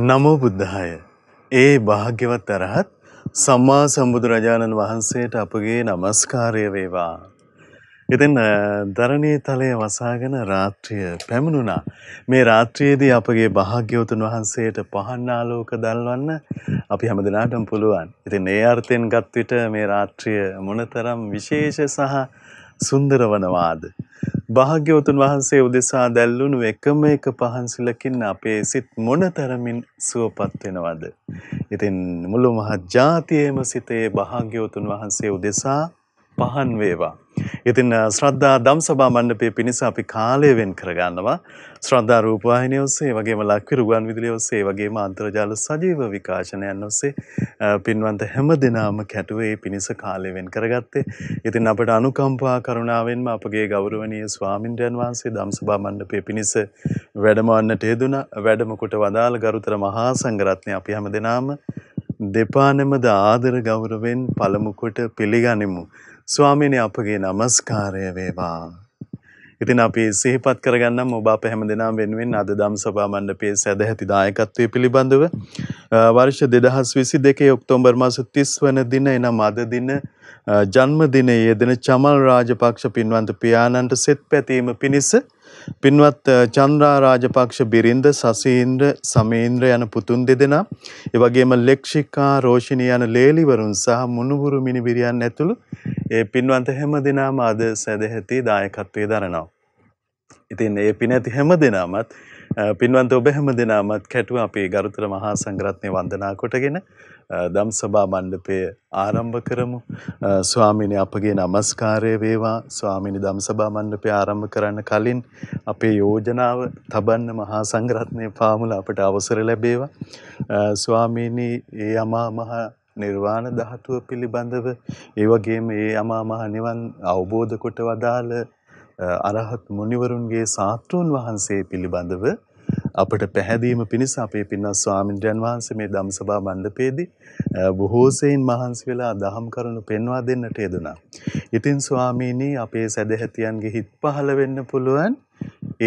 නමෝ බුද්ධාය. ඒ භාග්‍යවත් අරහත් සම්මා සම්බුදුරජාණන් වහන්සේට අපගේ নমස්කාරය වේවා. ඉතින් දරණී තලයේ වසාගෙන රාත්‍රිය පැමිණුණා. මේ රාත්‍රියේදී අපගේ භාග්‍යවතුන් වහන්සේට පහන් ආලෝක දල්වන්න අපි හැමදෙනාටම පුළුවන්. ඉතින් ඒ අර්ථයෙන් ගත් විට මේ රාත්‍රිය මොනතරම් විශේෂ සහ සුන්දර වනවාද භාග්‍යවතුන් වහන්සේ උදෙසා දැල්වුණු එකම එක පහන්සිලකින් අපේ සිත් මොනතරමින් සුවපත් වෙනවද ඉතින් මුළු මහත් ජාතියේම සිතේ භාග්‍යවතුන් වහන්සේ උදෙසා පහන් වේවා ඉතින් ශ්‍රද්ධා දම්සභා මණ්ඩපය පිණිස අපි කාලය වෙන් කරගන්නවා. ශ්‍රද්ධා රූපවාහිනිය ඔස්සේ, වගේම ලක්විරු ගුවන් විදුලිය ඔස්සේ, වගේම අන්තර්ජාල සජීව විකාශනයන් ඔස්සේ පින්වන්ත හැම දිනාම කැටුවේ පිණිස කාලය වෙන් කරගත්තේ. ඉතින් අපට අනුකම්පා කරුණාවෙන්ම අපගේ ගෞරවනීය ස්වාමින්ද්‍රයන් වහන්සේ දම්සභා මණ්ඩපය පිණිස වැඩමවන්නට යෙදුණා. වැඩම කොට වදාළ ගරුතර මහා සංඝරත්නය අපි හැම දිනාම දෙපානමද ආදර ගෞරවෙන් පළමු කොට පිළිගනිමු. ස්වාමීනි අපගේ নমස්කාරය වේවා. ඉතින් අපි සිහිපත් කරගන්නම් ඔබ අප හැම දෙනාම වෙනුවෙන් අද දම් සභා මණ්ඩපයේ සැදැහැති දායකත්වයේ පිළිබඳව වර්ෂ 2022 ඔක්තෝබර් මාස 30 වන දින එනම් අද දින ජන්මදිනයේ දෙන චමල් රාජපක්ෂ පින්වන්ත පියාණන්ට සෙත් පැතීම පිණිස පින්වත් චන්ද්‍රා රාජපක්ෂ බිරින්ද සසීන්ද්‍ර සමීන්ද්‍ර යන පුතුන් දෙදෙනා ඒ වගේම ලෙක්ෂිකා රෝෂිනී යන ලේලිවරුන් සහ මුනුහුරු මිනිබිරියන් ඇතුළු ඒ පින්වන්ත හැම දෙනාම අද සැදැහැති දායකත්වයේ දරනවා. ඉතින් ඒ පින ඇති හැම දෙනාමත් පින්වන්ත ඔබ හැම දෙනාමත් කැටුව අපේ ගරුතර මහා සංඝරත්නය වන්දනා කොටගෙන දම්සභා මණ්ඩපය ආරම්භ කරමු. ස්වාමීනි අපගේ নমස්කාරය වේවා. ස්වාමීනි දම්සභා මණ්ඩපය ආරම්භ කරන්න කලින් අපේ යෝජනාව තබන්න මහා සංඝරත්නය පාමුල අපට අවසර ලැබේවා. ස්වාමීනි ඒ අමා මහා නිර්වාණ ධාතුව පිළිබඳව ඒ වගේම ඒ අමා මහ නිවන් අවබෝධ කොට වදාළ අරහත් මුනිවරුන්ගේ සාත්‍රුන් වහන්සේ පිළිබඳව අපට පැහැදීම පිණිස අපේ පින්වත් ස්වාමින්ද්‍රයන් වහන්සේ මේ ධම්සභා මණ්ඩපයේදී බොහෝ සෙයින් මහන්සි වෙලා දහම් කරුණු පෙන්වා දෙන්නට යෙදුනා. ඉතින් ස්වාමීනි අපේ සදැහැතියන්ගේ හිත් පහළ වෙන්න පුළුවන්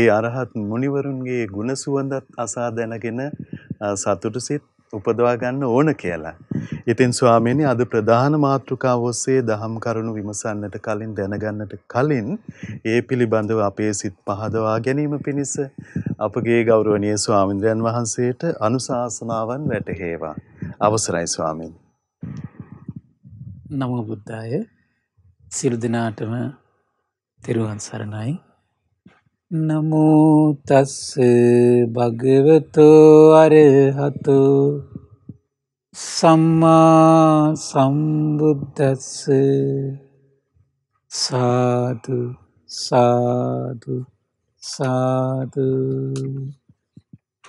ඒ අරහත් මුනිවරුන්ගේ ගුණ සුවඳත් අසා දැනගෙන සතුටුසිත උපදවා ගන්න ඕන කියලා. ඉතින් ස්වාමීනි අද ප්‍රධාන මාතෘකාව ඔස්සේ දහම් කරුණු විමසන්නට කලින් දැනගන්නට කලින් ඒ පිළිබඳව අපේ සිත් පහදවා ගැනීම පිණිස අපගේ ගෞරවනීය ස්වාමින්ද්‍රයන් වහන්සේට අනුශාසනාවන් වැටහේවා. අවසරයි ස්වාමීනි. නමෝ බුද්ධාය. සියලු දිනාටම තෙරුවන් සරණයි. නමුතස්ස භගවතු අරහතු සම්මා සම්බුද්ධස්ස සාදු සාදු සාදු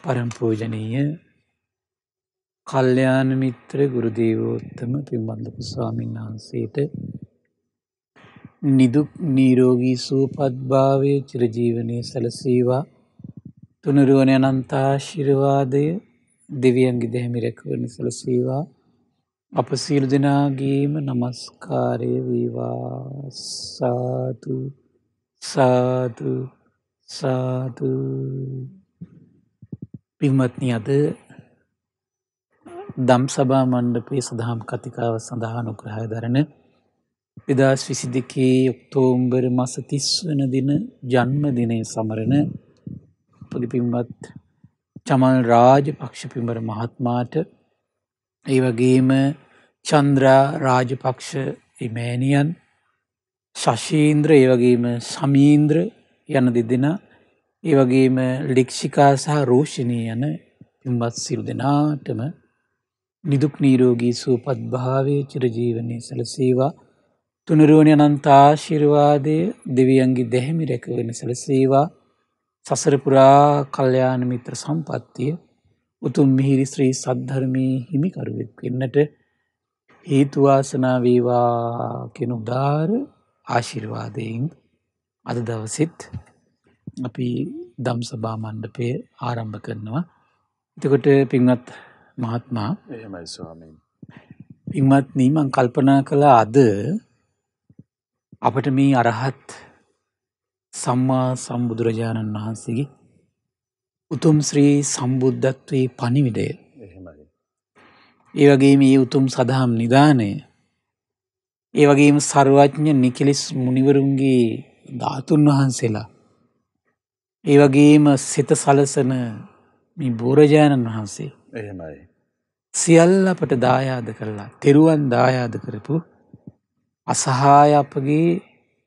පරම්පූජනීය කල්්‍යයාන මිත්‍ර ගුරුදේවෝත්තම පිම්බන්ධපු ස්වාමීන් වහන්සේට නිදුක් නීරෝගී සුවපත් භාවය චිරජීවනය සැලසේවා තුනරුවන අනන්තාශිරවාදය දෙවියන්ගේ දැහමිරැකවරණ සැලසේවා අප සීල් දෙනාගේම නමස්කාරය වේවා සාතු සාතු සාතු පිමත්නි අද දම් සභා මණ්ඩපේ සඳහම් කතිකාව සඳහා නොක්‍රහය දරන දෙදස් විසි දෙකේ ඔක්තෝම්බර මස තිස් වන දින ජන්ම දිනය සමරණ අපගේ පිම්බත් චමල් රාජ පක්ෂ පිම්බර මහත්මාට ඒ වගේම චන්ද්‍රා රාජපක්ෂ එමෑනියන් ශශීන්ද්‍ර ඒවගේම සමීන්ද්‍ර යන දෙදෙන ඒවගේම ලික්ෂිකා සහ රෝෂණය යන පිම්බත් සිල් දෙනාටම නිදුක් නීරෝගී සූපත් භාවය චිරජීවනය සැලසේවා තුනරුවන අනන්තාශිරවාදය දෙවියන්ගේ දැහැමි රැකවෙන සැලසේවා සසරපුරා කල්්‍යයාන මිත්‍ර සම්පත්තිය උතුම් මිහිරි ශ්‍රී සද්ධර්මය හිමිකරුවෙක් වෙන්නට හේතුවාසනාවේවා කෙනු ධාර ආශිර්වාදයෙන් අද දවසිත් අපි දම් සභා මණ්ඩපය ආරම්භ කරනවා. එතකොට පින්වත් මහත්මා පින්වත් නීමං කල්පනා කළ අද අපට මේ අරහත් සම්මා සම්බුදුරජාණන් වහන්සේගේ උතුම් ශ්‍රී සම්බුද්ධත්වයේ පනිවිඩය ඒ වගේ මේ උතුම් සඳහම් නිධානය ඒ වගේම සර්වඥ නිකෙලෙස් මුනිවරුන්ගේ ධාතුන් වහන්සේලා ඒ වගේම සිත සලසන මේ බෝරජාණන් වහන්සේ සියල්ල අපට දායාද කරලා තෙරුවන් දායාද කරපු අසහාය අපගේ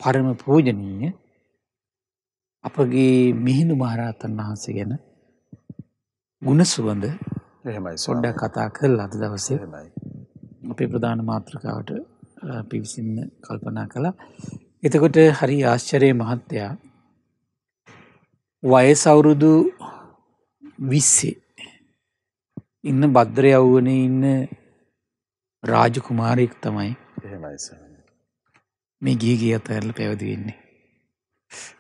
පරම පූජනීය අපගේ මිහිඳු මහරහතන් වහන්සේ ගැන ගුණසුවඳ එහෙමයි සොඩ්ඩක් කතා කරලා අද දවසේ අපේ ප්‍රධාන මාත්‍රකාවට පිවිසින්න කල්පනා කළා. එතකොට හරි ආශ්චරය මහත්තයා වයසවුරුදු විස්සේ ඉන්න බද්‍රය අව්වන ඉන්න රාජකුමාරයෙක් තමයි එහෙමයි සර්. මේ ගිය ගිය අතඇරල පැවති වෙන්නේ.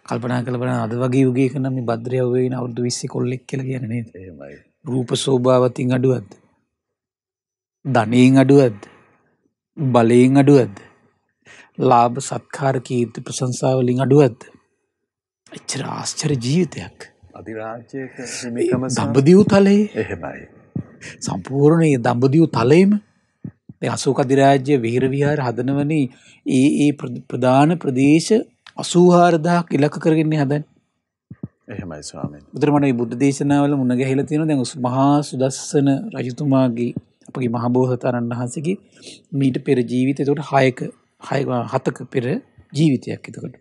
කල්පනා කලබන අද වගේ යුගේ කනම් බද්‍රයවේන අවුදු විස්සි කොල්ලෙක් කියල කියන නේද රූප සෝභාවතින් අඩුවත්ද. ධනයෙන් අඩුවද බලයෙන් අඩුවද ලාභ සත්කාර කීර්ති ප්‍රසංසාවලින් අඩුවද එච්චර ආශ්චර ජීවිතයක් දම්බදියූ තලයේ එහෙමයි සම්පූර්ණයේ දම්බදියූ තලයම අසූක අධිරාජ්‍ය වීර විහාර හදනවනි ඒ ඒ ප්‍රධාන ප්‍රදේශ අසූහාරදහක් ඉලක්ක කරගන්නේ හදන් එහෙමයි ස්වාමී බුදුරමණයි බුද්ධ දේශනාවල මුණ ගැහිලා තියෙනවා දැන් මහා සුදස්සන රජතුමාගේ අපගේ මහබෝසතාණන් වහන්සේගේ මීට පෙර ජීවිතය එතකොට 6ක 6 7ක පෙර ජීවිතයක් එතකොට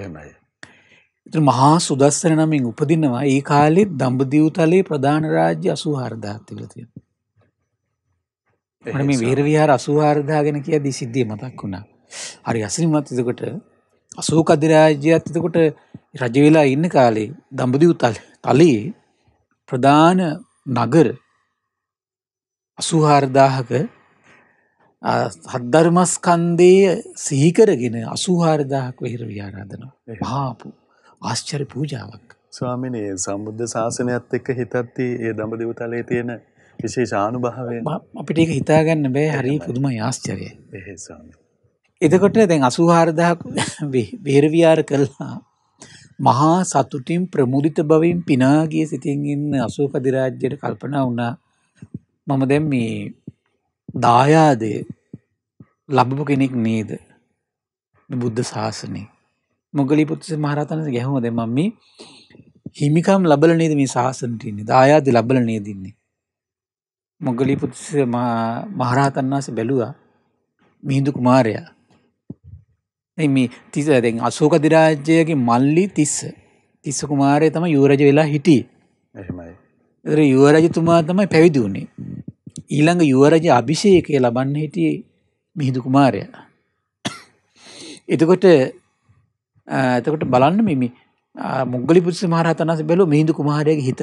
එහෙමයි එතන මහා සුදස්සන නමින් උපදිනවා ඒ කාලේ දඹදිව් තලයේ ප්‍රධාන රාජ්‍ය 84000 තිබිලා තියෙනවා මට මේ විහෙර විහාර 84 දාගෙන කියද්දි සිද්ධිය මතක් වුණා. හරි අසරිමත් එතකොට අශෝක අධිරාජ්‍යයත් එතකොට රජ වෙලා ඉන්න කාලේ දඹදිව තලයේ ප්‍රධාන නගර 84000ක හද්ධර්මස්කන්ධයේ සිහි කරගෙන 84000ක් විහෙර විහාර හදනවා. භාපු ආශ්චර්ය පූජාවක්. ස්වාමිනේ සම්බුද්ධ ශාසනයත් එක්ක හිතද්දී ඒ දඹදිව තලයේ තියෙන කෙසේ සානුභාවය අපිට ඒක හිතාගන්න බෑ හරි පුදුම ආශ්චරය එතකොට දැන් අසුහාරදහක් බේරවියාර කරලා මහා සතුටින් ප්‍රමුදිත බවින් පිනාගිය සිතින් ඉන්න අසූක දිරාජ්‍යයට කල්පනා වුණා මම දැන් මේ දායාදය ලබපු කෙනෙක් නේද බුද්ධ ශාසනය මොගලි පුත්ස මහරතන ගැහුම දෙමම්ම හිමිකම් ලබල නේද මේ ශාසනටන්නේ දායාද ලබල නේදන්නේ මොග්ගලී පුත්ස මහරහතන් වහස බැලුවා මිහිදු කුමාරයා. මේ තිස දැන් අසෝක දිරාජ්‍යයගේ මල්ලි තිස්ස තිස්ස කුමාරය තම යුරජ වෙලා හිටී එ යුවරජතුමා තමයි පැවිදි වුණේ. ඊළඟ යුවරජ අභිෂේකය ලබන්න හිටිය මිහිදු කුමාරය. එතකොට එතකොට බලන්න මෙමි මුගලි පුදස මහරහතනස බැලු මිහිදු කුමාරයගේ හිත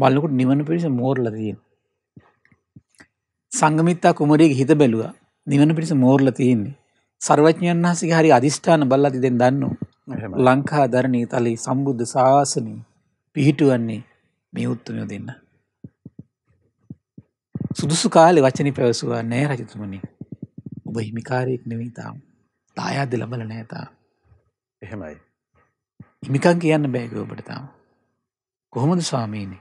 බලකුට නිවන පිරිස මෝරලදීෙන සංගමිත්තා කුමරේ හිත බැලුවා නිවන පිරිස මෝර්ල තියෙන්නේ සර්වඥයන් වහන්සේගේ හරි අදිෂ්ඨාන බලලා ඉතින් දන්නෝ ලංකා ධර්ණී තලයේ සම්බුද්ධ ශාසනය පිහිටුවන්නේ මේ උත්තරය දෙන්න සුදුසු කාලේ වචනේ පැවසුවා නෑ රජතුමනි ඔබ හිමිකාරයෙක් නෙවෙයි තාම තායාද ලබල නෑ තාම එහෙමයි හිමිකම් කියන්න බෑ ඔබට තාම කොහොමද ස්වාමීනි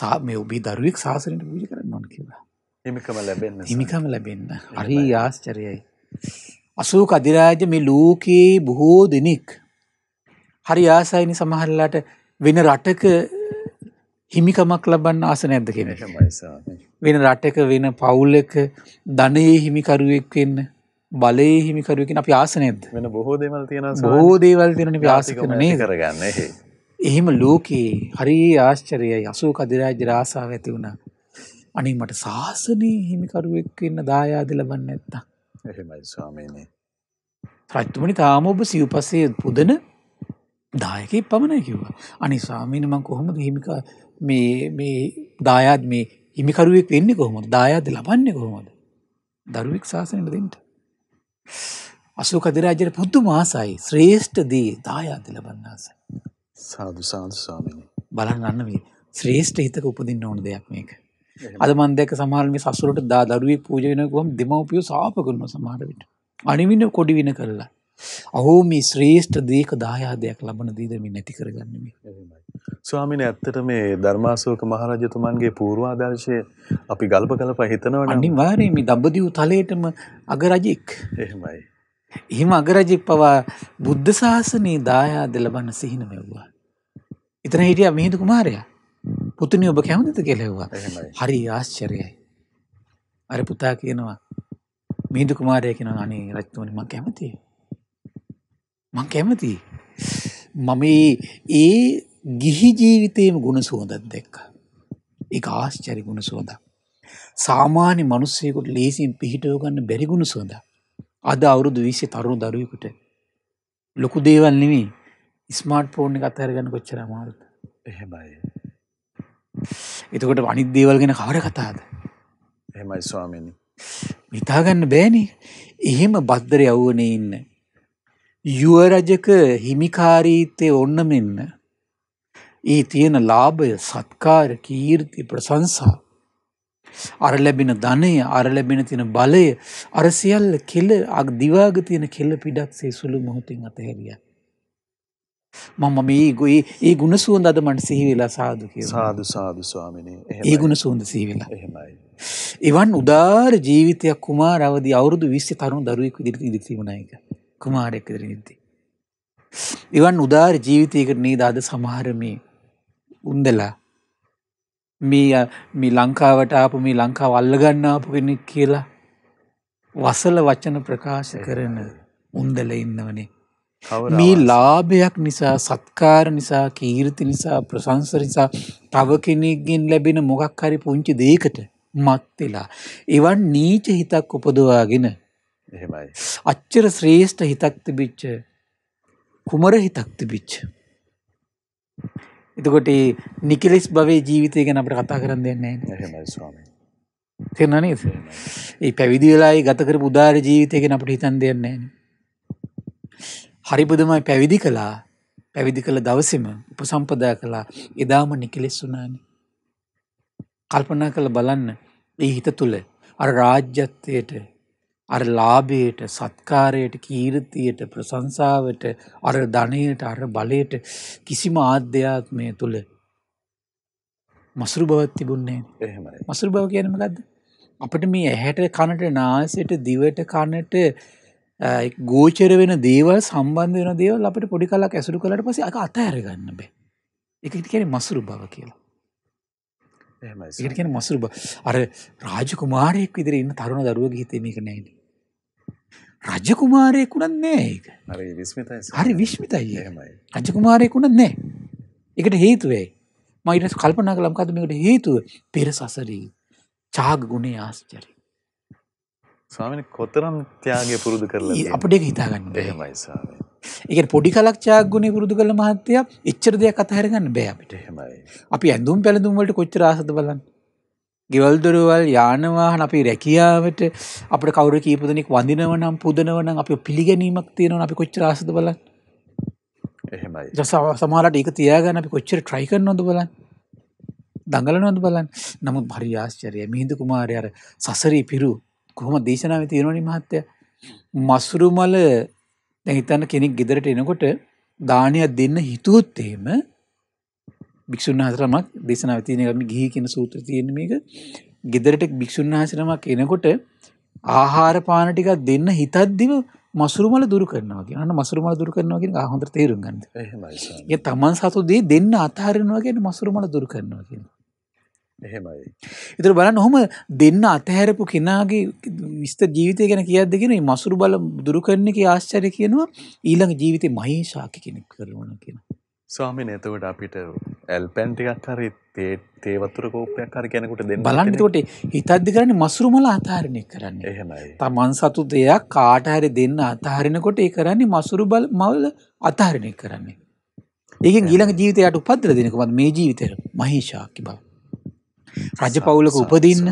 සා මේ ඔබේ දරුවෙක් සාසනයට පූජා කරන්න ඕන කියලා හිමිකම ලැබෙන්න හිමිකම ලැබෙන්න හරි ආශ්චරයයි. අසූ කදිරාජ මේ ලෝකයේ බොහෝ දෙනෙක් හරි ආසයිනි සමහරලාට වෙන රටක හිමිකමක් ලබන්න ආස නැද්ද කෙනට වෙන රටක වෙන පවුලක ධනයේ හිමිකරුවෙක් වෙන්න බලයේ හිමිකරුවකින් අපි ආස නැද්ද වෙන බොහෝ දේවල් තියෙන බොහෝ දේවල් තියෙන ආසිකමනේ කරගන්න එහෙම ලෝකයේ හරි ආශ්චරයයි අසූ කදිරාජ රාසාව ඇති වුණා අනේ මට ශාසනයේ හිමිකරුවෙක් වෙන්න දායාද ලබන්නේ නැත්තම්. එහෙමයි ස්වාමීනි. රජතුමනි තාම ඔබ සිව්පස්සේ පුදන දායකේ පමණයි කිව්වා. අනේ ස්වාමීනි මං කොහොමද හිමික මේ මේ දායාද මේ හිමිකරුවෙක් වෙන්නේ කොහොමද? දායාද ලබන්නේ කොහොමද? දරුවෙක් ශාසනයට දෙන්න. අශෝක දිරාජයට පුදුම ආසයි. ශ්‍රේෂ්ඨ දේ දායාද ලබන්න ආසයි. සාදු සාදු ස්වාමීනි. බලන්න අන්න මේ ශ්‍රේෂ්ඨ හිතක උපදින්න ඕන දෙයක් මේක. අද මන්දක සමාල්ම සසුරට දා දරුවේ පූජයනකුවම් දෙමවපිය සාපකරන සමාරවිට. අනිවින්න කොඩිවින කරලා. අහෝ මේ ශ්‍රේෂ්ඨ දේක දායාදයක් ලබන දීදම නැති කරගන්නම. ස්වාමින ඇත්තට මේ ධර්මාසෝක මහරජතුමන්ගේ පූර්වාදර්ශය අපි ගල්ප කල පහිතනව අනිවාරයම දම්බදිවූ තලයටම අගරජෙක් එහෙමයි. එහෙම අගරජෙක් පවා බුද්ධ ශාසනයේ දායාද ලබන්න සිහින මෙව්වා. එතන හිටිය මිහිදු කුමාරයා පුතුනි ඔබ කැමතිද කෙලෙව්වා හරි ආශ්චරයයි අර පුතා කියනවා මීදු කුමාරය කියෙන අනේ රජතුවනි මං කැමති මං කැමති මම ඒ ගිහි ජීවිතයම ගුණ සුවඳත් දෙක්ක ඒ ආශ්චරි ගුණ සුවඳ සාමාන්‍ය මනුස්සයකුට ලේසින් පිහිටව ගන්න බැරිගුණ සුවඳ අද අවුරුදු විසේ තරුණු දරුවකුට ලොකු දේවල් නෙමී ස්මාර්ට් ෆෝර්න් එක අතහරගන්න කොච්චර මාරුත එහෙබයි එතකොට අනිත් දේවල් ගැන කවර කතාද එහෙමයි ස්වාමීනි හිතාගන්න බෑනේ එහෙම බද්දර යව්වනේ ඉන්න යුවරජක හිමිකාරීත්තය ඔන්න මෙන්න ඒ තියෙන ලාභය සත්කාර කීර්ති ප්‍රසංසා අර ලැබෙන ධනය අර ලැබෙන තියෙන බලය අර සියල්ල කෙල අක් දිවාග තියෙන කෙල්ල පිඩක් සේ සුළු මොහොතින් අතහැරියා මම මේ ගොයි ඒ ගුණ සුවඳ අද මට සිහිවෙලා සාදු කිය සාදු සාදු ස්වාමිනේ ඒ ගුණ සුවඳ සිහිවෙලා එහෙමයි. එවන් උදාර ජීවිතයක් කුමාර අවදි අවුරුදු විශ්්‍ය තරුණු දරුවෙක් විදිරි ඉදිරිතිීමනයක කුමාරයක් විදිරි නිද්දී. එවන් උදාර ජීවිතයකට නේ දාද සමහරමේ උන්දලා මේ මේ ලංකාවට ආපු මේ ලංකාව අල්ලගන්න ආපු කෙනෙක් කියලා වසල වචන ප්‍රකාශ කරන උන්දල ඉන්නවනේ මේ ලාභයක් නිසා සත්කාර නිසා කීර්ති නිසා ප්‍රශංස නිසා තව කෙනෙක්ගෙන් ලැබෙන මොකක් හරි පුංචි දෙයකට මත් වෙලා එවන් නීච හිතක් උපදවාගෙන එහෙමයි අච්චර ශ්‍රේෂ්ඨ හිතක් තිබිච්ච කුමර හිතක් තිබිච්ච එතකොට නිකලෙස් භවයේ ජීවිතය ගැන අපට කතා කරන්න දෙන්නේ නැහැ ස්වාමී තේරෙනා නේද? ඒ පැවිදි වෙලාවේ ගත කරපු උදාාර ජීවිතය ගැන අපිට හිතන්න දෙන්නේ නැහැ. හරිපුදමයි පැවිදි කලා පැවිදි කළ දවසම උපසම්පදා කලා එදාම නිකලෙස් වුනාන. කල්පනා කළ බලන්න ඒ හිත තුළ අර රාජ්‍යත්වයට අර ලාබයට සත්කාරයට කීරතියට ප්‍රසංසාවට අර ධනයට අර බලයට කිසිම ආධ්‍යාත්මය තුළ මසුරු බවත් තිබුන්නේ මසුරු බව කියනමගද අපට මේ ඇහැට කණට නාසට දිවට කණට ගෝචර වෙන දේවල් සම්බන්ධ වෙන දේවල් අපට පොඩි කලක් ඇසුරු කලට පස අක අතඇරගන්න බේ එකට කියන මසුරු බව කියලා ඒට කියන මසුරු බ අර රාජකුමාරයෙක් විදිර ඉන්න තරුණ දරුවගේ හිතේමක නෑන රජකුමාරයෙකුුණත් නෑ හරි විශ්මිතයි රජකුමාරයෙකුුණත් නෑ එකට හේතුවයි මයිට කල්පනා කළම්කතුමකට හේතුව පෙර සසරී චාග ගුණේ ආස්චරී ස්වාමීනි කොතරම් ත්‍යාගය පුරුදු කරලා අපිට ඒක හිතා ගන්න බෑ. එහෙමයි ස්වාමීනි. ඒ කියන්නේ පොඩි කලක් ත්‍යාග ගුණය පුරුදු කළ මහත්තයා එච්චර දෙයක් අතහැර ගන්න බෑ අපිට. එහෙමයි. අපි ඇඳුම් පැළඳුම් වලට කොච්චර ආසද බලන්න. ගෙවල් දොරවල් යාන වාහන අපි රැකියාවට අපිට කවුරු කීප දෙනෙක් වඳිනව නම් පුදනව නම් අපි පිළිගැනීමක් තියෙනවා අපි කොච්චර ආසද බලන්න. එහෙමයි. ජසාව සමහරට ඒක තියාගන්න අපි කොච්චර try කරනවද බලන්න. දඟලනවද බලන්න. නමුත් හරි ආශ්චර්යයි. මිහිඳු කුමාරයා සසරේ පිරු කොහොම දේශනාවේ තියෙනවනේ මහත්තයා මසුරු මල දැන් හිතන්න කෙනෙක් ගෙදරට එනකොට දානයක් දෙන්න හිතුවොත් එහෙම භික්ෂුන් වහන්සේනමක් දේශනාවේ තියෙන එක මේ ගිහි කියන සූත්‍රය තියෙන මේක ගෙදරට භික්ෂුන් වහන්සේනමක් එනකොට ආහාර පාන ටිකක් දෙන්න හිතද්දිම මසුරු මල දුරු කරනවා කියන. අන්න මසුරු මල දුරු කරනවා කියන එක හොඳට තේරුම් ගන්න. එහෙමයි සර්. ඒ තමන් සතු දේ දෙන්න අතහරිනවා කියන්නේ මසුරු මල දුරු කරනවා කියන්නේ. එහෙමයි. ඒතර බලන්න ඔහොම දෙන්න අතහැරපු කෙනාගේ විස්තර ජීවිතය ගැන කියද්දී කියන මේ මසුරු බල දුරු කරන එකේ ආශ්චර්ය කියනවා ඊළඟ ජීවිතේ මහේශාක්‍ය කෙනෙක් කරනවා කියන. ස්වාමීන් එතකොට අපිට ඇල්පැන් ටිකක් හරි තේ තේ වතුර කෝප්පයක් හරි කෙනෙකුට දෙන්න බලන්න එතකොට හිතද්දි කරන්නේ මසුරු මල අතහරින එක කරන්නේ. එහෙමයි. Taman සතු දෙයක් කාට හරි දෙන්න අතහරිනකොට ඒ කරන්නේ මසුරු බල මල අතහරින එක කරන්නේ. ඒකෙන් ඊළඟ ජීවිතයට උපද්දලා දෙනකවත් මේ ජීවිතේ මහේශාක්‍ය බව. රජ පවුලක උපදින්න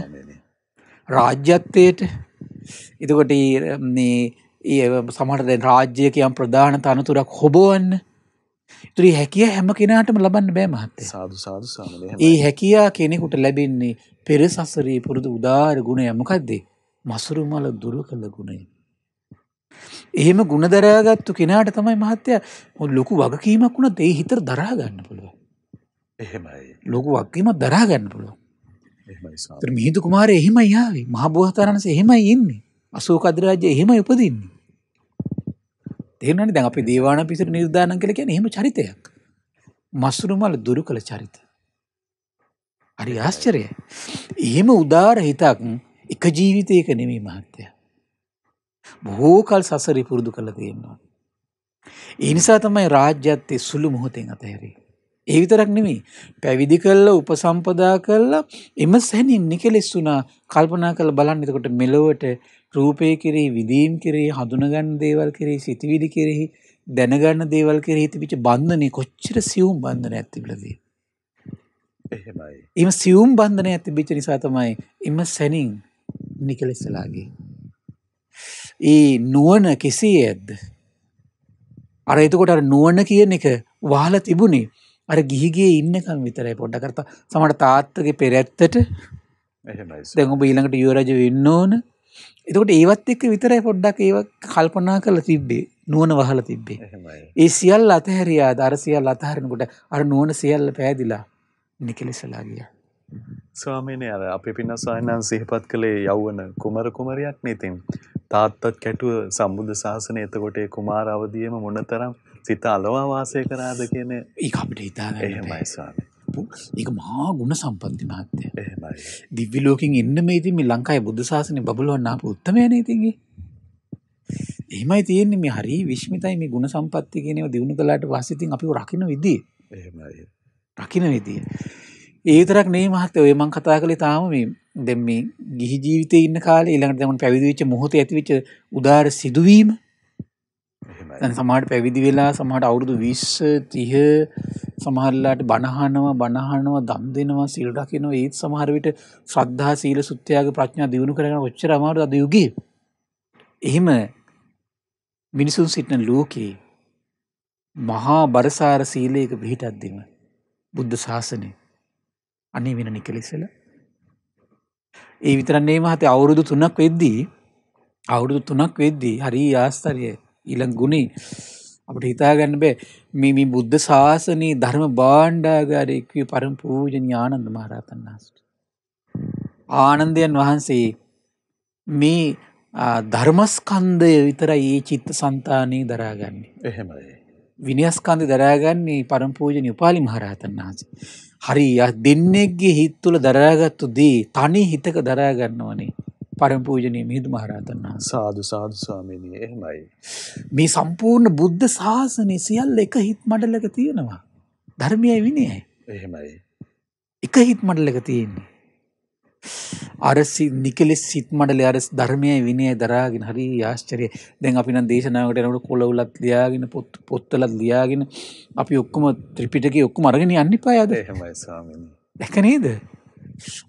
රාජ්‍යත්වයට එතකොට මේ ඒ සමට දැන් රාජ්‍යකයම් ප්‍රධාන තනතුරක් හොබෝවන්න තුරි හැකිය හැම කෙනාටම ලබන්න බෑ මහත්තේ සාදු සාදු ඒ හැකයා කෙනෙකුට ලැබෙන්නේ පෙරසසරී පුරුදු උදාර ගුණය මොකක්දේ මසුරුමල දුර කළ ගුණය. එහෙම ගුණදරාගත්තු කෙනාට තමයි මහත්තය ලොකු වගකීමක් වුණ දෙේ හිතර දරාගන්න පුළුව. එහෙමයි ලොකු වක්කීම දරාගන්න පුළුව. මිහිදු කුමාරය එහෙම යාවේ මහබෝහතරණස එහෙමයි ඉන්නේ අසූ කදරාජ්‍ය එහෙම උපදින්නේ. තේරනනි දැන් අපි දේවාන පිසට නිර්ධානන් කළ කියන එහෙම චරිතයක්. මස්සුරුමල දුරු කළ චරිත. හරි ආශ්චරය. එහෙම උදාර හිතක් එක ජීවිතයක නෙමී මහත්තය. බොහෝකල් සසරි පුරුදු කළ තියෙන්වා. ඒ නිසා තමයි රාජ්‍යත්තේ සුළු මොහොතෙන් අතහැරේ. ඒ විතරක් නෙමේ පැවිදි කල්ලා උපසම්පදා කල්ලා එම සැනින් නිකෙලෙස් වුනා කල්පනා කළ බලන්න එතකොට මෙලොවට රූපය කෙරෙහි විදීම් කෙරෙහි හඳුනගන්න දේවල් කෙරෙහි සිතිවිලි කෙරෙහි දැනගන්න දේවල් කෙරෙහි තිබිච්ච බන්ධනේ කොච්චර සියුම් බන්ධනයක් තිබිලාද එහෙමයි. ඊම සියුම් බන්ධනයක් තිබිච්ච නිසා තමයි එම සැනින් නිකලෙස්ලාගේ. ඒ නුවණ කෙසේයද? අර එතකොට අර නුවණ කියන එක වහලා තිබුණේ අර ගිහිගේ ඉන්නකම් විතරයි පොඩ්ඩ කරත සමට තාත්තගේ පෙරැත්තට දැඟඹ ඊළඟට යෝරජ වෙන්න ඕන එතකොට ඒවත් එක්ක විතරයි පොඩ්ඩක් ඒව කල්පනා කළ තිබ්බේ නුවන වහල තිබ්බේ ඒ සියල් අතහැරයා දරසියල් අතහරෙනකොට අර නුවන සියල්ල පෑදිලා නිකලෙසලා ගිය ස්වාමීනය අර අපි පින්නස්වායනන් සිහිපත් කළේ යව්වන කුමර කුමරයක් නීතින් තාත්තත් කැටුව සම්බුද්ධ ශාසනය එතකොටේ කුමාර අවදියම මොනතරම් සිත අලවා වාසය කරාද කියන ඒක අපිට හිතාගන්න එහෙමයි ස්වාමී. ඒක මහා ගුණ සම්පත්ති මහත්තය. එහෙමයි. දිව්‍ය ලෝකෙන් එන්න මේ ඉතින් මේ ලංකාවේ බුද්ධ ශාසනය බබලවන්න ආපු උත්තරයනේ ඉතින් ඒ. එහෙමයි තියෙන්නේ මේ හරි විශ්මිතයි මේ ගුණ සම්පත්ති කියන ඒවා දිනු කළාට පස්සේ ඉතින් අපිව රකින්න විදිය. එහෙමයි. රකින්න විදිය. ඒ විතරක් නෙවෙයි මහත්තයා ඔය මම කතා කළේ තාම මේ දැන් මේ ගිහි ජීවිතේ ඉන්න කාලේ ඊළඟට දැන් පැවිදි වෙච්ච මොහොතේ ඇතිවෙච්ච උදාාර සිදුවීම දැන් සමහට පැවිදි වෙලා සමහට අවුරුදු විශ්ස තිහ සමහරලාට බණහනවා බණහනවා දම් දෙනවා සිල්රකිනවා ඒත් සමහරවිට ශ්‍රද්ධා සීල සුත්්‍යයාගේ ප්‍රඥා දියුණු කරන ඔච්චර අමාර අද යුග එහෙම මිනිසුන් සිටින ලෝකයේ මහා බරසාර සීලයක පිහිටත්දීම බුද්ධ ශාසනය අනේ වෙන නිකලෙසල ඒ විතරන්නේ මහත අවුරුදු තුනක් වෙද්දී අවුරුදු තුනක් වෙද්දී හරි ආස්ථරය ඉළං ගුණේ අපට හිතාගන්න බෑ මේ මේ බුද්ධ ශාසනයේ ධර්ම බාණ්ඩාගාරයකව පරම පූජනී ආනන්ද මහරහතන් වහන්සේට. ආනන්දයන් වහන්සේ මේ ධර්මස්කන්ධය විතරයි ඒ චිත්ත સંතානේ දරාගන්නේ. එහෙමයි. විනයස්කන්ධය දරාගන්නේ පරම පූජනී උපාලි මහරහතන් වහන්සේ. හරි දෙන්නේගේ හිත් තුල දරාගත්තු දේ තනි හිතක දරා ගන්නවනේ. පරම පූජනීය මිහිඳු මහරහතන් වහන්සේ. සාදු සාදු ස්වාමීනි එහෙමයි. මේ සම්පූර්ණ බුද්ධ ශාසනය සියල්ල එක හිත් මඩලක තියෙනවා. ධර්මයයි විනයයි. එහෙමයි. එක හිත් මඩලක තියෙන්නේ. අර නිකලෙස් සිත් මඩලේ අර ධර්මයයි විනයයි දරාගෙන හරි ආශ්චර්යයි. දැන් අපි නම් දේශනාවකට යනකොට කොළවලත් ලියාගෙන පොත් පොත්වලත් ලියාගෙන අපි ඔක්කොම ත්‍රිපිටකේ ඔක්කොම අරගෙන යන්න එපා ආද. එහෙමයි ස්වාමීනි. දැක නේද?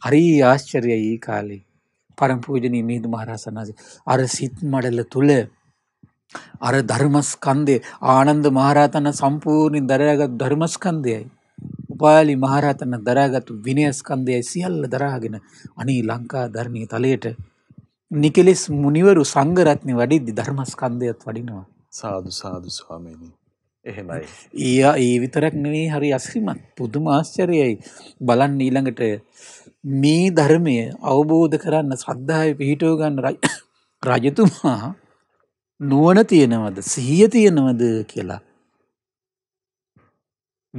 හරි ආශ්චර්යයි කාලේ. පරම්පූජනී මිහිදු මහරහසන් වහන්සේ. අර සිත් මඩල තුළ අර ධර්මස්කන්දය ආනන්ද මහරහතන සම්පූර්ණින් දරයාගත් ධර්මස්කන්දයයි. උපාලි මහරහතන දරාගත්තු විනයස්කන්දයයි සියල්ල දරාගෙන අනී ලංකා ධර්ණී තලයට නිකෙලෙස් මුනිවරු සංගරත්නය වඩිද්දි ධර්මස්කන්දයත් වඩිනවා. සාදු සාදු ස්වාමීණී. එහෙමයි. ඒ ඒ විතරක් නෙවේ හරි අස්රිමත් පුදුම ආශ්චරයයි බලන්න ඊළඟට මේ ධර්මය අවබෝධ කරන්න සද්ධාව පිහිටෝ ගන්න රජතුමා නුවන තියෙනවද සිහිය තියෙනවද කියලා.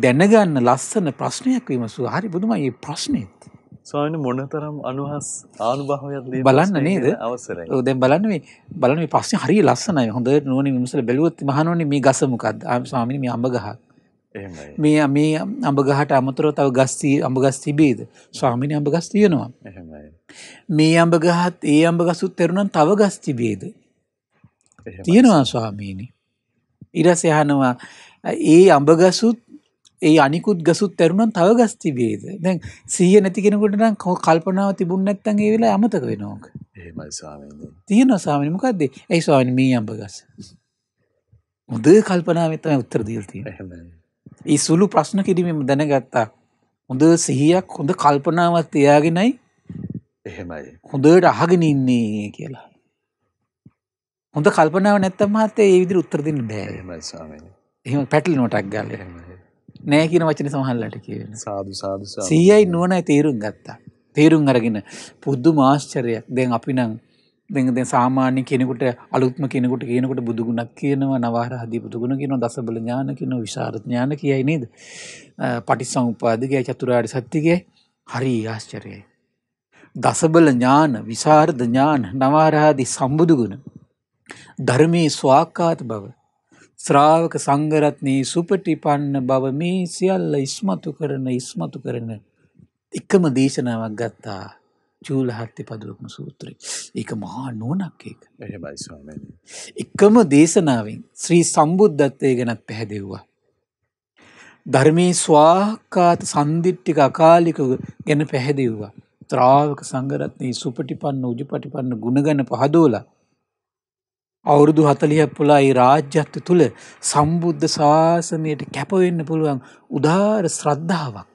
දැනගන්න ලස්සන ප්‍රශ්නයක් විමසු හරි බුදුමයි ප්‍රශ්නයත්. ස්වාමන මොනතරම් අනුහස් ආනුභාවයක් බලන්න නේද අවසරයි දැන් බලන්න මේ බලන ප්‍රශ්න හරි ලස්සනයි හොඳ නුවන විමසල බැලුවත් මහනුවන මේ ගසමකක්ද ආම ස්වාමිනි මේ අඹගහක් මේ මේ අඹගහට අමතර තව ගස්තී අඹගස් තිබේද ස්වාමිනි අඹගස් තියෙනවා මේ අඹගහත් ඒ අඹගසුත් තෙරුණන් තව ගස් තිබේද තියෙනවා ස්වාමීනි ඉරස යහනවා ඒ අඹගසුත් ඒ අනිකුත් ගසුත් තැරුණන් තව ගස් තිබේද දැන් සීය නැති කෙනකොට නම් කල්පනාව තිබුණ නැත්නම් ඒ වෙලාව අමතක වෙනවක එහෙමයි ස්වාමීනි තියෙනවා ස්වාමීනි මොකද්ද ඒ ස්වාමීනි මේ අඹගස් හොඳ කල්පනාවෙන් තමයි උත්තර දීලා තියෙන්නේ ඒ සුළු ප්‍රශ්න කිරීමම දැනගත්තා හොඳ සිහියක් හොඳ කල්පනාවත් තියාගෙනයි එහෙමයි හොඳට අහගෙන ඉන්නේ කියලා හොඳ කල්පනාව නැත්තම් මහත්තේ ඒ විදිහට උත්තර දෙන්න බෑ එහෙමයි ස්වාමීනි එහෙම පැටලෙනවටක් ගාලා එහෙමයි නෑ කියන වචන සමහල්ලට කියන සාදු සාදු සීයයි නුවණයි තේරුම් ගත්තා තේරුම් අරගෙන පුදුම ආශ්චර්යයක් දැන් අපි නම් දැන් දැන් සාමාන්‍ය කෙනෙකුට අලුත්ම කෙනෙකුට කියනකොට බුදුගුණක් කියනවා නවආරාදී බුදුගුණ කියනවා දසබල ඥාන කියනවා විශාරද ඥාන කියයි නේද? පටිසමුපාදිකයි චතුරාර්ය සත්‍යකයි හරි ආශ්චර්යයි. දසබල ඥාන විශාරද ඥාන නවආරාදී සම්බුදුගුණ ධර්මයේ ස්වාකාත බව ශ්‍රාවක සංඝරත්නයේ සුපටිපන්න බව මේ සියල්ල ඉස්මතු කරන ඉස්මතු කරන එකම දේශනාවක් ගත්තා චූලහත්්‍ය පදුවක්ම සූත්‍රය. ඒක මහා නෝනක් ඒක එකම දේශනාවෙන් ශ්‍රී සම්බුද්ධත්වය ගැනත් පැහැදෙව්වා. ධර්මයේ ස්වාකාත සන්දිිට්ටික අකාලික ගැන පැහැදිව්වා. ත්‍රාවක සංගරත්නයේ සුපටිපන්න උජපටිපන්න ගුණගැන පහදෝල. අවුරුදු හතලියක් පුලායි රාජ්‍යත්ව තුළ සම්බුද්ධ ශාසනයට කැපවෙන්න පුළුවන් උදාර ශ්‍රද්ධාවක්.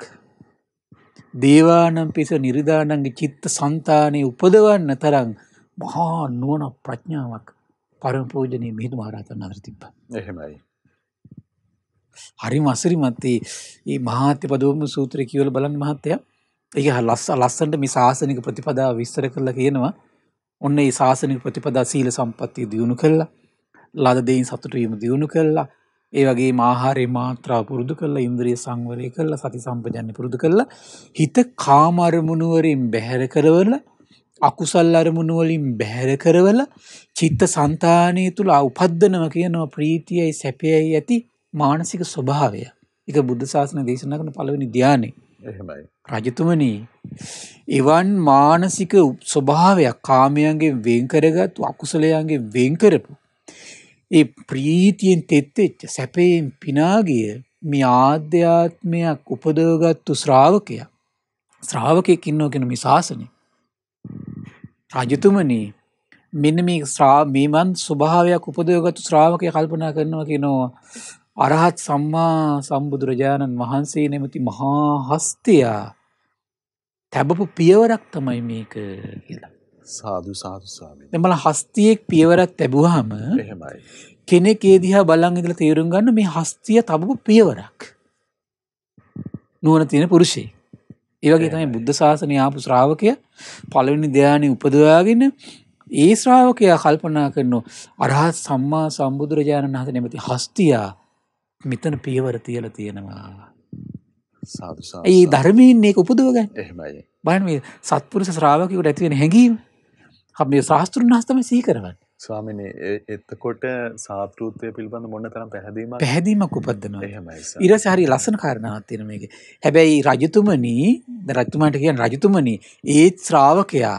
දේවානම් පිස නිරිදානන්ගේ චිත්ත සන්තානය උපදවන්න තරන් මහා නුවන ප්‍රඥාවක් පරමපෝජනය මිහිතු මහරතන් අර තිබ්බ එහෙමයි. හරි මසරි මත්තේ ඒ මහාත්‍ය පදවම සූත්‍ර කියවල බලන්න මහත්තය ඒක ලස්ස ලස්සන්ට මේ ශාසනික ප්‍රතිපදා විස්තර කරලා කියනවා ඔන්න ඒ ශාසනික ප්‍රතිපදා සීල සම්පත්තිය දියුණු කරලා ලද දෙයින් සතුටවීම දියුණු කරලා ඒ වගේ ආහාරය මාත්‍රා පුරුදු කරලා ඉන්ද්‍රිය සංවරය කරලා සති සම්පජන්‍ය පුරුදු කරලා හිත කාමරමුණුවරින් බැහැර කරවල අකුසල් අරමුණු වලින් බැහැර කරවල චිත්ත సంతානය තුල උපද්දනම කියනවා ප්‍රීතියයි සැපයයි ඇති මානසික ස්වභාවය. ඒක බුද්ධ ශාසන දේශනා කරන පළවෙනි ධානය. එහෙමයි. රජතුමනි එවන් මානසික ස්වභාවයක් කාමයන්ගේ වෙන් කරගත් අකුසලයන්ගේ වෙන් කරපු ඒ ප්‍රීතියෙන් තෙත්තෙච්ච සැපයෙන් පිනාගිය මේ ආධ්‍යාත්මයක් උපදවගත්තු ශ්‍රාවකය ශ්‍රාවකයක් ඉන්නෝගෙන මේ ශාසනය. රජතුමන මෙන්න මේ ශ්‍රා මේමන් ස්වභාවයක් උපදවගත්තු ශ්‍රාවකය කල්පනා කරනවා කියෙනවා අරහත් සම්මා සම්බුදුරජාණන් වහන්සේ නැමති මහා හස්තයා තැබපු පියවරක් තමයි මේක කියලා. සාදු සාදු ස්වාමීනි. දැන් මල හස්තියෙක් පියවරක් ලැබුවාම එහෙමයි. කෙනෙක් ඒ දිහා බලන් ඉඳලා තේරුම් ගන්න මේ හස්තිය තබපු පියවරක්. නුවණ තියෙන පුරුෂයෙක්. ඒවගේ තමයි බුද්ධ ශාසනය ආපු ශ්‍රාවකය පළවෙනි ධ්‍යානෙ උපදවාගෙන ඒ ශ්‍රාවකයා කල්පනා කරනවා අරහත් සම්මා සම්බුදුරජාණන් වහන්සේ නැමැති හස්තියා මෙතන පියවර තියලා තියෙනවා. ඒ ධර්මයෙන් මේක උපදව ගන්න. එහෙමයි. බලන්න මේ සත්පුරුෂ ශ්‍රාවකයෙකුට ඇති වෙන හැඟීම මේ ශාස්තෘන් හස්තම සීකරවන්න ස්වාමින එත්තකොට සාතෘත්වය පිල්බඳ මොන්න තරම් පැහැදීම පැහැදීමක් උපදනවා ඉරස හරි ලස්සන කාරණාවත්තින මේක හැබැයි රජතුමනී රජතුමාට කියන් රජතුමනී ඒත් ශ්‍රාවකයා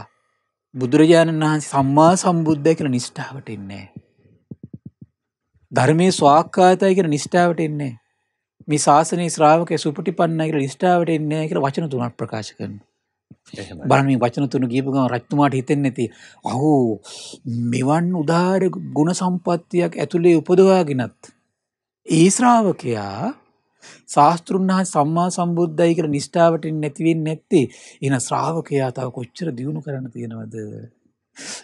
බුදුරජාණන් වහන්සේ සම්මා සම්බුද්ධය කියල නිෂ්ඨාවට ඉන්නේ. ධර්මය ස්වාක්කාතය කියෙන නිෂ්ඨාවට එන්නේ මේ ශාසනය ශ්‍රාවකය සුපටි පන්න කියල නිෂ්ඨාවට එන්නේ කියල වචන තුනක් ප්‍රකාශ කරන්න. බලන්න මේ වචන තුන කියපු ගමන් රජතුමාට හිතෙන්නේ නැති අහෝ මෙවන් උදාාර ගුණ සම්පත්තියක් ඇතුලේ උපදවාගෙනත් ඒ ශ්‍රාවකයා ශාස්තෘන්හා සම්මා සම්බුද්ධයි කියලා නිෂ්ඨාවට නැතිවෙන්නේ නැත්තේ එහෙනම් ශ්‍රාවකයා තව කොච්චර දියුණු කරන්න තියෙනවද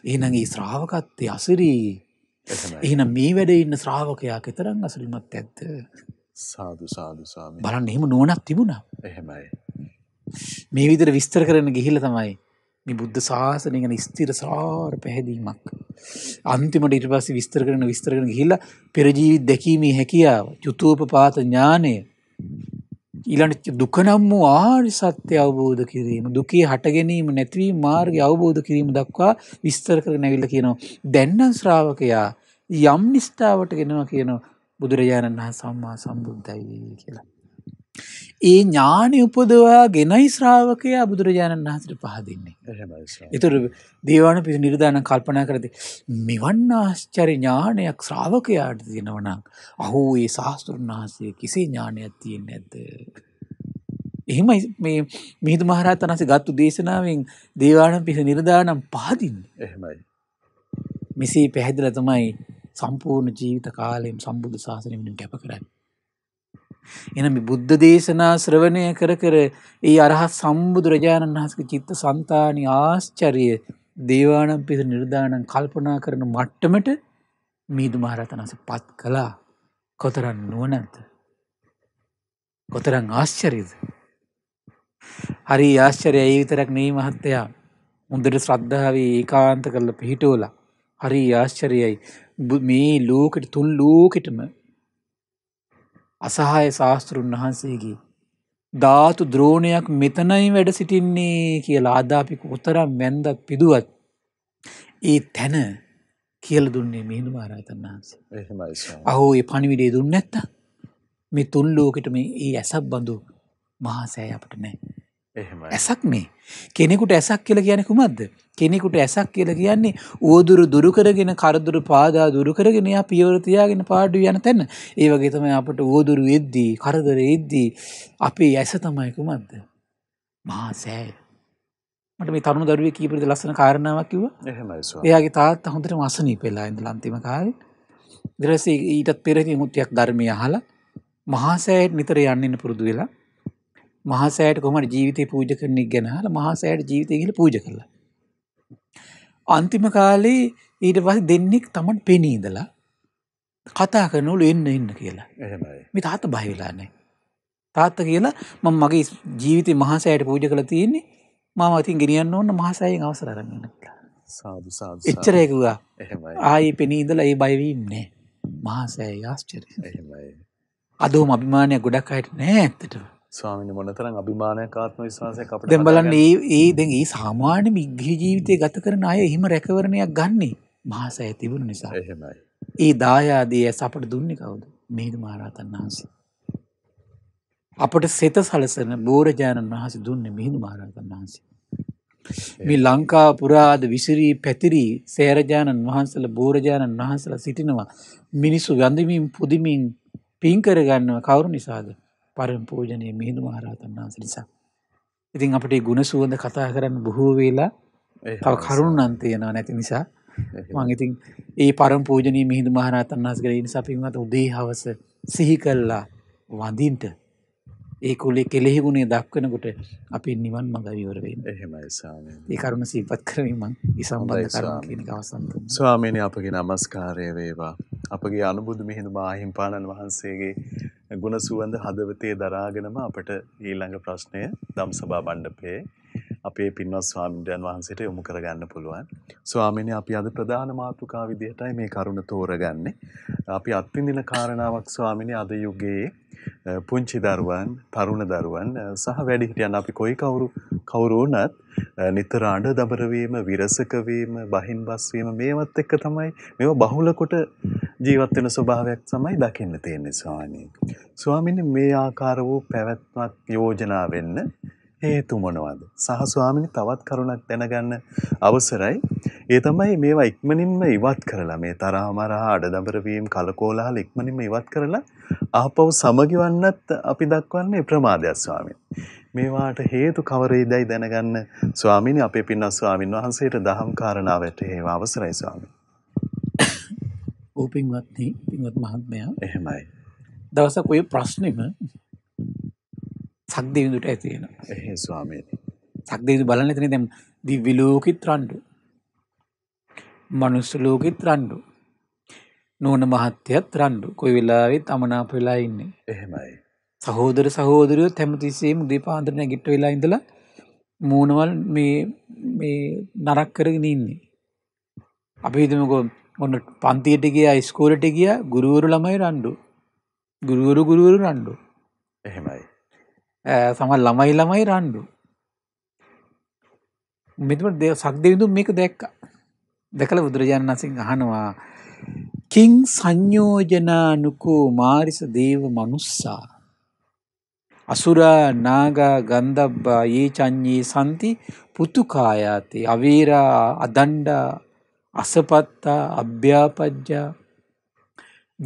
එහෙනම් ඒ ශ්‍රාවකත්වයේ අසිරි එහෙනම් මේ වැඩේ ඉන්න ශ්‍රාවකයා කතරම් අසිරිමත් ඇද්ද සාදු සාදු ස්වාමී බලන්න එහෙම නුවණක් තිබුණා එහෙමයි මේ විදිහට විස්තර කරන්න ගිහිල්ලා තමයි මේ බුද්ධ ශාසනය ගැන ස්ථිර සාර පැහැදීමක් අන්තිමට ඊට පස්සේ විස්තර කරන විස්තර කරන ගිහිල්ලා පෙර ජීවිත දැකීමේ හැකියාව චුතූපපාත ඥානය ඊළඟට දුක නම් වූ ආර්ය සත්‍ය අවබෝධ කිරීම දුකේ හට ගැනීම නැතිවීම මාර්ගය අවබෝධ කිරීම දක්වා විස්තර කරගෙන ඇවිල්ලා කියනවා දැන් නම් ශ්‍රාවකයා යම් නිස්ඨාවට ගෙනවා කියනවා බුදුරජාණන් වහන්සේ සම්මා සම්බුද්ධයි කියලා ඒ ඥානය උපදවා ගෙනයි ශ්‍රාවකයා බුදුරජාණන් වහන්සට පහදින්නේ. එතුර දේවාන පිසි නිර්ධාන කල්පනා කරති. මෙවන්න ආශ්චරි ඥානයක් ශ්‍රාවකයාට තියෙනවනම්. අහු ඒ ශාස්තෘන් වහන්සේ කිසි ඥානයක් තියෙන් ඇද. එහෙම මේ මිහිද මහරත් වනස ගත්තු දේශනාවෙන් දේවාන පිස නිර්ධානම් පහදින්න එහමයි. මෙසේ පැහැදිල තමයි සම්පූර්ණ ජීවිත කාලයෙන් සම්බුදු ශාසනමින් කැප කරන්න. එන මේ බුද්ධ දේශනා ශ්‍රවණය කර කර ඒ අරහත් සම්බුදුරජාණන් වහන්සේගේ චිත්ත සන්තානි ආශ්චර්ය දේවානම් පිස නිර්දානම් කල්පනා කරන මට්ටමට මීදු මහරහතන් වහන්සේ පත් කළා. කොතරම් නුවණද? කොතරම් ආශ්චර්යද? හරි ආශ්චර්යය ඒ විතරක් නෙවෙයි මහත්තයා. හොඳට ශ්‍රද්ධාවේ ඒකාන්ත කරලා පිහිටුවලා. හරි ආශ්චර්යයි. මේ ලෝකෙට තුන් ලෝකෙටම අසහාය ශාස්තෘන් වහන්සේගේ ධාතු ද්‍රෝණයක් මෙතනයි වැඩ සිටින්නේ කියලා අදාපි කොතරම් මැන්ද පිදුවත් ඒ තැන කියල දුන්නේ මිහිඳු මහරහතන් වහන්සේ. අහෝ ඒ පණිවිඩේ දුන්නේ නැත්තම් මේ තුන් ලෝකෙට මේ ඒ ඇසබ්බඳු මහා සෑය අපට නැහැ. ඇසක් මේ කෙනෙකුට ඇසක් කියල කියන කුමක්ද කෙනෙකුට ඇසක් කියල කියන්නේ ඕදුරු දුරුකරගෙන කරදුරු පාදා දුරුකරගෙන පියවරතියාගෙන පාඩු යන තැන්න ඒ වගේ තමයි අපට ඕදුරු එද්දී කරදර එද්දී අපේ ඇස තමයි කුමක්ද මහා සෑය මට මේ තරුණ දරුවේ කීපරිද ලස්සන කාරණාවක් කිව එයාගේ තාත් හොඳට මසනී පෙලා ඉඳ ලන්තිම කාල දරසේ ඊටත් පෙරහි මුත්තියක් ධර්මය හලා මහාසෑයට නිතර යන්නන්න පුරුදු වෙලා මහසෑයට කොමට ජීවිතය පූජ කරන ගැනහල මහසෑයට ජීවිතය කියල පූජ කරලා. අන්තිම කාලේ ඊට පස් දෙන්නෙක් තමන් පෙනීදලා කතා කරනුල එන්න එන්න කියලා මේ තාත බහිලානේ. තාත්ත කියලා මං මගේ ජීවිත මහසෑයට පූජ කළ තියෙන්නේ මම අතින් ගෙනියන්න ඕන්න මහසෑයෙන් අවසර අරගන්න එච්චරයකුවා ආය පෙනීදල ඒ බයවීන්නේ මහසෑය ආස්්චර අදෝම අභිමානය ගොඩක් අයට නෑ ඇත්තටව ස්වාමින මොනතරම් අභිමානයක් ආත්ම විශ්වාසයක් අපිට දැන් බලන්න ඒ ඒ දැන් ඒ සාමාන්‍ය මිග්ගිය ජීවිතය ගත කරන අය එහෙම රැකවරණයක් ගන්නේ මහසෑය තිබුණු නිසා. එහෙමයි. ඒ දායාදේ ඇස අපට දුන්නේ කවුද? මිහිඳු මහරහතන් වහන්සේ. අපට සෙත සලසන බෝරජාණන් වහන්සේ දුන්නේ මිහිඳු මහරහතන් වහන්සේ. මේ ලංකා පුරාද විසිරී පැතිරී සේරජාණන් වහන්සල බෝරජාණන් වහන්සලා සිටිනවා මිනිස්සු ගඳමින් පුදිමින් පින්කර ගන්නව කවුරු නිසාද? පරම පූජනය මිහිඳු මහරහතන් වහන්ස නිසා. ඉතින් අපට ගුණ සුවඳ කතා කරන්න බොහෝ වෙලා තව කරුණු අන්තයනවා නැති නිසා මංඉතින් ඒ පරම් පූජනී මිහිදු මහරහතන් වහස කර නිසා පින්වත් උදේ හවස සිහි කල්ලා වඳින්ට ඒ කුලේ කෙලෙහිගුණේ දක්වනකොට අපි නිවන් මඟ විවරවෙන් ඒ කරුණ සීපත් කරමින් ඉසම්බධ ස්වාමීනය අපගේ නමස්කාරය වේවා අපගේ අනුබුදු මිහිඳු මාහිම් පාණන් වහන්සේගේ ගුණ සුවඳ හදවතේ දරාගෙනම අපට ඊළඟ ප්‍රශ්නය ධම්සභා මණ්ඩපයේ අපේ පින්වත් ස්වාමීන් වහන්සේට යොමු කරගන්න පුළුවන්. ස්වාමීනි අපි අද ප්‍රධාන මාතෘකාව විදිහටයි මේ කරුණ තෝරගන්නේ. අපි අත්විඳින කාරණාවක් ස්වාමීනි අද යුගයේ පුංචි දරුවන්, තරුණ දරුවන් සහ වැඩිහිටියන් අපි කොයි කවුරු කවුරු වුණත් නිතර අඬ දබර වීම, විරසක වීම, බහින්බස් වීම මේවත් එක්ක තමයි මේව බහුල කොට ජීවත් වෙන ස්වභාවයක් තමයි දකින්න තියෙන්නේ ස්වාමීනි. ස්වාමීනි මේ ආකාර වූ පැවැත්මක් යෝජනා වෙන්න හේතු මොනවද? සහ ස්වාමීනි තවත් කරුණක් දැනගන්න අවසරයි. ඒ තමයි මේවා ඉක්මනින්ම ඉවත් කරලා මේ තරහ මරහ අඩදබර වීම කලකෝලහල ඉක්මනින්ම ඉවත් කරලා ආපහු සමගිවන්නත් අපි දක්වන්නේ ප්‍රමාදයක් ස්වාමීනි. මේවාට හේතු කවරේදයි දැනගන්න ස්වාමීනි අපේ පින්නස් ස්වාමින් වහන්සේට දහම් කාරණාවට හේව අවසරයි ස්වාමීනි. ඔව් පින්වත්නි පින්වත් මහත්මයා එහෙමයි දවසක් ඔය ප්‍රශ්නෙම සක්දේවිඳුට ඇති වෙනවා එහෙ ස්වාමීනි සක්දේවිඳු බලන්න එතන දැන් දිව්‍ය ලෝකෙත් රණ්ඩු මනුස්ස ලෝකෙත් රණ්ඩු නෝන මහත්තයත් රණ්ඩු කොයි වෙලාවෙත් අමනාප වෙලා ඉන්නේ එහෙමයි සහෝදර සහෝදරයෝ හැමතිස්සෙම දීපාන්දර නැගිට වෙලා ඉඳලා මූණවල් මේ මේ නරක් කරගෙන ඉන්නේ අපි හිතමුකෝ ඔන්න පන්තියට ගිය ඉස්කෝලට ගිය ගුරුවරු ළමයි රණ්ඩු ගුරුවරු ගුරුවරු රණ්ඩු එහෙමයි සම ළමයි ළමයි රණ්ඩු මෙතුම දෙ සක් දෙවිඳු මේක දැක්ක දැකළ බුදුරජාණන් වන්සින් අහනවා කින් සංයෝජනානුකෝ මාරිස දේව මනුස්සා අසුරා නාගා ගන්ධබ්බා ඒ චං්ඥී සන්ති පුතුකායාතේ අවේරා අදණ්ඩා අසපත්තා අභ්‍යාපජ්ජා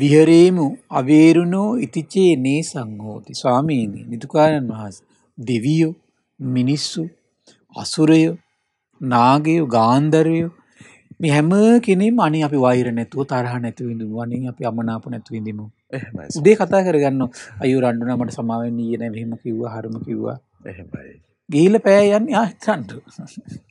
විහෙරේමු අවේරුණෝ ඉතිචේ නේ සංහෝති ස්වාමීනි නිතුකාරන් වහන්සේ දෙවියෝ මිනිස්සු අසුරයෝ නාගයෝ ගාන්ධර්වයෝ මේ හැම කෙනෙම අනේ අපි වෛර නැතුව තරහ නැතුව ඉඳමු අනේ අපි අමනාප නැතුව ඉඳමු උදේ කතා කරගන්න අයු රණ්ඩුනා මට සමාවෙන්න ඊයේ නැහැ මෙහෙම කිව්වා හරම කිව්වා එහෙමයි ගිහිල්ලා පෑ යන්නේ ආ හිතන්න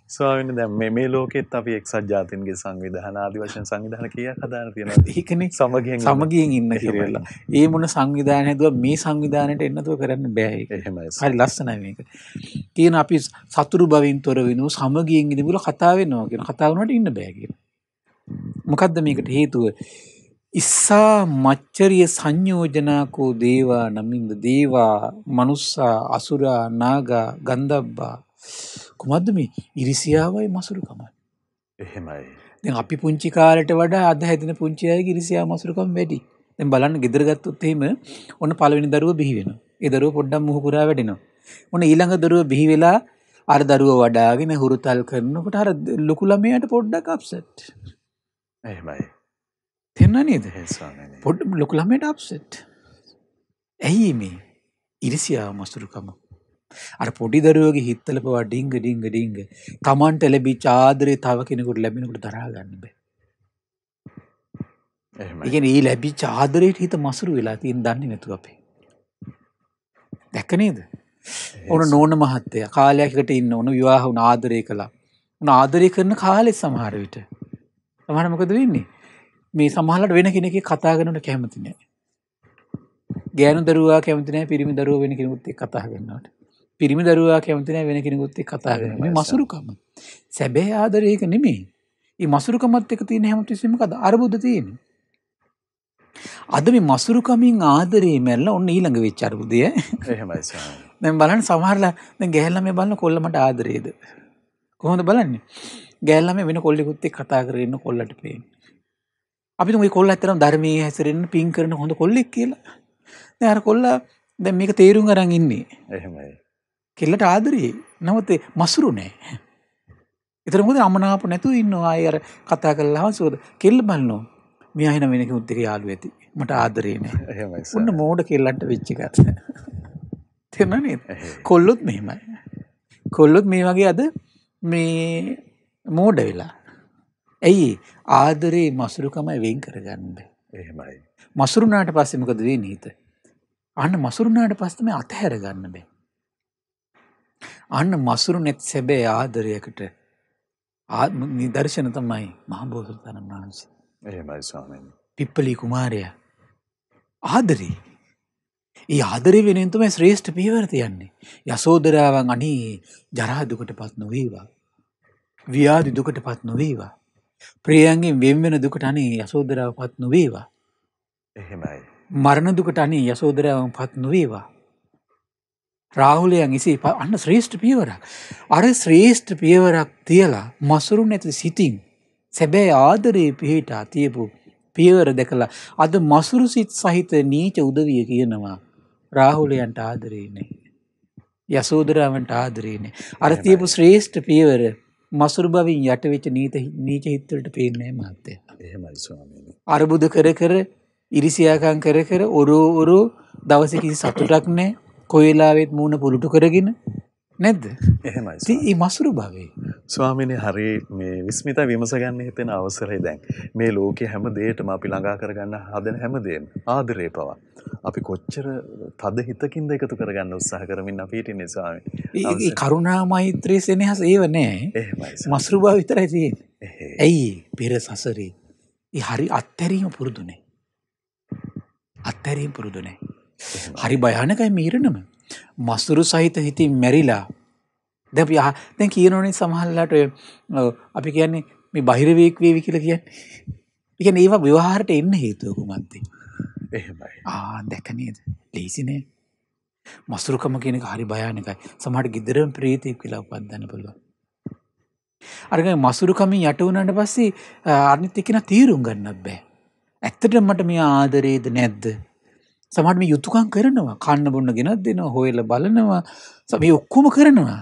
ස්වාමීන් දැන් මේ මේ ලෝකෙත් අපි එක්සත් ජාතීන්ගේ සංවිධාන ආදි වශයෙන් සංවිධාන කීයක් හදාලා තියෙනවද? ඒකනේ සමගියෙන් සමගියෙන් ඉන්න කියලා. ඒ මොන සංවිධාන හැදුවා මේ සංවිධානයට එන්නතෝ කරන්න බෑ ඒක. එහෙමයි. හරි ලස්සනයි මේක. කියන අපි සතුරු භවින් තොර වෙනු සමගියෙන් ඉඳිමුල කතා වෙනවා කියන කතා වුණාට ඉන්න බෑ කියන. මොකද්ද මේකට හේතුව? ඉස්සා මච්චරිය සංයෝජනාකෝ දේවා නමින්ද දේවා මනුස්සා අසුරා නාගා ගන්ධබ්බා කුමක්ද මේ ඉරිසියාවයි මසුරුකමයි. එහෙමයි. දැන් අපි පුංචි කාලට වඩා අද හැදෙන පුංචි අයගේ ඉරිසියා මසුරුකම වැඩි. දැන් බලන්න ගෙදර ගත්තොත් එහෙම ඔන්න පළවෙනි දරුවා බිහි වෙනවා. ඒ දරුවා පොඩ්ඩක් මුහු පුරා වැඩෙනවා. ඔන්න ඊළඟ දරුවා බිහි වෙලා අර දරුවා වඩාගෙන හුරුතල් කරනකොට අර ලොකු ළමයාට පොඩ්ඩක් අප්සෙට්. එහෙමයි. තේරුණා නේද? පොඩ්ඩ ලොකු ළමයාට අප්සෙට්. ඇයි මේ? ඉරිසියා මසුරුකම. අර පොඩි දරුවගේ හිත්තලපවා ඩිංග ඩිංග ඩිංග තමන්ට ලැබිච්ච ආදරේ තව කෙනෙකුට ලැබෙනකොට දරා ගන්න බෑ. එහෙමයි. ඉතින් ඊ ලැබිච්ච ආදරේට හිත මසුරු වෙලා තියෙන දන්නේ නැතුව අපි. දැක්ක නේද? ඕන නෝන මහත්තයා කාලයකට ඉන්න ඕන විවාහ වුණ ආදරය කළා. උන ආදරය කරන කාලෙත් සමහර විට. සමහර මොකද වෙන්නේ? මේ සමහරට වෙන කෙනෙක්ගේ කතා කරනට කැමති නැහැ. ගෑනු දරුවා කැමති නැහැ පිරිමි දරුවෝ වෙන කෙනෙකුත් එක්ක කතා කරනවට. පිරිමි දරුවා කැමතින වෙන කෙනෙකුත් කතා කරන මසුරුකම සැබෑ ආදරයක නෙමේ ඒ මසුරුකමත් එක තියෙන හැමතිසිම කද අරබුද්ධ තියෙන අද මේ මසුරුකමින් ආදරේ මැල්ල ඔන්න ඊළඟ වෙච්ච අරබුදය දැන් බලන්න සමහරලා දැන් ගැහැල්ලා මේ බලන කොල්ලමට ආදරේද කොහොමද බලන්නේ ගැල්ලම වෙන කොල්ලෙකුත්තේ කතා කරන්න කොල්ලට පේෙන් අපි මේ කොල්ල ඇතරම් ධර්මය හැසරෙන් පින් කරන හොඳ කොල්ලෙක් කියලා අර කොල්ලා දැ මේක තේරුම් අරන් ඉන්නේ එහෙමයි කෙල්ලට ආදරේ නවත මසුරු නෑ. එතර මුද අමනාප නැතු ඉන්න ආය අර කතා කරලා හසුවද කෙල්ල බලනෝ මෙයාහින වෙනක උත්තර යාලු ඇති මට ආදරේ නෑ ඔන්න මෝඩ කෙල්ලන්ට වෙච්චිකත් තෙරනනේ කොල්ලොත් මෙහෙමයි. කොල්ලොත් මේ වගේ අද මේ මෝඩ වෙලා. ඇයි ආදරේ මසුරුකම වෙන් කරගන්න. එහෙමයි. මසුරුනාට පස්සෙමකද වේ නීත. අන්න මසුරුනාට පස්සම අතහැරගන්න බෑ. අන්න මසුරු නැති සැබෑ ආදරයකට ආත්ම නිදර්ශන තමයි මහබෝසතාණන් වහන්සේ. එහෙමයි ස්වාමීනි. පිප්පලි කුමාරයා ආදරේ. ඒ ආදරේ වෙනුවෙන් තමයි ශ්‍රේෂ්ඨ පියවර තියන්නේ. යසෝදරාවන් අනේ ජරා දුකටපත් නොවේවා. ව්‍යාධි දුකටපත් නොවේවා. ප්‍රියයන්ගෙන් වෙන් වෙන දුකට අනේ යසෝදරාවපත් නොවේවා. එහෙමයි. මරණ දුකට අනේ යසෝදරාවන්පත් නොවේවා. රාහුලයන් ඉසි අන්න ශ්‍රේෂ්ඨ පියවරක්. අර ශ්‍රේෂ්ඨ පියවරක් තියලා මසුරු නැති සිතින් සැබෑ ආදරයේ පිහිටා තියපු පියවර දැකලා අද මසුරු සිත් සහිත නීච උදවිය කියනවා රාහුලයන්ට ආදරේනේ. යසෝදරාවන්ට ආදරේනේ. අර තියපු ශ්‍රේෂ්ඨ පියවර මසුරු බවින් යටවෙච්ච නීත නීච හිත්වලට පේන්නේ මහත්තය. එහෙමයි ස්වාමීනි. අරුබුද කර කර ඉරිසියාකම් කර කර ඔරෝ ඔරෝ දවසේ කිසි සතුටක් නැහැ. කොයිලාවෙත් මූුණ පුලුටු කරගෙන නැද්ද එහෙමයි ඒ මසුරු භවේ ස්වාමිනය හරි මේ විස්මිත විමසගන්න හිතෙන අවසරයි දැන් මේ ලෝකෙ හැම දේටම අපි ළඟා කරගන්න හදන හැමදේම ආදරේ පවා අපි කොච්චර තද හිතකින්ද එකතු කරගන්න උත්සාහ කරමින් අපි හිටින්නේ ස්වාමී ඒ කරුණා මෛත්‍රී සෙනෙහස ඒව නෑ එහෙමයි මසුරු භාව විතරයි තියෙන්නේ ඇයි පෙර සසරේ ඒ හරි අත්හැරීම පුරුදු නෑ අත්හැරීම පුරුදු නෑ හරි භයානකයි මීරණම. මස්තුරු සහිත හිතින් මැරිලා. දැප යහ දැන් කියනෝනේ සමහල්ලට අපි කියන්නේ මේ බහිරවේක් වේවි කියලා කියන්නේ. ඉතින් ඒවා විවාහයට එන්න හේතුව කුමක්ද? එහෙමයි. ආ දැක නේද? ලේසි නෑ. මස්තුරුකම කියන එක හරි භයානකයි. සමහරට গিදරම ප්‍රීතියක් කියලා උපදින්න පුළුවන්. අරගෙන මසුරුකමින් යට වුණාට පස්සේ අනිත් එක්කෙනා තීරුම් ගන්නත් බෑ. ඇත්තටම මට මෙයා ආදරේද නැද්ද? සමට මේ යුතුකන් කරනවා කන්න බොන්න ගෙනත් දෙනවා හොයල බලනවා සබේ ඔක්කොම කරනවා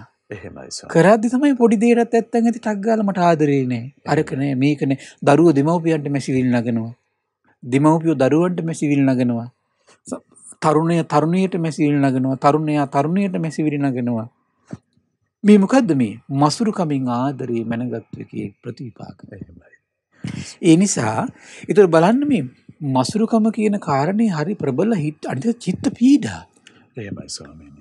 කරදදි තමයි පොඩි දේරත් ඇත්තන් ඇති ටක්ගාලමට ආදරේනේ අරකනෑ මේකන දරුව දෙමවපියන්ට මැසිවිල් නගෙනවා. දෙමවපියෝ දරුවන්ට මැසිවිල් නගෙනවා. තරුණය තරුණයට මැසිවිල් නගෙනවා තරුණයා තරුණයට මැසිවිරි නගෙනවා. මේ මොකක්ද මේ මසුරුකමින් ආදරයේ මැනගත්වක ප්‍රතිපාක. ඒ නිසා ඉතුර බලන්න මේ මසුරුකම කියන කාරණය හරි ප්‍රබල හිත් අඩිත චිත්ත පීඩා.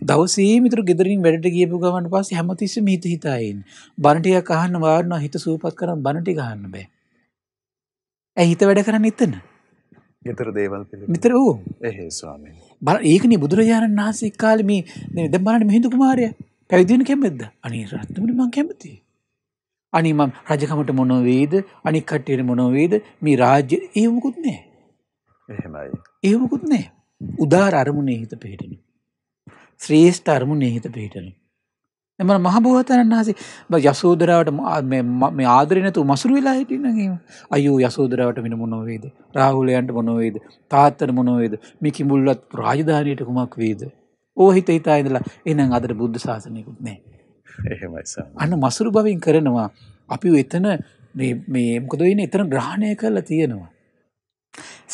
දවසේ මිතුර ගෙදරින් වැඩට ගියපු ගමන් පස්සේ හැමතිස්සෙම හිත හිතායින්. බණටියක් අහන්න වාරනවා හිත සූපත් කරන් බණටි ගහන්න බෑ. ඇයි හිත වැඩ කරන්න එතන? නිතර දේවල් නිතර වූ ඒස්වාමී බල ඒකන බුදුරජාණන් වහන්සේ කාල මේ ද බලට මිහිදු කුමාරය පැවිදින කැමෙද අනි රත්තුමට මං කැමති. අනිමම් රජකමට මොනොවේද අනිකට්ටයට මොනොවේද මේ රාජ්‍ය ඒමකුත් නෑ. එහෙමයි. එහෙම මොකුත් නැහැ. උදාර අරමුණේ හිත පිහිටෙනවා. ශ්‍රේෂ්ඨ අරමුණේ හිත පිහිටෙනවා. එම මහබෝධතරන් වහන්සේ යසෝදරාවට මේ ආදරේ නැතුව මසුරු වෙලා හිටින්න ගේම. අයියෝ යසෝදරාවට වෙන මොන වේද? රාහුලයන්ට මොන වේද? තාත්තට මොන වේද? මේ කිඹුල්වත් රාජධානියට කුමක් වේද? ඕ හිත හිතා ඉඳලා එහෙනම් අදට බුද්ධ ශාසනයකුත් නැහැ. එහෙමයි සාම. අන්න මසුරු භවෙන් කරනවා. අපි එතන මේ මේ මොකද වෙන්නේ? එතන ග්‍රහණය කරලා තියෙනවා.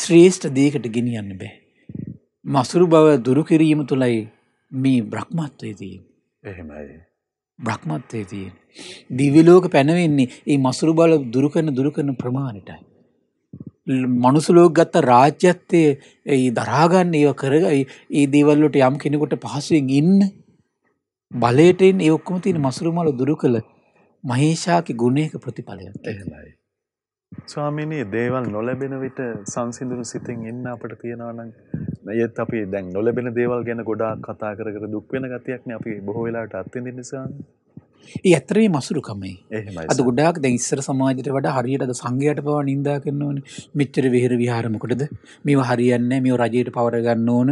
ශ්‍රේෂ්ඨ දේකට ගෙනියන්න බෑ. මසුරු බව දුරුකිරීම තුළයි මේ බ්‍රහ්මත්වය තියෙන්. එහෙමයි. බ්‍රහ්මත්වය තියෙන්. දිවිලෝක පැනවෙන්නේ ඒ මසුරු බල දුරුකරන දුරුකරන ප්‍රමාණටයි. මනුසුලෝක ගත්ත රාජ්‍යත්තය ඒ දරාගන්න ඒව කරගයි ඒ දේවල්ලට යම් කෙනෙකුට පහසුවෙන් ඉන්න බලයටෙන් ඒ ඔක්කොම තියෙන මසුරුමල දුරු කළ මහේෂාකි ගුණයක ප්‍රතිඵලයක් එහෙමයි. ස්වාමිනී දේවල් නොලැබෙන විට සංසිඳුණු සිතින් ඉන්න අපිට තියෙනවා නම් ඒත් අපි දැන් නොලැබෙන දේවල් ගැන ගොඩාක් කතා කර කර දුක් වෙන ගතියක්නේ අපි බොහෝ වෙලාවට අත්විඳින නිසා. ඒ ඇත්තරේ මසුරුකමයි. අද ගොඩාක් දැන් ඉස්සර සමාජයට වඩා හරියට අද සංඝයාට පවා නිඳා කරන්න ඕනේ. මෙච්චර විහෙර විහාරමකටද මේව හරියන්නේ නැහැ. මේව රජයට පවර ගන්න ඕන.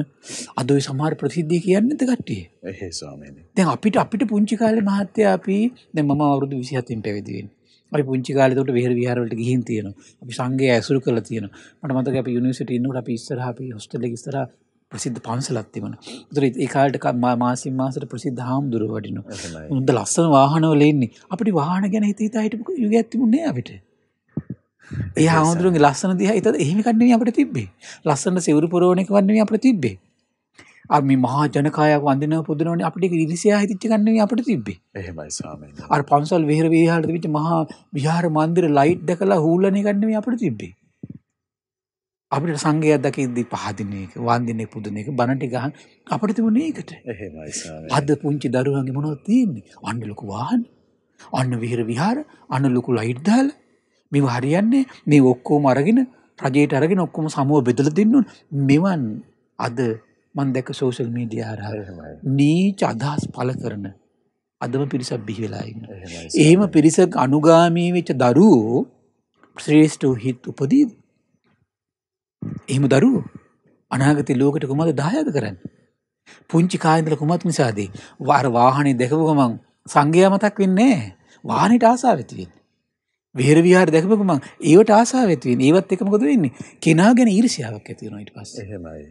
අද ওই සමහර ප්‍රසිද්ධිය කියන්නේද කට්ටිය? එහේ ස්වාමීනි. දැන් අපිට අපිට පුංචි කාලේ මහත්තයා අපි දැන් මම අවුරුදු 27න් පැවිදි වෙන්නේ. අපි පුංචි කාලේ උඩට විහෙර විහාර වලට ගිහින් තියෙනවා. අපි සංඝය ඇසුරු කරලා තියෙනවා. මට මතකයි අපි යුනිවර්සිටි ඉන්නකොට අපි ඉස්සරහා අපි හොස්ටල් එක ඉස්සරහා ප්‍රසිද්ධ පන්සලක් තිබුණා. ඒතර ඒ කාලේට මාසින් මාසෙට ප්‍රසිද්ධ හාමුදුරුවෝ වඩිනවා. හොඳ ලස්සන වාහනවල ඉන්නේ. අපිට වාහන ගැන හිත හිතා හිටපු යුගයක් තිබුණේ නැහැ අපිට. ඒ හාමුදුරුවන්ගේ ලස්සන දිහා හිතද එහෙම කන්නේ අපිට තිබ්බේ. ලස්සන සිවුරු පුරවණ එක වන්නේ අපිට තිබ්බේ. අර මේ මහා ජනකායක් වඳිනව පුදනවනේ අපිට ඉරිසියා හිතච්ච ගන්න නෙවෙයි අපිට තිබ්බේ. එහෙමයි ස්වාමීනි. අර පන්සල් විහෙර විහාරෙදි තිබිච්ච මහා විහාර මන්දිර ලයිට් දැකලා හූල්ලන එක නෙවෙයි අපිට තිබ්බේ. අපිට සංගයක් දකිද්දී පහදින එක වන්දින එක පුදන එක බණටි ගහන අපිට තිබුණේ ඒකට. එහෙමයි ස්වාමීනි. අද පුංචි දරුවන්ගේ මොනවද තියෙන්නේ? අන්න ලොකු වාහන, අන්න විහෙර විහාර, අන්න ලොකු ලයිට් දාලා මේව හරියන්නේ මේ ඔක්කොම අරගෙන රජයට අරගෙන ඔක්කොම සමුව බෙදලා දෙන්නුන මෙවන් අද මන් දැක සෝෂල් මීඩිය හර නීච අදහස් පල කරන අදම පිරිසක් බිහිවෙලාඉන්න. එහෙම පිරිසක් අනුගාමී වෙච්ච දරූ ශ්‍රේෂ්ඨ හිත් උපදීද. එහෙම දරු අනාගත ලෝකට කුමද දායද කරන්න. පුංචි කායන්දල කුමත් නිසාදී වාර වාහනේ දැකපු ගමන් සංගය මතක් වෙන්නේ වාහනට ආසා වෙතිවෙන්. වේර විහාර දැකපු ගමන් ඒවට ආසා වෙතිවෙන් ඒවත් එකමකොද වෙන්නේ කෙනාගෙන ඊර්ෂයාවක් ඇතිවෙන ඉට පස්ස හෙමයි.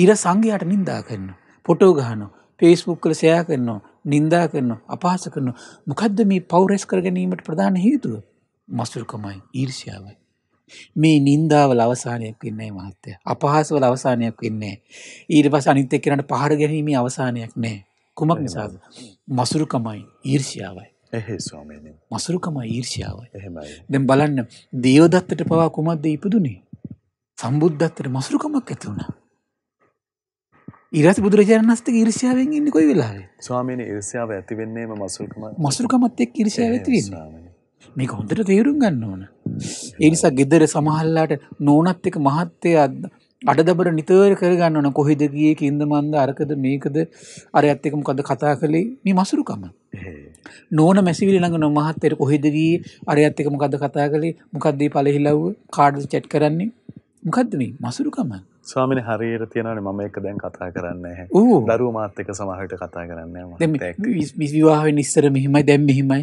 ඉර සංඝයාට නින්දා කරන්න. පොටෝ ගහනු පේස්බුක් කල සයා කරනවා නින්දා කරනවා අපහස කරන මොකද්ද මේ පෞරෙස් කර ගැනීමට ප්‍රධාන හේතුව මසුල්කමයි ඊර්ෂ්‍යාවයි. මේ නින්දාවල අවසානයක් වෙන්නේ මහත්තය අපහසවල අවසානයක් වෙන්නේ ඊට පස අනිත්‍ය කරට පහර ගැනීමේ අවසානයක් නෑ කුමක් නිසාද මසුරුකමයි ඊර්ෂ්‍යාවයි මසුරුකමයි ඊර්ෂ්‍යාවයි දෙම් බලන්න දියෝදත්තට පවා කුමක්ද ඉපදුනේ සම්බුද්ධත්තට මසුරුකමක් ඇති වුණා ඉරස බුදුරජාණන්ස්ත ඉරිසිාවෙන් ඉන්න කොයි වෙලා ස්වාමීන ඉරිසිාව ඇතිවෙන්නේම මසුල්කම මසුල්කමත් එක් ඉරිසිාව ඇතිවෙන්න මේ හොඳට තේරුම් ගන්න ඕන. ඒනිසා ගෙදර සමහල්ලාට නෝනත් එක මහත්තය අඩදබර නිතවර කරගන්න ඕන කොහෙද ගිය ඉන්ද මන්ද අරකද මේකද අර ඇත්තකම කද කතා කළේ මේ මසුරුකම. නෝන මැසිවිලි ළඟ නොමහත්තයට කොහෙදගී අර ඇත්තකම කද කතා කළේ මොකක්දී පලහිලව් කාඩ චැට් කරන්නේ මොකක්ද මේ මසුරුකමක්. ස්වාමින හරියට තියෙනවන මම එක දැන් කතා කරන්න දරු මාත්‍යක සමහට කතා කරන්න විවාහෙන් ඉස්තර මෙහිමයි දැම් මෙහිමයි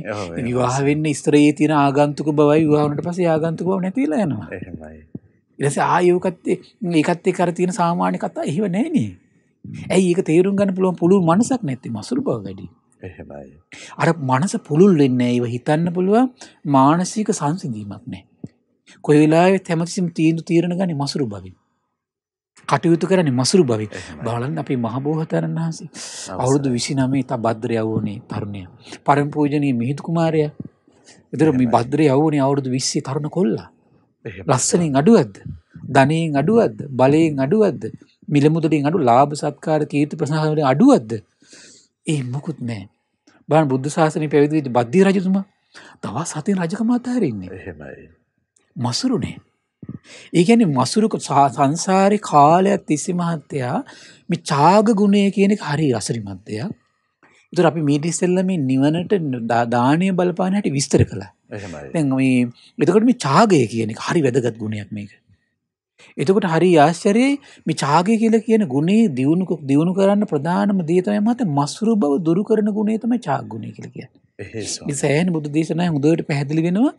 විවාහවෙන්න ස්ත්‍රයේ තියෙන ආගන්තුක බවයි විවාහනට පස ආගන්තුක බව නැතිලා යනවා එලස ආයෝකත්තේ ඒකත්තේ කර තියෙන සාමාන්‍ය කතා එහිව නෑනේ ඇයි ඒක තේරුම් ගන්න පුළුවන් පුළුව මනසක් නැති මසුරු බව වැඩි එහෙමයි අර මනස පුළුල් වෙන්න ඒව හිතන්න පුළුවන් මානසික සංසිඳීමක් නෑ කොයි වෙලාවෙ හැමතිසිම තීන්දු තීරණ ගනි මසුරු බවින් කටයුතු කරන්නේ මසුරු භවි බාලන් අපේ මහබෝහතරන් වහන්සේ අවුරුදු විසි නමේ තා බද්‍ර යවෝනේ තරුණය පරම් පූජනී මිහිදු කුමාරය එදර මේ බද්‍ර යවෝනේ අවුරුදු විස්සේ තරුණ කොල්ලා ලස්සනින් අඩුවද්ද ධනයෙන් අඩුවද්ද බලයෙන් අඩුවද්ද මිලමුදලින් අඩු ලාභ සත්කාර කීර්ති ප්‍රසාහවලින් අඩුවද්ද ඒ මොකුත් නෑ බාන බුද්ධ ශාසනය පැවිදිවිට බද්ධී රජතුමා තවා සතින් රජකම අතහැරන්නේ මසුරුනේ ඒ කියන්නේ මසුරුක සංසාරේ කාලයක් තිස්සේ මහත්තයා මේ ඡාග ගුණය කියන එක හරි අසරිමත් දෙයක්. ඒතර අපි මේ ඉස්සෙල්ලා මේ නිවනට දාණය බලපාන හැටි විස්තර කළා. දැන් මේ එතකොට මේ ඡාගය කියන එක හරි වැදගත් ගුණයක් මේක. එතකොට හරි ආශ්චර්යයි මේ ඡාගය කියලා කියන ගුණේ දියුණු දියුණු කරන්න ප්‍රධානම දේ තමයි මත මසුරු බව දුරු කරන ගුණය තමයි ඡාග ගුණය කියලා කියන්නේ. ඒ සෑහෙන බුදු දේශනාවෙන් හොඳට පැහැදිලි වෙනවා.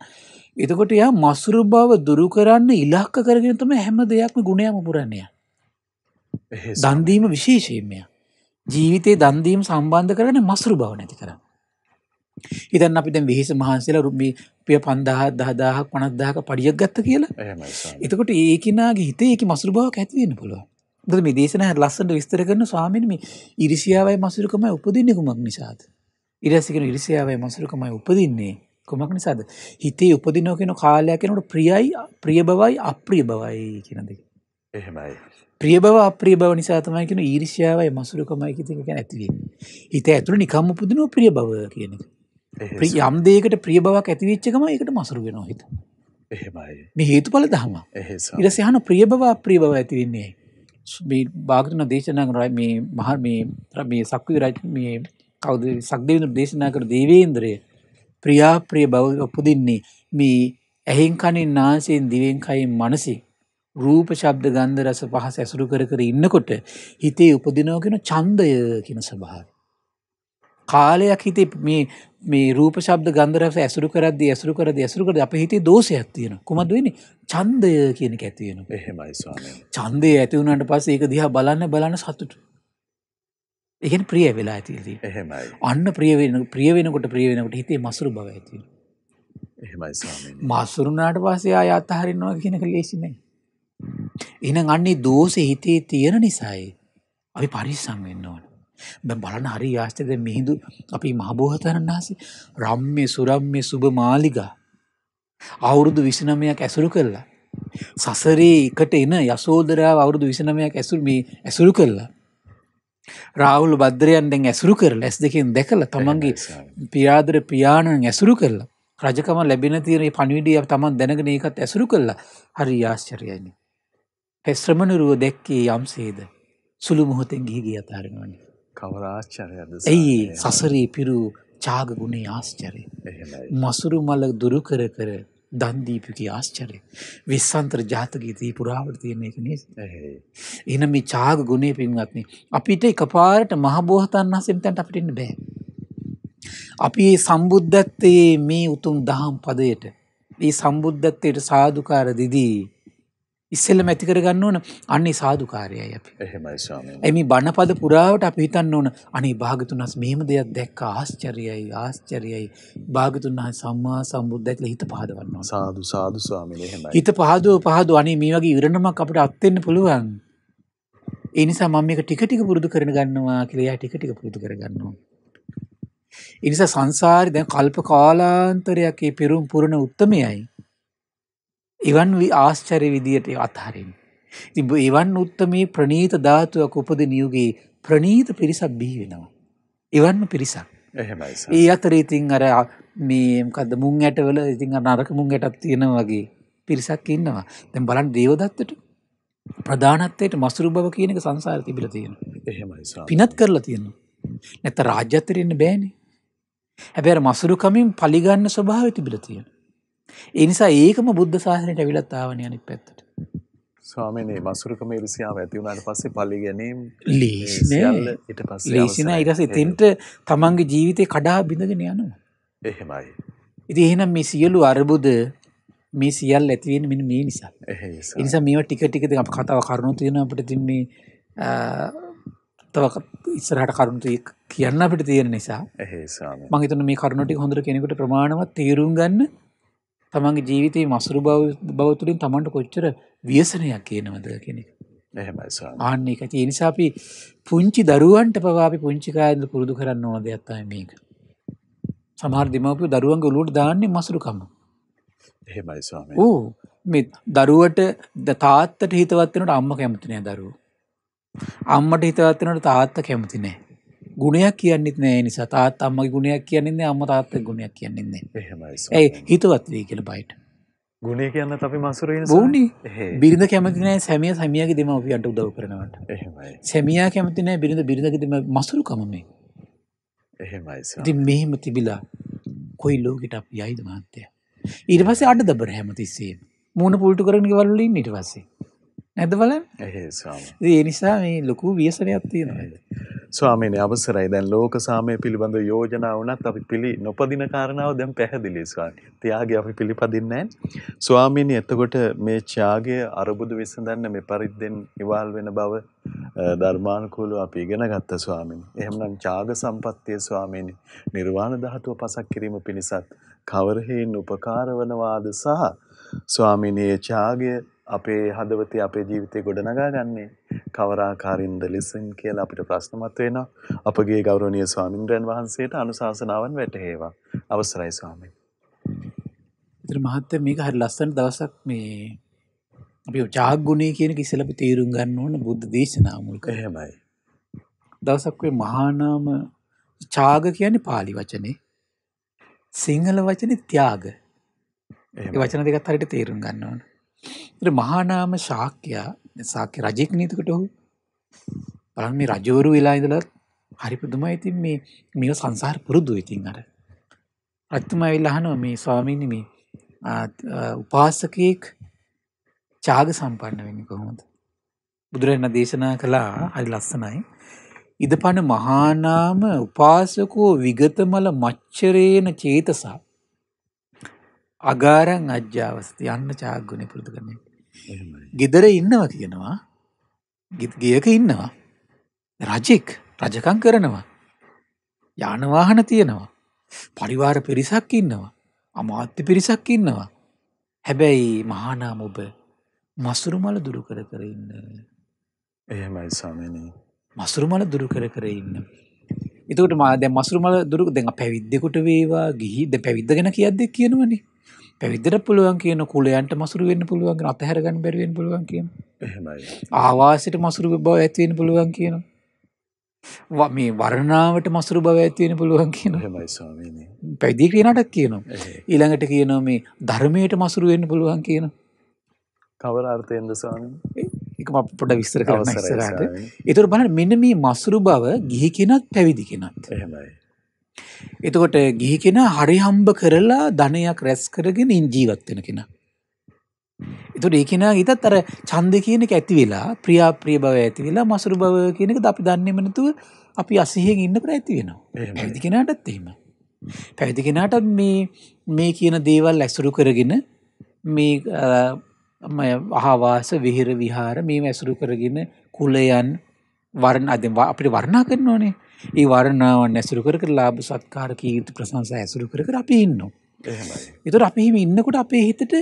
එතකොට යා මස්ුරු බව දුරු කරන්න ඉලක්ක කරගෙන තම හැම දෙයක්ම ගුණයම පුරණය දන්දීම විශේෂීමය ජීවිතයේ දන්දීම සම්බන්ධ කරන මස්ුරු බව නැති කරන්න ඉදන් අපි දැන් විහිස මහන්සේල රුම්මි පිය පන්දාහ දහදාහක් වනක් දාහක පඩියක් ගත්ත කියලා එතකොට ඒකනාගේ හිතේ එක මසුරු බවක් ඇතිවෙන්න පුළුව ද මේ දේශන හැ ලස්සට විස්තර කරන ස්වාමිනම ඉරිසියාවයි මසුරුකමයි උපදින්නෙකුමක් නිසාද ඉරසිකෙන ඉරිසියාවයි මසුරුකමයි උපදින්නේ කුමක් නිසාද හිතේ උපදිනෝ කෙන කාලයක් කෙනට ප්‍රියයි ප්‍රිය බවයි අප්‍රිය බවයි කියනද එහෙමයි ප්‍රිය බව අප්‍රිය බව නිසා තමයි කියන ඊර්ෂ්‍යාවයි මසුරුකමයි කිතික ගැන ඇතිවීම හිත ඇතුළ නිකම් උපදිනෝ ප්‍රිය බව කියන යම් දේකට ප්‍රිය බවක් ඇතිවිච්චකම එකට මසුරු වෙනවා හිත එහෙමයි මේ හේතු පල දහම ඉරසයහන ප්‍රිය බව අප්‍රිය බව ඇතිවෙන්නේ මේ භාගතන දේශනා කරයි මේ මහ මේ මේ සක්වි රජ මේ කවද සක්දේවන දේශනා කර දේවේන්ද්‍රය ප්‍රියාප්‍රිය බව උපදින්නේ මේ ඇහෙන් කනින් නාසයෙන් දිවෙන් කයින් මනසින් රූප ශබ්ද ගන්ධ රස පහස ඇසුරු කර කර ඉන්නකොට හිතේ උපදිනවා කියන ඡන්දය කියන ස්වභාවය. කාලයක් හිතේ මේ මේ රූප ශබ්ද ගන්ධ රස ඇසුරු කරද්දී ඇසුරු කරද්දී ඇසුරු කරද්දී අපේ හිතේ දෝෂයක් තියෙනවා. කොහොමද වෙන්නේ? ඡන්දය කියන එක ඇති වෙනවා. එහෙමයි ස්වාමීනි. ඡන්දය ඇති වුණාට පස්සේ ඒක දිහා බලන්න බලන්න සතුටු. ඒකෙන් ප්‍රිය වෙලා ඇතිදී. එහෙමයි. අන්න ප්‍රිය වෙන ප්‍රිය වෙනකොට ප්‍රිය වෙනකොට හිතේ මසුරු බව ඇති වෙනවා. එහෙමයි ස්වාමීනි. මසුරුනාට පස්සේ ආය අතහරිනවා කියන එක ලේසි නෑ. එහෙනම් අන්නේ දෝෂේ හිතේ තියෙන නිසායි අපි පරිස්සම් වෙන්න ඕන. දැන් බලන්න හරි ආස්තද මිහිඳු අපි මහබෝසතාණන් වහන්සේ රම්ම්‍ය සුරම්ම්‍ය සුබ මාලිගා අවුරුදු 29ක් ඇසුරු කළා. සසරේ එකට එන යසෝදරාව අවුරුදු 29ක් ඇසුරු මේ ඇසුරු කළා. රාවුල් බද්‍රයන්ෙන් ඇසුරු කර ලැස් දෙකින් දැකල තමන්ගේ පියාදර පියාණන් ඇසුරු කරලා රජකම ලැබෙන තිරේ පණවිඩිය තමන් දැනගෙන ඒකත් ඇසුරු කරලා හරි ආශ්චරයනි. පැස්්‍රමණරුව දැක්කේ යම්සේද සුළු මුහොතෙන් ගිහිගිය අතාරෙනවනි. කවරාශ්චරයද ඇයි සසරී පිරු චාගගුණේ ආශ්චරය. මසුරු මල දුරු කර කර දන්දීපිකි ආශ්චරය විස්සන්ත්‍ර ජාතකීතී පුරාවට තියෙන එක නිස එන මේ චාග ගුණේ පින්වත්න අපිට එක පාරට මහබෝහතන් වහසෙන් තැන්ට අපිටන්න බෑ අපි සම්බුද්ධත්තයේ මේ උතුම් දහම් පදයට ඒ සම්බුද්ධත්වයට සාධකාර දිදී ඉස්සෙල්ලම ඇතිකර ගන්න ඕන අන්නේ සාධකාරයයි අපි එමි බණපද පුරාවට අප හිතන්න ඕන අනේ භාගතුන්හස් මෙහම දෙයක් දැක්ක ආශ්චරියයි ආශ්චරියයි භාගතුන් හා සම්මා සම්බුද්ධ ඇත්ල හිත පහදවන්න සාදු සාදු ස්වාමිල හිත පහදුව පහදු අනේ මේ වගේ ඉරණමක් අපට අත්වෙන්න පුළුවන් එනිසා මම එක ටිකටික පුරුදු කරන ගන්නවා කියලයා ටිකටික පුරුදු කරගන්නවා. එනිසා සංසාරි දැන් කල්ප කාලාන්තරයක් පිරුම් පුරණ උත්තමයයි එවන් ආශ්චරය විදියට අත්හරින්. ඉතින් එවන් උත්තමේ ප්‍රනීත ධාතුවක් උපදින යුගයේ ප්‍රනීත පිරිසක් බිහි වෙනවා. එවන් පිරිසක්. එහෙමයි සර්. ඒ අතරේ ඉතින් අර මේ මොකද්ද මුං ඇටවල ඉතින් අර නරක මුං ඇටක් තියෙනවා වගේ පිරිසක් ඉන්නවා. දැන් බලන්න දේවදත්තට ප්‍රධානත්වයට මසුරු බව කියන එක සංසාරේ තිබිලා තියෙනවා. එහෙමයි සර්. පිනත් කරලා තියෙනවා. නැත්නම් රාජ්‍යත්වයට එන්න බෑනේ. හැබැයි අර මසුරුකමින් පලිගන්න ස්වභාවය තිබිලා තියෙනවා. එනිසා ඒකම බුද්ධ සාහනයට ඇවිලත්තාවන අනිත් පැත්තට ස්වාමනේ මසුරුකම ඉරිසියාව ඇති වුණට පස්සේ පල්ලි ගැනීම් ලීසිනට පස් ලීසින ඉරස තෙන්ට තමන්ගේ ජීවිතය කඩා බිඳගෙන යනවා එහෙමයි ඉති එහෙනම් මේ සියලු අරබුද මේ සියල් ඇතිවෙන මෙ මේ නිසා එනිසා මේ ටික ටිකද අප කතාව කරුණු තියෙන අපට තින්නේ තව ඉස්සරහට කරුණුතු කියන්න අපට තියෙන නිසා මගේතන මේ කරුණටි හොඳර කෙනෙකුට ප්‍රමාණවත් තේරුම් ගන්න තමන්ගේ ජීවිතයේ මසුරු බවතුලින් තමන්ට කොච්චර ව්‍යසනයක් කියනවද කෙනෙක්. ආන්නේ ඇති එනිසාපි පුංචි දරුවන්ට පවාපි පුංචිකායද පුරුදු කරන්න ඕන දෙයක්ත්තයි මේක. සමහර දෙමපපු දරුවන්ග ලුට දාන්නේ මසුරුකම. එහෙමයිස්වාම ඕ මේ දරුවට තාත්තට හිතවත්වනට අම්ම කැමතිනය දරුව. අම්මට හිතවත්වනට තාත්ත කැමතිනෑ. ගුණයක් කියන්නෙත් නෑ නිසා තාත් අම්මගේ ගුණයක් කියන්නෙන්නේ අම්ම තාත්ත ගුණයක් කියන්නෙන්නේ ඒ හිතවත් වී කියල බයිට ගුණේ කියන්න අපි මසුර ගුණි බිරිඳ කැමතිනෑ සැමිය සැමියගේ දෙම අපියන්ට උදව් කරනවට සැමියා කැමතිනෑ බිරිඳ බිරිඳගදම මසුරු කමේ එහෙමයි මෙහෙම තිබිලා කොයි ලෝකට අප යයිද මාන්තය ඊට පසේ අඩ දබර හැමතිස්සේ මූුණ පුල්ටු කරන වල්ලින් ඉට පස්සේ නැද බලන්න. එහේ ස්වාමී. ඒ නිසා මේ ලොකු ව්‍යසනයක් තියෙනවා. ස්වාමීනි අවසරයි දැන් ලෝක සාමය පිළිබඳ යෝජනා වුණත් අපි පිළි නොපදින කාරණාව දැන් පැහැදිලි ස්වාමී. ත්‍යාගය අපි පිළිපදින්නේ නැහැ. ස්වාමීනි එතකොට මේ ත්‍යාගය අරුබුදු විසඳන්න මේ පරිද්දෙන් ඉවල් වෙන බව ධර්මානුකූලව අපි ඉගෙන ගත්තා ස්වාමීනි. එහෙමනම් ත්‍යාග සම්පත්තිය ස්වාමීනි නිර්වාණ ධාතුව පසක් කිරීම පිණිසත් කවර හේන් උපකාර වනවාද සහ ස්වාමීනි ත්‍යාගය අපේ හදවතේ අපේ ජීවිතේ ගොඩනගාගන්නේ කවර ආකාරින්ද ලෙසින් කියලා අපිට ප්‍රශ්නමත් වෙනවා. අපගේ ගෞරවනීය ස්වාමින්ද්‍රයන් වහන්සේට අනුශාසනාවන් වැටහේවා. අවසරයි ස්වාමීන්. ඉතින් මහත්මයා මේක හරි ලස්සන දවසක් මේ අපි ජාග්ගුණේ කියන එක ඉස්සෙල්ලා අපි තීරුම් ගන්න ඕන බුද්ධ දේශනාව මුල් කරගෙන. එහෙමයි. දවසක් වේ මහානාම ඡාග කියන්නේ pāli වචනේ. සිංහල වචනේ ත්‍යාග. ඒ වචන දෙකත් හරියට තේරුම් ගන්න ඕන. එට මහානාම ශාක්‍යයා සාක්‍ය රජෙක් නීතකට ඔහු බලන් මේ රජවරු වෙලා ඉදලත් හරිපුදුම ඉතින් මේ මේ සංසාර පුරුදු ඉතින් අර අත්තුම ඇවිල්ලහනෝ මේ ස්වාමීණ මේ උපාසකයෙක් චාග සම්පන්න වෙන්න කොහොමද බුදුරන්න දේශනා කළා හරි ලස්සනයි ඉද පණ මහානාම උපාසකෝ විගතමල මච්චරේන චේතසා අගාරං අජ්‍යාවස්ති යන්න චාග්ගුණය පුරුදු කරන්නේ. ගෙදර ඉන්නව කියනවා ගියක ඉන්නවා. රජෙක් රජකං කරනවා. යානවාහන තියෙනවා. පරිවාර පිරිසක් ඉන්නවා. අමාත්‍ය පිරිසක් ඉන්නවා. හැබැයි මහානාම ඔබ මසුරු මල දුරු කර කර ඉන්න. එහෙමයි සාමනී. මසුරු මල දුරු කර කර ඉන්න. එතකට මා දැ මසුරුමල දුරු දෙඟ පැවිද්දෙකුට වේවා ගිහිද පැවිද්ද ගැන කියද්දෙක් කියනවනේ පැවිද්දට පුළුවන් කියන කුලයන්ට මසුරු වෙන්න පුළුවන් අතහැර ගන්න බැරි වෙන්න පුළුවන් කියන. එහෙමයි. ආවාසයට මසුරු බව ඇති වෙන්න පුළුවන් කියනවා. මේ වරණාවට මසුරු බව ඇතිවෙන පුළුවන් කියන හමයි ස්වාමීනය පැදි කියනටක් කියනවා ඊළඟට කියනවා මේ ධර්මයට මසුරු වෙන්න පුළුවන් කියන කවර අර්ථයෙන්ද ස්වාමී එක පොට විස්තර කවසරට එතුර බල මෙන මේ මසුරු බව ගිහි කෙනත් පැවිදි කෙනත් හමයි එතකොට ගිහි කෙනා හරි හම්බ කරලා ධනයක් රැස් කරගෙන ඉන් ජීවත් වෙන කෙනා. එතකොට ඒ කෙනා ඊටත් අර ඡන්දය කියන එක ඇති වෙලා ප්‍රියාප්‍රිය බව ඇති වෙලා මසුරු බව කියන එකද අපි දන්නේම නැතුව අපි අසහියෙන් ඉන්න කර ඇති වෙනවා. පැවිදි කෙනාටත් එහෙමයි. පැවිදි කෙනාට මේ මේ කියන දේවල් ඇසුරු කරගෙන මේ අහවාස විහිර විහාර මේ ඇසුරු කරගෙන කුලයන් වර්ණ අද අපිට වර්ණා කරන්න ඕනේ ඒ වර්ණාවන් ඇසුරු කර ලාබ සත්කාර කීර්ති ප්‍රශංසා ඇසුරු කර අපි ඉන්න. එතට අපිහිම ඉන්නකොට අපේ හිතට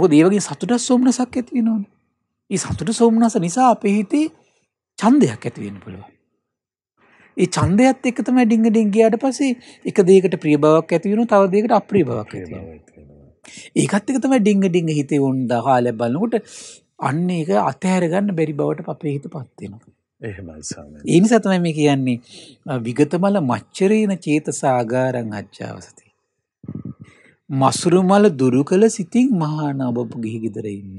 බෝ දේවගේ සතුට සෝමනසක් ඇතිවෙන ඕන. ඒ සතුට සෝමනස නිසා අපේ හිතේ චන්දයක් ඇතිවෙන්න පුළුවන්. ඒ චන්දයත් එක තමයි ඩිංග ඩිංගයාට පස්සේ එක දේකට ප්‍රිය බවක් ඇතිවෙන තව දෙකට අප්‍රිය බවක් ඒකත් එක තමයි ඩිංග ඩිංග හිතේ ඔන්න දහා ලැබන්නකොට අන්න එක අතහැරගන්න බැරි බවට අපේ හිත පත්වෙනවා. එහෙමයි ස්වාමීනි. ඒ නිසා තමයි මේ කියන්නේ විගතමල මච්චරේන චේතසාගාරං අච්චාවසති. මසුරු මල දුරු කළ සිතින් මහාන ඔබ ගිහි ගෙදර ඉන්න.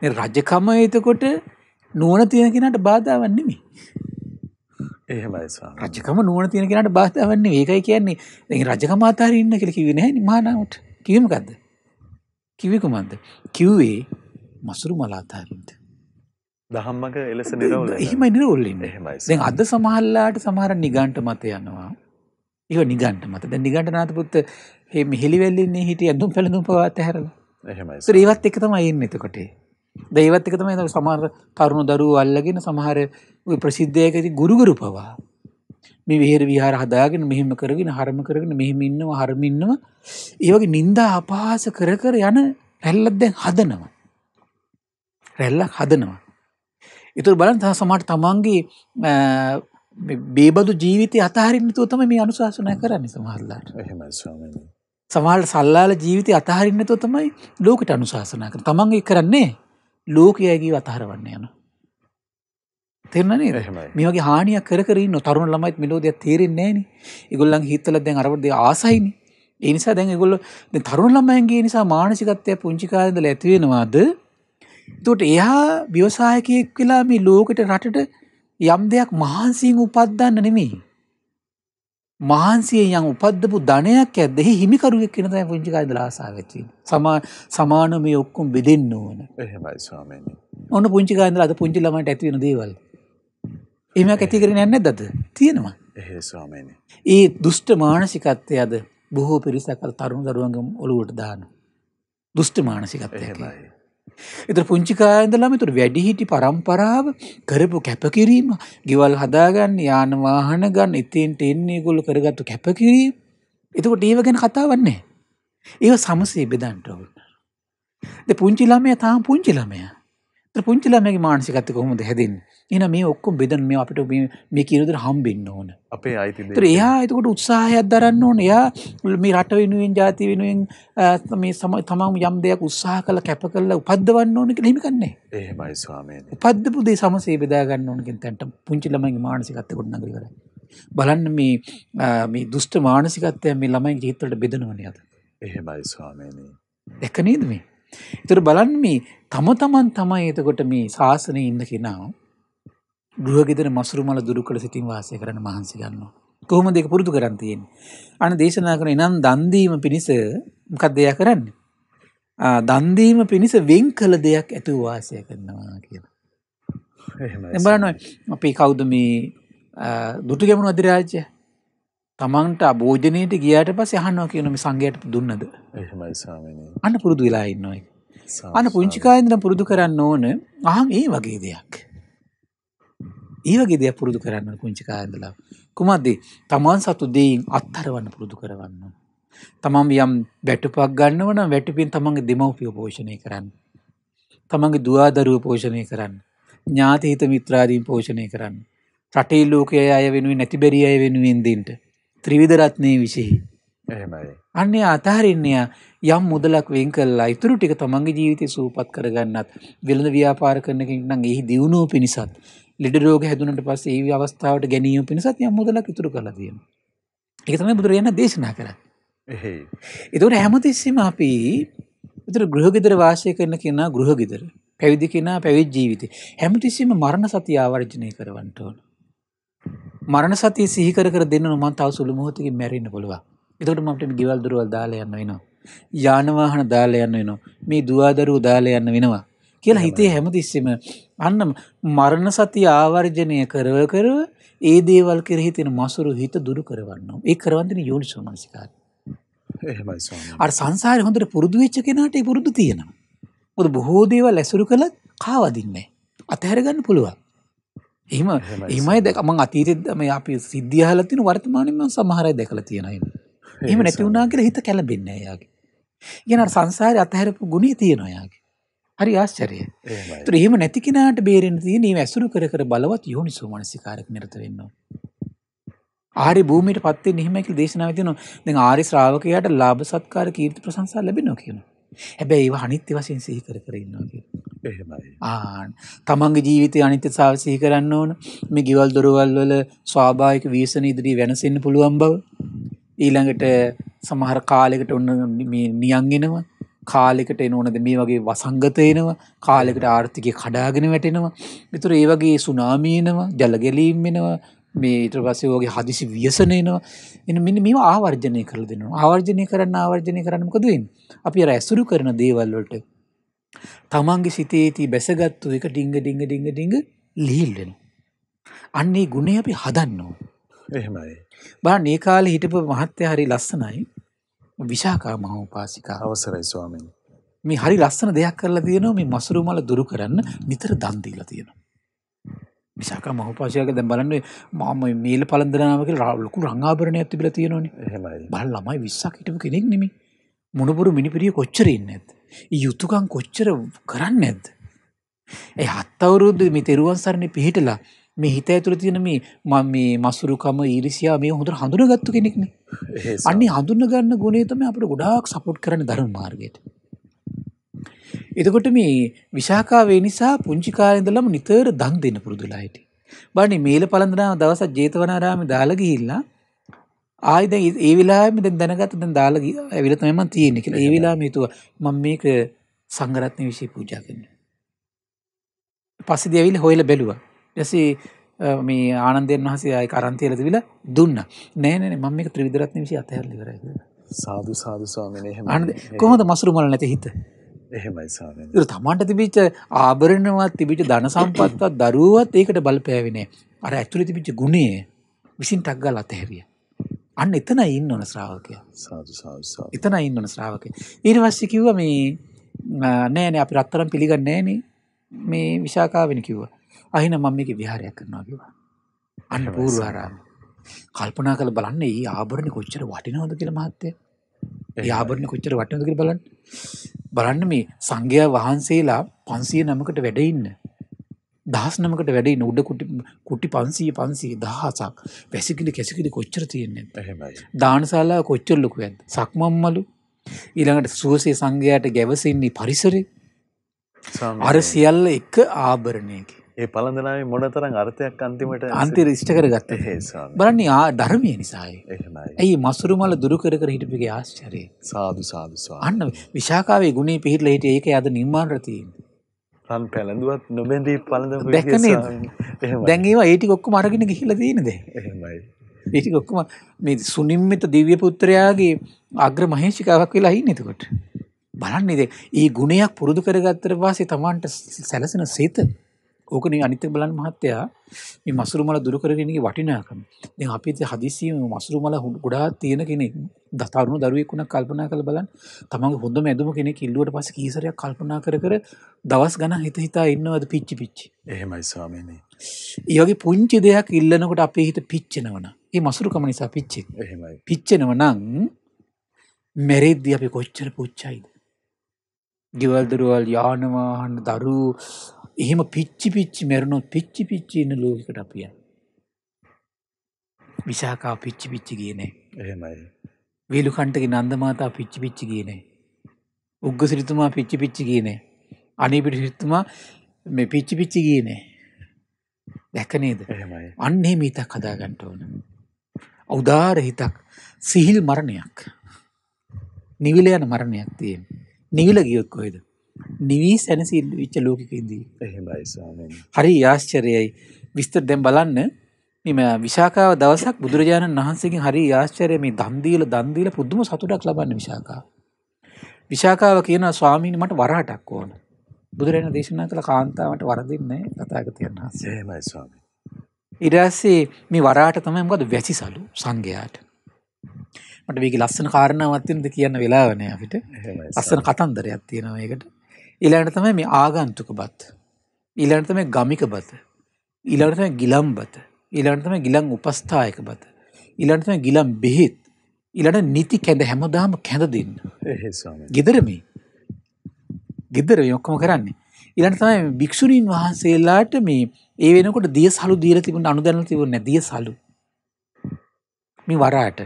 මේ රජකම එතකොට නුවණ තියෙන කෙනාට බාධාවක් නෙමෙයි. එහෙමයි ස්වාමීනි. රජකම නුවණ තියෙන කෙනාට බාධාවක් නෙමෙයි. ඒකයි කියන්නේ දැන් රජකම අතරින් ඉන්න කියලා කිව්වේ නැහැ නේ මහානාවට. කිව්වේ මොකද්ද? කිව්වේ කොහොමද? කිව්වේ මසුරු මල අතරින්ද. දහම්මක එලෙස නිරවුල එහෙමයි නිරවුල්ලින් එහෙමයි දැන් අද සමහරලාට සමහර නිගණ්ඨ මත යනවා ඒක නිගණ්ඨ මත දැන් නිගණ්ඨනාත පුත් මේ මිහිලිවැල්ලින්නේ හිටිය ඇඳුම් පැළඳුම් පවත් ඇහැරලා එහෙමයි ඒත් ඒවත් එක තමයි එන්නේ එතකොට දැන් ඒවත් එක තමයි සමහර තරුණ දරුවෝ අල්ලගෙන සමහර ওই ප්‍රසිද්ධයකදී ගුරුගුරු පවා මේ විහෙර විහාර හදාගෙන මෙහෙම කරගෙන හරම කරගෙන මෙහෙම ඉන්නවා හරම ඉන්නවා ඒ වගේ නිନ୍ଦා අපහාස කර කර යන රැල්ලක් දැන් හදනවා රැල්ලක් හදනවා ඉතුර බලන් තහ සමට තමන්ගේ බේබදු ජීවිතය අතහරින්නතුව තම මේ අනුශාසනය කරන්න සමහරලාට සමහල් සල්ලාල ජීවිතය අතහරින්නතුව තමයි ලෝකට අනුශාසනා කර තමන්ගේ කරන්නේ ලෝකයගේ අතහරවන්න යන තෙරන්නේ මේගේ හානිය කරන තරුණ ළමයිත් මිලෝදය තේරෙන්නේන ඉගොල්ලන් හිතල දැන් අරවද ආසයිනි එනිසා දැන් ගොල්ල තරුණ ළමයන්ගේ නිසා මානසිකත්වය පුංචිකාරදල ඇතිවෙනවාද එතකොට එයා ව්‍යවසායකයෙක් වෙලා මේ ලෝකෙට රටට යම් දෙයක් මහන්සියෙන් උපද්දන්න නෙමෙයි. මහන්සියෙන් යම් උපද්දපු ධනයක් ඇද්ද එහි හිමිකරුවෙක් කියන තමයි පුංචි කාලේ ඉඳලා ආසාව ඇති වෙන්නේ. සමා සමාන මේ ඔක්කොම බෙදෙන්න ඕන. එහෙමයි ස්වාමීනි. ඔන්න පුංචි කාලේ ඉඳලා අද පුංචි ළමයින්ට ඇති වෙන දේවල්. එහෙමයක් ඇති කරගෙන යන්නේ නැද්ද අද? තියෙනවා. එහෙ ස්වාමීනි. ඒ දුෂ්ට මානසිකත්වය අද බොහෝ පිරිසක් අද තරුණ දරුවන්ගේ ඔළුවට දානවා. දුෂ්ට මානසිකත්වය. එහෙමයි. එතර පුංචි කායඳලම තුර වැඩිහිටි පරම්පරාව කරපු කැපකිරීම ගෙවල් හදාගන්න යානවාහන ගන්න ඉතින්ට එන්නේ ගොල්ල කරගත්තු කැපකිරීම එතකොට ඒව ගැන කතාවන්නේ. ඒව සමසේ බෙදන්ටවන්න. ද පුංචිලාමය තාම පුංචිලාමයා පුංචි ළමයාගේ මානසිකත්වය කොහොමද හැදෙන්නේ? එහෙනම් මේ ඔක්කොම බෙදන්න මේ අපිට මේ මේ කියන විදිහට හම්බෙන්න ඕන. අපේ අයිති දේ. එයා එතකොට උත්සාහයක් දරන්න ඕන. එයා මේ රට වෙනුවෙන්, ජාති වෙනුවෙන් මේ තමම යම් දෙයක් උත්සාහ කරලා කැප කරලා උපද්දවන්න ඕන කියලා හිමිකන්නේ නැහැ. එහෙමයි ස්වාමීනි. උපද්දපු දේ සමසේ බෙදා ගන්න ඕන කියන තැනට පුංචි ළමයිගේ මානසිකත්වය ගොඩනගලා ඉවරයි. බලන්න මේ මේ දුෂ්ට මානසිකත්වය මේ ළමයිගේ ජීවිතවලට බෙදනවනේ අද. එහෙමයි ස්වාමීනි. එක නේද මේ? ඒතර බලන්න මේ තම තමන් තමයි එතකොට මේ ශාසනයේ ඉන්න කෙනා ගෘහගෙදර මසුරු මල දුරු කළ සිතින් වාසය කරන මහන්සි ගන්නවා. කොහොමද ඒක පුරුදු කරන් තියෙන්නේ? අන දේශනා කරන එනම් දන් දීම පිණිස මොකක්ද එයා කරන්නේ? දන් දීම පිණිස වෙන් කළ දෙයක් ඇතුව වාසය කරනවා කියලා. එහෙමයි. බලන්න අපි කවුද මේ දුටුගැමුණු අධිරාජ්‍යය? තමන්ට අභෝජනයට ගියාට පස්සේ අහනවා කියනම සංඝයාට දුන්නද? එහෙමයි ස්වාමීනි. අන්න පුරුදු වෙලා ඉන්නවා. අන්න පුංචි කාලේ පුරුදු කරන්න ඕන අහන් ඒ වගේ දෙයක්. ඒ වගේ දෙයක් පුරුදු කරන්න පුංචි කාලේ ඉඳලා. කුමක්ද? තමන් සතු දෙයින් අත්හරවන්න පුරුදු කරවන්න. තමන් යම් වැටුපක් ගන්නව නම් වැටුපින් තමන්ගේ දෙමව්පිය පෝෂණය කරන්න. තමන්ගේ දුවා දරුවෝ පෝෂණය කරන්න. ඥාති හිත මිත්‍රාදීන් පෝෂණය කරන්න. රටේ ලෝකයේ අය වෙනුවෙන් නැති බැරි අය වෙනුවෙන් දෙන්න. ත්‍රිවිධරත්නය විශෙහි. අන්නේ අතහරින්නයා යම් මුදලක් වෙන් කල්ලා ඉතුරු ටික තමන්ගේ ජීවිතය සූපත් කරගන්නත් වෙළඳ ව්‍යාපාර කරනකින් නම් එහි දියුණුව පිණිසත් ලෙඩ රෝග හැදුනට පස් ඒ අවස්ථාවට ගැනීම පිණිසත් යම් මුදලක් ඉතුරු කළ තියෙන. එක තමයි බුදුරයන්න දේශනා කර. එතුවට හැමතිස්සම අපි විතර ගෘහගෙදර වාසය කරන කෙනා ගෘහගෙදර පැවිදි කෙනා පැවිත් ජීවිතය හැමතිස්සම මරණ සති ආවර්ජනය කරවන්ට ඕන. මරණ සතිය සිහිකර කර දෙන්න මන් තව සුළු මොහොතකින් මැරෙන්න පුළුවන්. එතකොට මට ගෙවල් දොරවල් දාලා යන්න වෙනවා. යාන වාහන දාලා යන්න වෙනවා. මේ දුවදරුවෝ දාලා යන්න වෙනවා. කියලා හිතේ හැමතිස්සෙම අන්න මරණ සතිය ආවර්ජනය කරව කරව ඒ දේවල් කෙරෙහි තියෙන මසුරු හිත දුරු කරවන්නවා. ඒ කරවන්නේ යෝනිසෝ මනසිකාරය. එහෙමයි ස්වාමී. අර සංසාරේ හොඳට පුරුදු වෙච්ච කෙනාට ඒ පුරුදු තියෙනවා. මොකද බොහෝ දේවල් ඇසුරු කළත් කාවදින්නේ නැහැ. අතහැර ගන්න පුළුවන්. එහෙම එහෙමයි දැක මං අතීතෙත් මේ අපි සිද්ධිය අහලා තිනු වර්තමානයේ මං සමහර අය දැකලා තියෙනවා එහෙම. එහෙම නැති වුණා කියලා හිත කැළඹෙන්නේ නැහැ යාගේ. කියන අර සංසාරේ අතහැරපු ගුණය තියෙනවා යාගේ. හරි ආශ්චර්යය. ඒතර එහෙම නැති කෙනාට බේරෙන්න තියෙන මේ ඇසුරු කර කර බලවත් යෝනිසෝ මනසිකාරක නිරත වෙන්න ආරි භූමියට පත් වෙන්න එහෙමයි කියලා දේශනාවේ තියෙනවා. දැන් ආරි ශ්‍රාවකයාට ලාභ සත්කාර කීර්ති ප්‍රශංසා ලැබෙනවා කියනවා. හැබැයි ඒව අනිත්‍ය වශයෙන් සිහි කර කර ඉන්නවා එහෙමයි ආ තමන්ගේ ජීවිතය අනිත්‍ය සාව සිහි කරන්න ඕන මේ ගෙවල් දොරවල් වල ස්වාභාවික වීසන ඉදිරි වෙනසෙන්න පුළුවන් බව ඊළඟට සමහර කාලෙකට ඔන්න මේ නියන් එනවා කාලෙකට එනෝනද මේ වගේ වසංගත එනවා කාලෙකට ආර්ථිකය කඩාගෙන වැටෙනවා විතර ඒ වගේ සුනාමීනවා ජලගැලීම් වෙනවා මේ ඊට පස්සේ වගේ හදිසි ව්‍යසන එනවා එන මෙන්න මේව ආවර්ජනය කරලා දෙනවා ආවර්ජනය කරන්න ආවර්ජනය කරන්න මොකද වෙන්නේ අපි ඇසුරු කරන දේවල්වලට තමන්ගේ සිතේති බැසගත්තු එක ඩිංග ඩිංග ඩිංග ඩිංග ලිහිල්ලෙන. අන්නේ ගුණේ අපි හදන්නවා. එහෙමයි. බලන්න මේ කාලේ හිටපු මහත්ය හරි ලස්සනයි. විශාකා මහෝපාසිකා අවසරයි ස්වාමීනි. මේ හරි ලස්සන දෙයක් කරලා තියෙනවා මේ මසුරු මල දුරු කරන්න නිතර දන් දීලා තියෙනවා. විශාකා මහෝපාසිකාගේ දැන් බලන්න මම මේල පළඳනාව කියලා ලොකු රංගාභරණයක් තිබිලා තියෙනෝනේ. එහෙමයි. බලන්න ළමයි 20ක් හිටපු කෙනෙක් නෙමෙයි. මොනබුරු මිනිපිරිය කොච්චර ඉන්න ඇද. යුතුකන් කොච්චර කරන්න ඇද. ඇ හත්තවුරුද්ද මේ තෙරුවන් සරණ පිහිටලා මේ හිත ඇතුළ තියෙන මේ මම මේ මසුරුකම ඊරිසියා මේ හොඳට හඳුන ගත්තු කෙනෙක්න අන්නේ හඳුන්න ගන්න ගුණේතම අපට ගොඩාක් සපොට් කරන දරු මාර්ගයට. එතකොට මේ විශාකාවේ නිසා පුංචිකාරයදලම නිතර දන් දෙන්න පුරුදුලා හිටි. බනි මේල පළඳනා දවස ජේතවනාරාමි දාලගිහිල්ලා ආයි දැන් ඒ වෙලාවෙම දැන් දැනගත්ත දැන් දාලා ඇවිල්ලා තමයි මම තියෙන්නේ කියලා. ඒ වෙලාවෙම හිතුවා මම මේක සංඝරත්න විශ්ේ පූජා කරන්න. පස්සේ ඇවිල්ලා හොයලා බැලුවා. ඊටසේ මේ ආනන්දයන් වහන්සේ ආයි කරන්තියලා දවිලා දුන්නා. නෑ නෑ මම මේක ත්‍රිවිධ රත්න විශ්ේ අතහැරලා ඉවරයි කියලා. සාදු සාදු ස්වාමීනි එහෙම ආනන්ද කොහොමද මසුරු මල නැති හිත එහෙමයි ස්වාමීනි ඒක තමන්ට තිබිච්ච ආභරණවත් තිබිච්ච ධන සම්පත්වත් දරුවවත් ඒකට බලපෑවේ නෑ අර ඇතුලේ තිබිච්ච ගුණය විසින් ටක් ගාලා අතහැරියා අන්න එතනයි ඉන්න ඕන ශ්‍රාවකය එතනයි ඉන්න ඕන ශ්‍රාවකය ඊට පස්සේ කිව්ව මේ නෑනේ අපි රත්තරන් පිළිගන්නේ නෑනේ මේ විශාකාවෙන කිව්වා අහින මම මේක විහාරයක් කරනවා කිව්වා අන්න පූර්වාරාම කල්පනා කරලා බලන්න මේ ආභරණ කොච්චර වටිනවද කියලා මහත්තයා ඒ ආභරණ කොච්චර වටිනවද කියලා බලන්න බලන්න මේ සංඝයා වහන්සේලා 500 නමකට වැඩ ඉන්න දහස්නමකට වැඩේ නොඩ කුටි කුටි පන්සීය පන්සේ දහසක් වැසිකිලි කැසිකිලි කොච්චර තියෙන්නේ එහෙමයි දානශාලා කොච්චර ලොකු ඇද සක්මම්මලු ඊළඟට සුවසේ සංඝයාට ගැවසෙන්නේ පරිසරේ අර සියල්ල එක ආභරණයකි ඒ පළඳනාවේ මොනතරම් අර්ථයක් අන්තිමට අන්තිර ඉෂ්ට කරගත්ත බලන්නේ ආ ධර්මය නිසායි ඇයි මසුරුමල දුරු කර කර හිටපිගේ ආශ්චර්යය සාදු සාදු අන්න විශාකාවේ ගුණේ පිහිටලා හිටිය ඒක අද නිර්මාණ රතියෙන්නේ රන් පැළඳුවත් නොබැඳී පලඳ දැකන දැන්ඒවා ඒටි ඔක්කොම අරගෙන ගිහිල දීනද ඒටි ඔක්කොම මේ සුනිම්මත දිව්‍ය පුත්‍රයාගේ අග්‍ර මහේෂිකාවක් වෙලා හි නතකොට බලන්නේද ඒ ගුණයක් පුරුදු කරගත්තර වාසේ තමන්ට සැලසෙන සේත ඕකනේ අනිත්‍ය බලන් මහත්තයා මේ මසුරු මල දුරු කරගෙනගේ වටිනාකම. දැන් අපි ඉතින් හදිසියෙම මසුරු මල ගොඩාක් තියෙන කෙනෙක් දතරුණු දරුවෙක් වුණා කල්පනා කරලා බලන්න තමන්ගේ හොඳම ඇඳුම කෙනෙක් ඉල්ලුවට පස්සේ කීසරයක් කල්පනා කර කර දවස් ගණන් හිත හිතා ඉන්නවද පිච්චි පිච්චි. එහෙමයි ස්වාමීනි. ඒ වගේ පුංචි දෙයක් ඉල්ලනකොට අපේ හිත පිච්චෙනවනම් ඒ මසුරුකම නිසා පිච්චෙන. එහෙමයි. පිච්චෙනව නම් මෙරෙද්දී අපි කොච්චර පුච්චයිද? ගෙවල් දරුවල් යාන වාහන දරුවෝ එහෙම පිච්චි පිච්චි මැරුණොත් පිච්චි පිච්චි ඉන්න ලෝකෙකට අපි යන්නේ. විසාකා පිච්චි පිච්චි ගියේ නෑ. එහෙමයි. වේලුකණ්ඩගේ නන්දමාතා පිච්චි පිච්චි ගියේ නෑ. උග්ගසිරිතුමා පිච්චි පිච්චි ගියේ නෑ. අනේපිට සිරිතුමා මේ පිච්චි පිච්චි ගියේ නෑ. දැක නේද? එහෙමයි. අන්න එහෙම හිතක් හදා ගන්න ඕන. උදාාර හිතක් සිහිල් මරණයක්. නිවිල යන මරණයක් තියෙන. නිවිල ගියොත් කොහෙද? නිවී සැනසිල් විච්ච ලෝකිකදී හරි ආශ්චරයයි විස්තර දැම් බලන්න මෙම විශාකාව දවසක් බුදුරජාණන් වහන්සේගේ හරි ආශ්චරය මේ දන්දීල දන්දීල පුද්දුම සතුටක් ලබන්න විශාකා විශාකාව කියන ස්වාමීන් මට වරහටක් ඕන බුදුරජාණ දේශනා කළ කාන්තාවට වරදින්නේ කතාගතයන් වහන්සේ ඉරස්සේ මේ වරාට තමයි මොකද වැසි සලු සංඝයාට මට මේක ලස්සන කාරණාවක් තියෙනද කියන්න වෙලාව නෑ අපිට. ලස්සන කතන්දරයක් තියෙනවා ඒකට. ඊළඟට තමයි මේ ආගන්තුක බත්. ඊළඟට තමයි ගමික බත. ඊළඟට තමයි ගිලම් බත. ඊළඟට තමයි ගිලම් උපස්ථායක බත. ඊළඟට තමයි ගිලම් බෙහෙත්. ඊළඟට නිති කැඳ හැමදාම කැඳ දෙන්න. එහෙ ස්වාමී. gedara මේ. gedara මේ ඔක්කොම කරන්නේ. ඊළඟට තමයි භික්ෂුණීන් වහන්සේලාට මේ ඒ වෙනකොට දියසලු දීලා තිබුණ අනුදැනලා තිබුණ නැහැ දියසලු. මේ වරාට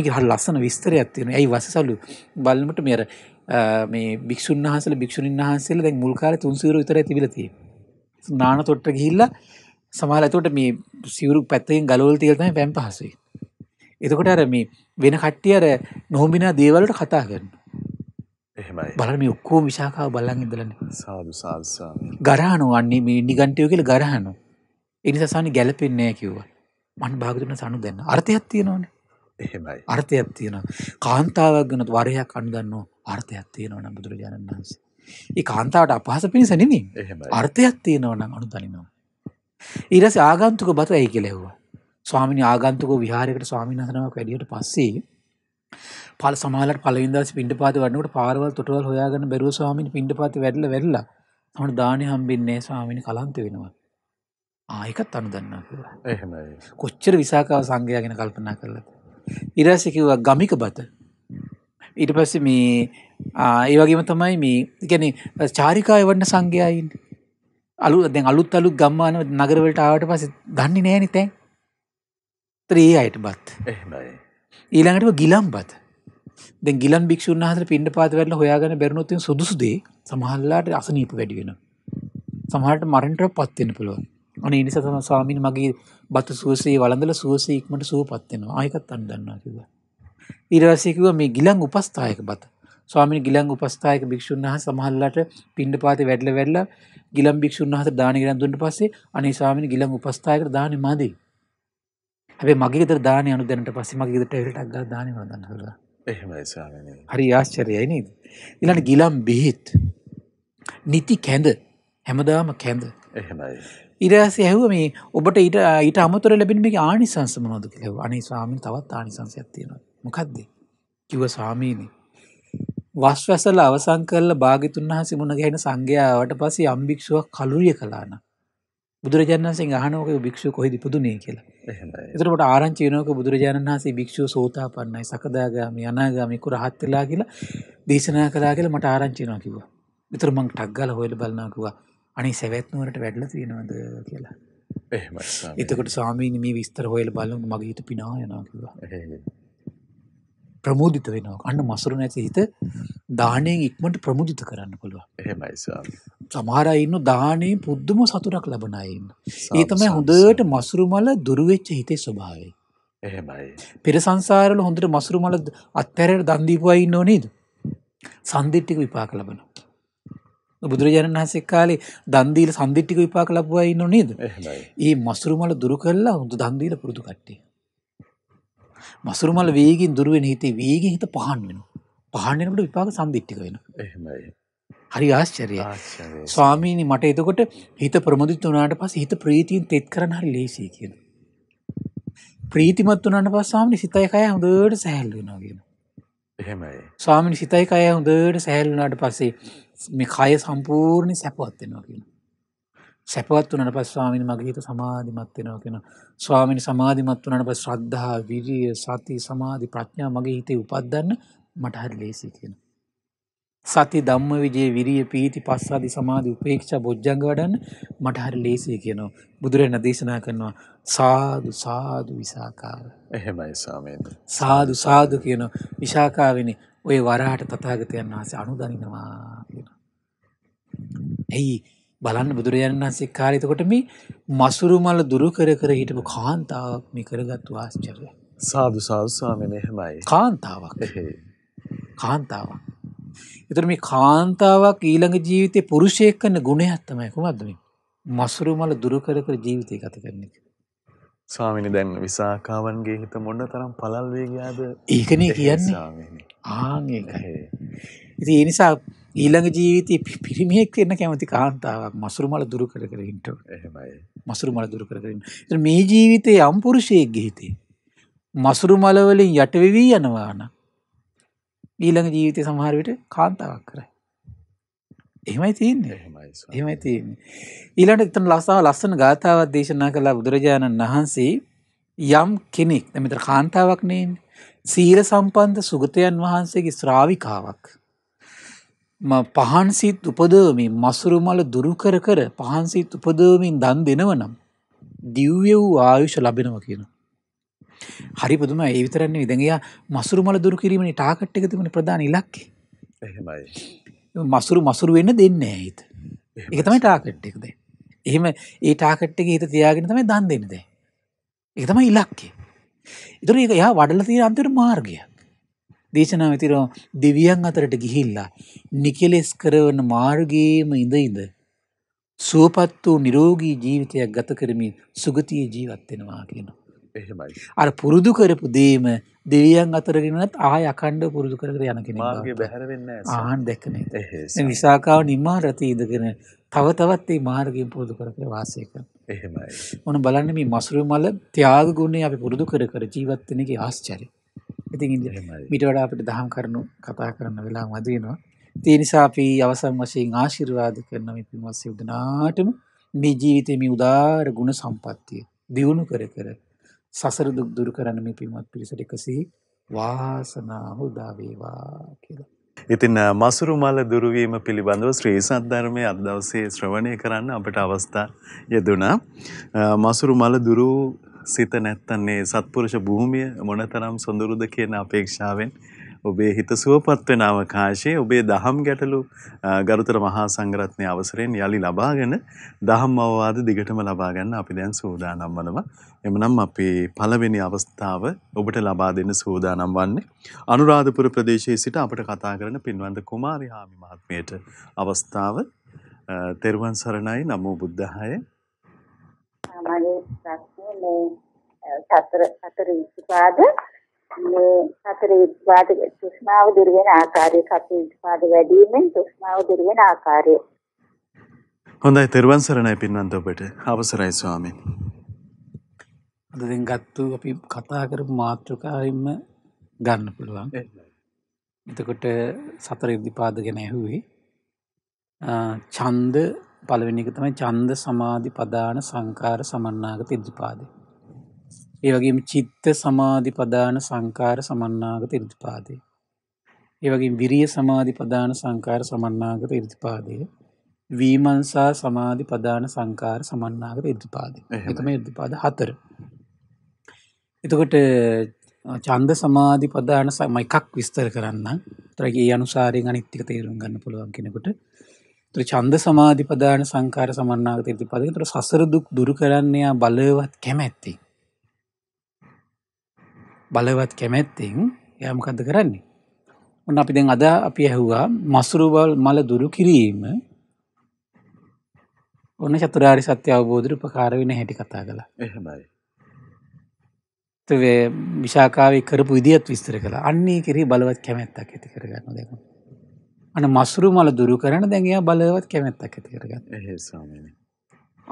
මේක හල් ලස්සන විස්තරයක් තියෙන ඇයි වසසලු බලමට මෙර මේ භික්ෂන් වහසල භික්ෂණන් වහන්සේල දැ මුල්කාර තුන්සිර විතර තිබිලති නාන තොට්ට ගිහිල්ල සමාලතොට මේ සිවරු පැත්තයෙන් ගලවල් තියල්තයි පැම් පහසුයි. එතකොට අර මේ වෙන කට්ටිය අර නොහමිනා දේවලට කතා කරන්න බල මේ ඔක්කෝ විශාකාව බලන් ඉදලන ගරහනු වන්නේ මේ නිගන්ටයෝ කියල ගරහනු එනිසානි ගැලපෙන්නෑ කිව්ව මන් භාගතුන සනු දෙන්න අර්ථයක් තියෙනවානේ එහෙමයි. අර්ථයක් තියෙනවා. කාන්තාවක් ගැන වරයක් අනුදන්නෝ අර්ථයක් තියෙනවා නම් බුදුරජාණන් වහන්සේ. ඒ කාන්තාවට අපහාස පිණිස නෙමෙයි. අර්ථයක් තියෙනවා නම් අනුදනිනවා. ඊට පස්සේ ආගන්තුක බත ඇයි කියලා ඇහුවා. ස්වාමිනී ආගන්තුක විහාරයකට ස්වාමීන් වහන්සේනමක් වැඩියට පස්සේ පල සමාලට පළවෙනි දවසේ පිණ්ඩපාත වඩනකොට පාරවල් තොටවල් හොයාගෙන බැරුව ස්වාමීන් පිණ්ඩපාත වැඩිලා වැඩිලා තමයි දාණි හම්බෙන්නේ ස්වාමීන් කලන්ත වෙනවා. ආ ඒකත් අනුදන්නා කියලා. එහෙමයි. කොච්චර විසාකාව සංගය ගැන කල්පනා කරලාද? ඉරස කිව්වා ගමික බත ඊට පස්ස මේ ඒ වගේම තමයි මේ ගැන චාරිකාය වන්න සංඝයායින් අලු දැන් අලුත් අලු ගම්මාන නගරවලට ආවට පස දන්නේ නෑනි තැන් ත්‍රී අයට බත් ඊළඟටම ගිලම් බත දැ ගිලන් භික්ෂූන් හතර පින්ඩ පාත වැල්ල හොයාගන බැරනොතින් සුදුසුදේ සමහල්ලාට අසනීප වැඩිගෙන සමහට මරන්ට පත්වෙන පුළුවන් අන නිසාතම ස්වාමීන් මගේ බතු සුවසේ වලඳල සුවසේ ඉක්මට සුවපත්වෙනවා ආයකත් අන්දන්නා කිව. ඉරවාසයකව මේ ගිලං උපස්ථායක බත ස්වාමිනි ගිලං උපස්ථායක භික්ෂූන් වහ සමහල්ලට පින්ඩ පාත වැඩල වැඩල ගිලම් භික්ෂූන් හත දානගරන් දුන්ට පස්සේ අනි ස්වාමිනි ගිලං උපස්ථායක දාන මදී. හැබේ මගේත දාන අනු දැනට පස්ස මගේෙට එටක් දාන වදන්න හලා එහෙමයි හරි ආශ්චරයයි නේද ඊළඟ ගිලම් බෙහෙත් නිති කැඳ හැමදාම කැඳ එහෙමයි ඉරස ඇහුව මේ ඔබට ඊට ඊට අමතුර ලැබෙන මේ ආනිසංස මොනොද කියව අනේ ස්වාමීන් තවත් ආනිසංසයක් තියෙනවා මොකක්ද කිව ස්වාමීනී වස්වැසල අවසං කරල භාගිතුන් වහස මුණ ගැන සංඝයාවට පසේ අම්භික්ෂුවක් කලුරිය කලාන බුදුරජාණන්සේ ගහනෝක භික්ෂු කොහිද පුදුනේ කියලා එතරට ආරංචි නෝක බුදුරජාණන් වහසේ භික්ෂූ සෝතා පන්නයි සකදාගාම යනාගාමිකු රහත් වෙලා කියලා දේශනා කලා කියලා මට ආරංචිනවා කිව්වා විතරමං ටක්ගල හොයල බලනාකිවා අනේ සැවැත් නුවරට වැඩලා තියෙනවද කියලා. එහෙමයි. එතකොට ස්වාමීනි මේ විස්තර හොයලා බලමු මගේ හිත පිනා යනවා කිව්වා. ප්‍රමුදිත වෙනවා. අන්න මසුරු නැති හිත දාහණයෙන් ඉක්මනට ප්‍රමුදිත කරන්න පුළුවන්. එහෙමයි ස්වාමී. සමහර අය ඉන්න දාහණයෙන් පුදුම සතුටක් ලබන අය ඉන්න. ඒ තමයි හොඳට මසුරු මල දුරු වෙච්ච හිතේ ස්වභාවය. එහෙමයි. පෙර සංසාරවල හොඳට මසුරු මල අත්හැරලා දන් දීපුවා ඉන්නෝ නේද? සම්දිට්ඨික විපාක ලබනවා. බුදුරජාණන් වහන්සේ කාලේ දන් දීලා සම්දිට්ටික විපාක ලැබුවා ඉන්නෝ නේද? ඒ මසුරු මල දුරු කළා හුදු දන් දීලා පුරුදු කට්ටිය. මසුරු මල වේගින් දුර වෙන හිතේ වේගින් හිත පහන් වෙනවා. පහන් වෙනකොට විපාක සම්දිට්ටික වෙනවා. එහෙමයි. හරි ආශ්චර්ය ස්වාමීණි මට එතකොට හිත ප්‍රමුදිත් වනාට පස් හිත ප්‍රීතියෙන් තෙත් කරන හරි ලේසි කියන. ප්‍රීතිමත් වනට පස්සාමි සිතයිකය හොඳට සැහැල්ලුනාගෙන. එහෙමයි ස්වාමිනි සිතයිකය හොඳට සැහැල්ලුනාට පස්සේ මේ කය සම්පූර්ණ සැපවත් වෙනවා කියන. සැපවත් වනට පස් ස්වාමිනි මගේහිත සමාධිමත් වෙනවා කියෙන ස්වාමිනි සමාධිමත් වනට පස් ශ්‍රද්ධහා විරිය සති සමාධි ප්‍රඥා මගේ හිතේ උපත්දන්න මට හරි ලේසි කියන. සති දම්ම විජේ විරිය පීති පස්සාදි සමාධි උපේක්ෂ බොජ්ජංග වඩන්න මට හරි ලේසිය කියනවා බුදුරෙන් දේශනා කරනවා සාදු සාදු විසාකාව එහෙමයි සාමේද සාදු සාදු කියන විශාකාවෙනි ඔය වරහට තථාගතයන් වහන්සේ අනුදනිනවා කියලා. ඇයි බලන්න බුදුරජාණන් වහන්සේ කාරිතකොට මේ මසුරු මල දුරු කර කර හිටපු කාන්තාවක් මේ කරගත්තු ආශ්චර්ය. සාදු සාදු ස්වාමීන් එහෙමයි. කාන්තාවක්. කාන්තාවක්. ඒතර මේ කාන්තාවක් ඊළඟ ජීවිතේ පුරුෂයෙක් කරන ගුණයක් තමයි කොහොමද මේ? මසුරු මල දුරු කර කර ජීවිතය ගත කරන එක. ස්වාමිනි දැන් විසාකාවන්ගේ හිත මොන තරම් පළල් වී ගියාද? ඒකනේ කියන්නේ. ස්වාමිනි. ආන් ඒකයි. ඉතින් ඒ නිසා ඊළඟ ජීවිතේ පිරිමියෙක් වෙන්න කැමති කාන්තාවක් මසුරු මල දුරු කර කර ඉන්න ඕනේ. එහෙමයි. මසුරු මල දුරු කර කර ඉන්න. ඉතින් මේ ජීවිතේ යම් පුරුෂයෙක්ගේ හිතේ මසුරු මල වලින් යට වෙවි යනවා නම් ඊළඟ ජීවිතේ සමහර විට කාන්තාවක් කරයි. එහෙමයි තියන්නේ එහෙමයි තියන්නේ ඊළට එතන ලස්සාව ලස්සන ගාථාවත් දේශනා කලා බුදුරජාණන් වහන්සේ යම් කෙනෙක් මෙතර කාන්තාවක් නේන් සීර සම්පන්ධ සුගතයන් වහන්සේගේ ශ්‍රාවිකාවක් පහන්සිත් උපදවමින් මසුරුමල දුරුකර කර පහන්සිත් උපදවමින් දන් දෙනව නම් දිව්‍ය වූ ආයුෂ ලබෙනව කියන හරි පුදුම ඒ විතරන්නේ විදඟයා මසුරුමල දුරු කිරීමනි ටාකට් එක තිබුණ ප්‍රධාන ඉලක්කේ එහෙමයි මසුරු මසුරු වෙන්න දෙන්නේ හිත එක තමයි ටාකට් එකද එහෙම ඒ ටාකට් එක හිත තියාගෙන තමයි දන් දෙන්නද එක තමයි ඉලක්කේ ඉතුර ඒක එයා වඩල තිීර අන්තර මාර්ගයක් දේශනාව තිරෝ දෙවියන් අතරට ගිහිල්ලා නිකෙලෙස් කරවන මාර්ගයේම ඉඳයිද සුවපත් වූ නිරෝගී ජීවිතයක් ගත කරමින් සුගතිය ජීවත් වෙනවා කියනවා එහෙමයි. අර පුරුදු කරපු දේම දෙවියන් අතරගෙනත් ආය අකණ්ඩ පුරුදු කරකර යන කෙනෙක්. මාර්ගය බැහැර වෙන්නේ නැහැ. ආහන් දැක්කනේ. එහෙසයි. විසාකාව නිමාරති ඉඳගෙන තව තවත් මේ මාර්ගයෙන් පුරුදු කරකර වාසය කරනවා. එහෙමයි. මොන බලන්න මේ මසුරු මල ත්‍යාග ගුණය අපි පුරුදු කර කර ජීවත් වෙන එකේ ආශ්චර්යය. ඉතින් ඊට වඩා අපිට දහම් කරුණු කතා කරන්න වෙලාවක් මදි වෙනවා. ඒ නිසා අපි අවසන් වශයෙන් ආශිර්වාද කරන මේ පින්වත් සිවුදනාටම මේ ජීවිතේ මේ උදාාර ගුණ සම්පත්තිය දියුණු කර කර සසර දුක් දුරු කරන්න මේ පින්වත් පිරිසට එකසේ වාසනාව උදා වේවා කියලා. ඉතින් මසුරු මල දුරුවීම පිළිබඳව ශ්‍රී සද්ධර්මයේ අද දවසේ ශ්‍රවණය කරන්න අපට අවස්ථා ලැබුණා. මසුරු මල දුරු සිත නැත්තන්නේ සත්පුරුෂ භූමිය මොනතරම් සොඳුරුද කියන අපේක්ෂාවෙන් ඔබේ හිත සුවපත් වෙන අවකාශයේ ඔබේ දහම් ගැටලු ගරුතර මහා සංඝරත්නයේ අවසරයෙන් යලි ලබාගෙන දහම් අවවාද දිගටම ලබා ගන්න අපි දැන් සූදානම් වෙනවා. එමනම් අපේ පළවෙනි අවස්ථාව ඔබට ලබා දෙන්න සූදානම් වන්නේ අනුරාධපුර ප්‍රදේශයේ සිට අපට කතා කරන පින්වන්ත කුමාරි හාමි මහත්මියට අවස්ථාව තෙරුවන් සරණයි නමෝ බුද්ධාය. මගේ ප්‍රශ්නේ මේ සතර සතර ඉතිපාද මේ සතර විපාද තෘෂ්ණාව දුර වෙන ආකාරය සතර විපාද වැඩි වීමෙන් තෘෂ්ණාව දුර වෙන ආකාරය හොඳයි තෙරුවන් සරණයි පින්වන්ත ඔබට අවසරයි ස්වාමීන් අද දැන් ගත්තු අපි කතා කරපු මාතෘකාවෙන්ම ගන්න පුළුවන් එතකොට සතර ඉදිපාද ගැන ඇහුවේ ඡන්ද පළවෙනි එක තමයි ඡන්ද සමාධි පදාන සංකාර සමන්නාගත ඉදිපාදේ ඒ වගේම චිත්ත සමාධි ප්‍රධාන සංකාර සමන්නාගත ඉරිතිපාදය. ඒ වගේ විරිය සමාධි ප්‍රධාන සංකාර සමන්නාගත ඉරිතිපාදය. වීමන්සා සමාධි ප්‍රධාන සංකාර සමන්නාගත ඉරිතිපාද එතම ඉරිතිපාද හතර. එතකොට චන්ද සමාධි ප්‍රධාන සම එකක් විස්තර කරන්න තරගේ අනුසාරයෙන් අනිත්තික තේරුම් ගන්න පුළුවන් කෙනෙකුට චන්ද සමාධි ප්‍රධාන සංකාර සමන්නාගත ඉරිතිපාදකට සසර දුක් දුරු කරන්නේයා බලවත් කැමැත්තේ. බලවත් කැමැත්තෙන් එයා මොකද කරන්නේ. ඔන්න අපි දැන් අද අපි ඇහුවා මසුරුබල් මල දුරු කිරීම ඔන්න චතුරාරි සත්‍ය අවබෝධර උපකාර වෙන හැටි කතා කළ එහමයි. විශාකාවේ කරපු විදිියත් විස්තර කළ අන්නේ කිරේ බලවත් කැමැත්තක් ඇති කරගන්න දෙක. අන මස්රු මල දුරු කරන දැඟයා බලවත් කැමැත්තක් ඇති කරගන්න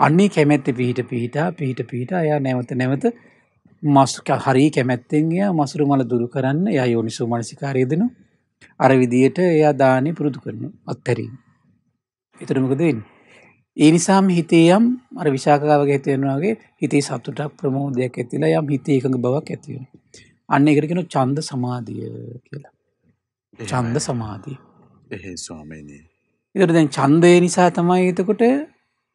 අන්නේ කැමැත්ත පිහිට පිහිටා පිහිට පිහිට අයා නැවත නැවත මස්ක හරි කැමැත්තෙන්ගේ මසුරු මල දුරු කරන්න ය යෝනිසු මනසිකාරයදන අර විදියට එයා දානය පුරුදු කරන අත්තැරී. එතරමකදවෙන්. ඒ නිසාම හිතේ යම් අර විශාකාවගේ ඇතියෙනවාගේ හිතේ සතුටක් ප්‍රමෝදයක් ඇතිලා යම් හිතේ එකඟ බවක් ඇතිවෙන. අන්න එකරකෙන චන්ද සමාධිය කියලා. චන්ද සමාධී එහ ස්වාමීනී. ඉදර දැන් චන්දය නිසා තමයි එතකොට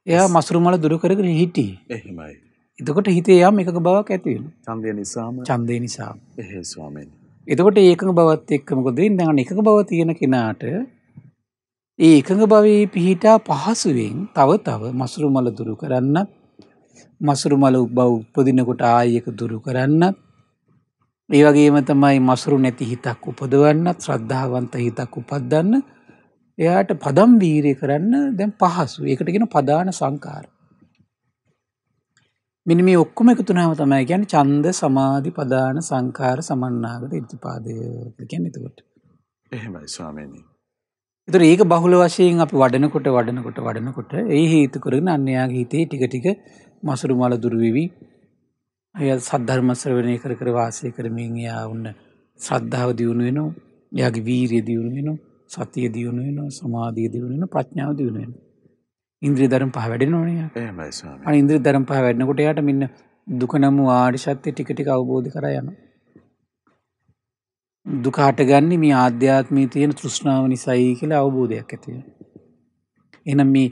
එයා මසුරු මල දුරකරගෙන හිටි එහෙමයි. එතකොට හිතේ යම් එකක බවක් ඇතිවෙන චන්දය නිසාම චන්දය නිසා ස්වාමෙන් එතකොට ඒකක බවත් එක්කමකොද දන්න එකක බව තියෙන කෙනාට ඒ එකඟ භවයේ පිහිටා පහසුවෙන් තව තව මසුරු මල දුරු කරන්න මසුරු මල උබව උපදිනකොට ආයක දුරු කරන්න ඒ වගේම තමයි මසුරු නැති හිතක් උපදවන්නත් ශ්‍රද්ධාවන්ත හිතක් උපදන්න එයාට පදම් වීරය කරන්න දැන් පහසු ඒකටගෙන පදාන සංකාර මෙනි මේ ඔක්කොම එකතුනාව තමයි ගැන චන්ද සමාධි පදාන සංකාර සමන්නාගත ඉතිපාදය ගැන එතකොට එහෙමයි ස්වාමයනී එතු ඒක බහුල වශයෙන් අපි වඩනකොට වඩනකොට වඩනකොට ඒ හේතු කරන අන්නයාගේ හිතේ ටික ටික මසුරු මල දුරුවවී ඇය සද්ධර්මස්්‍රවනය කර කර වාසය කරමින් එයා ඔන්න ශ්‍රද්ධාව දියුණු වෙනවා යාගේ වීරය දියුණු වෙන සතිය දියුණු වෙන සමාධිය දියුණු වෙන ප්‍රඥාව දියුණු වෙනවා ඉන්ද්‍රී දරම් පහ වැඩෙන ඕනය ඉන්ද්‍රී දරම් පහ වැඩනකොට යට මෙන්න දුකනම ආර්ශත්්‍ය ටිකටික අවබෝධ කර යන. දුකාට ගන්න මේ ආධ්‍යාත්මී තියෙන තෘෂ්ණාව නිසයි කියලා අවබෝධයක් ඇතිය. එනම් මේ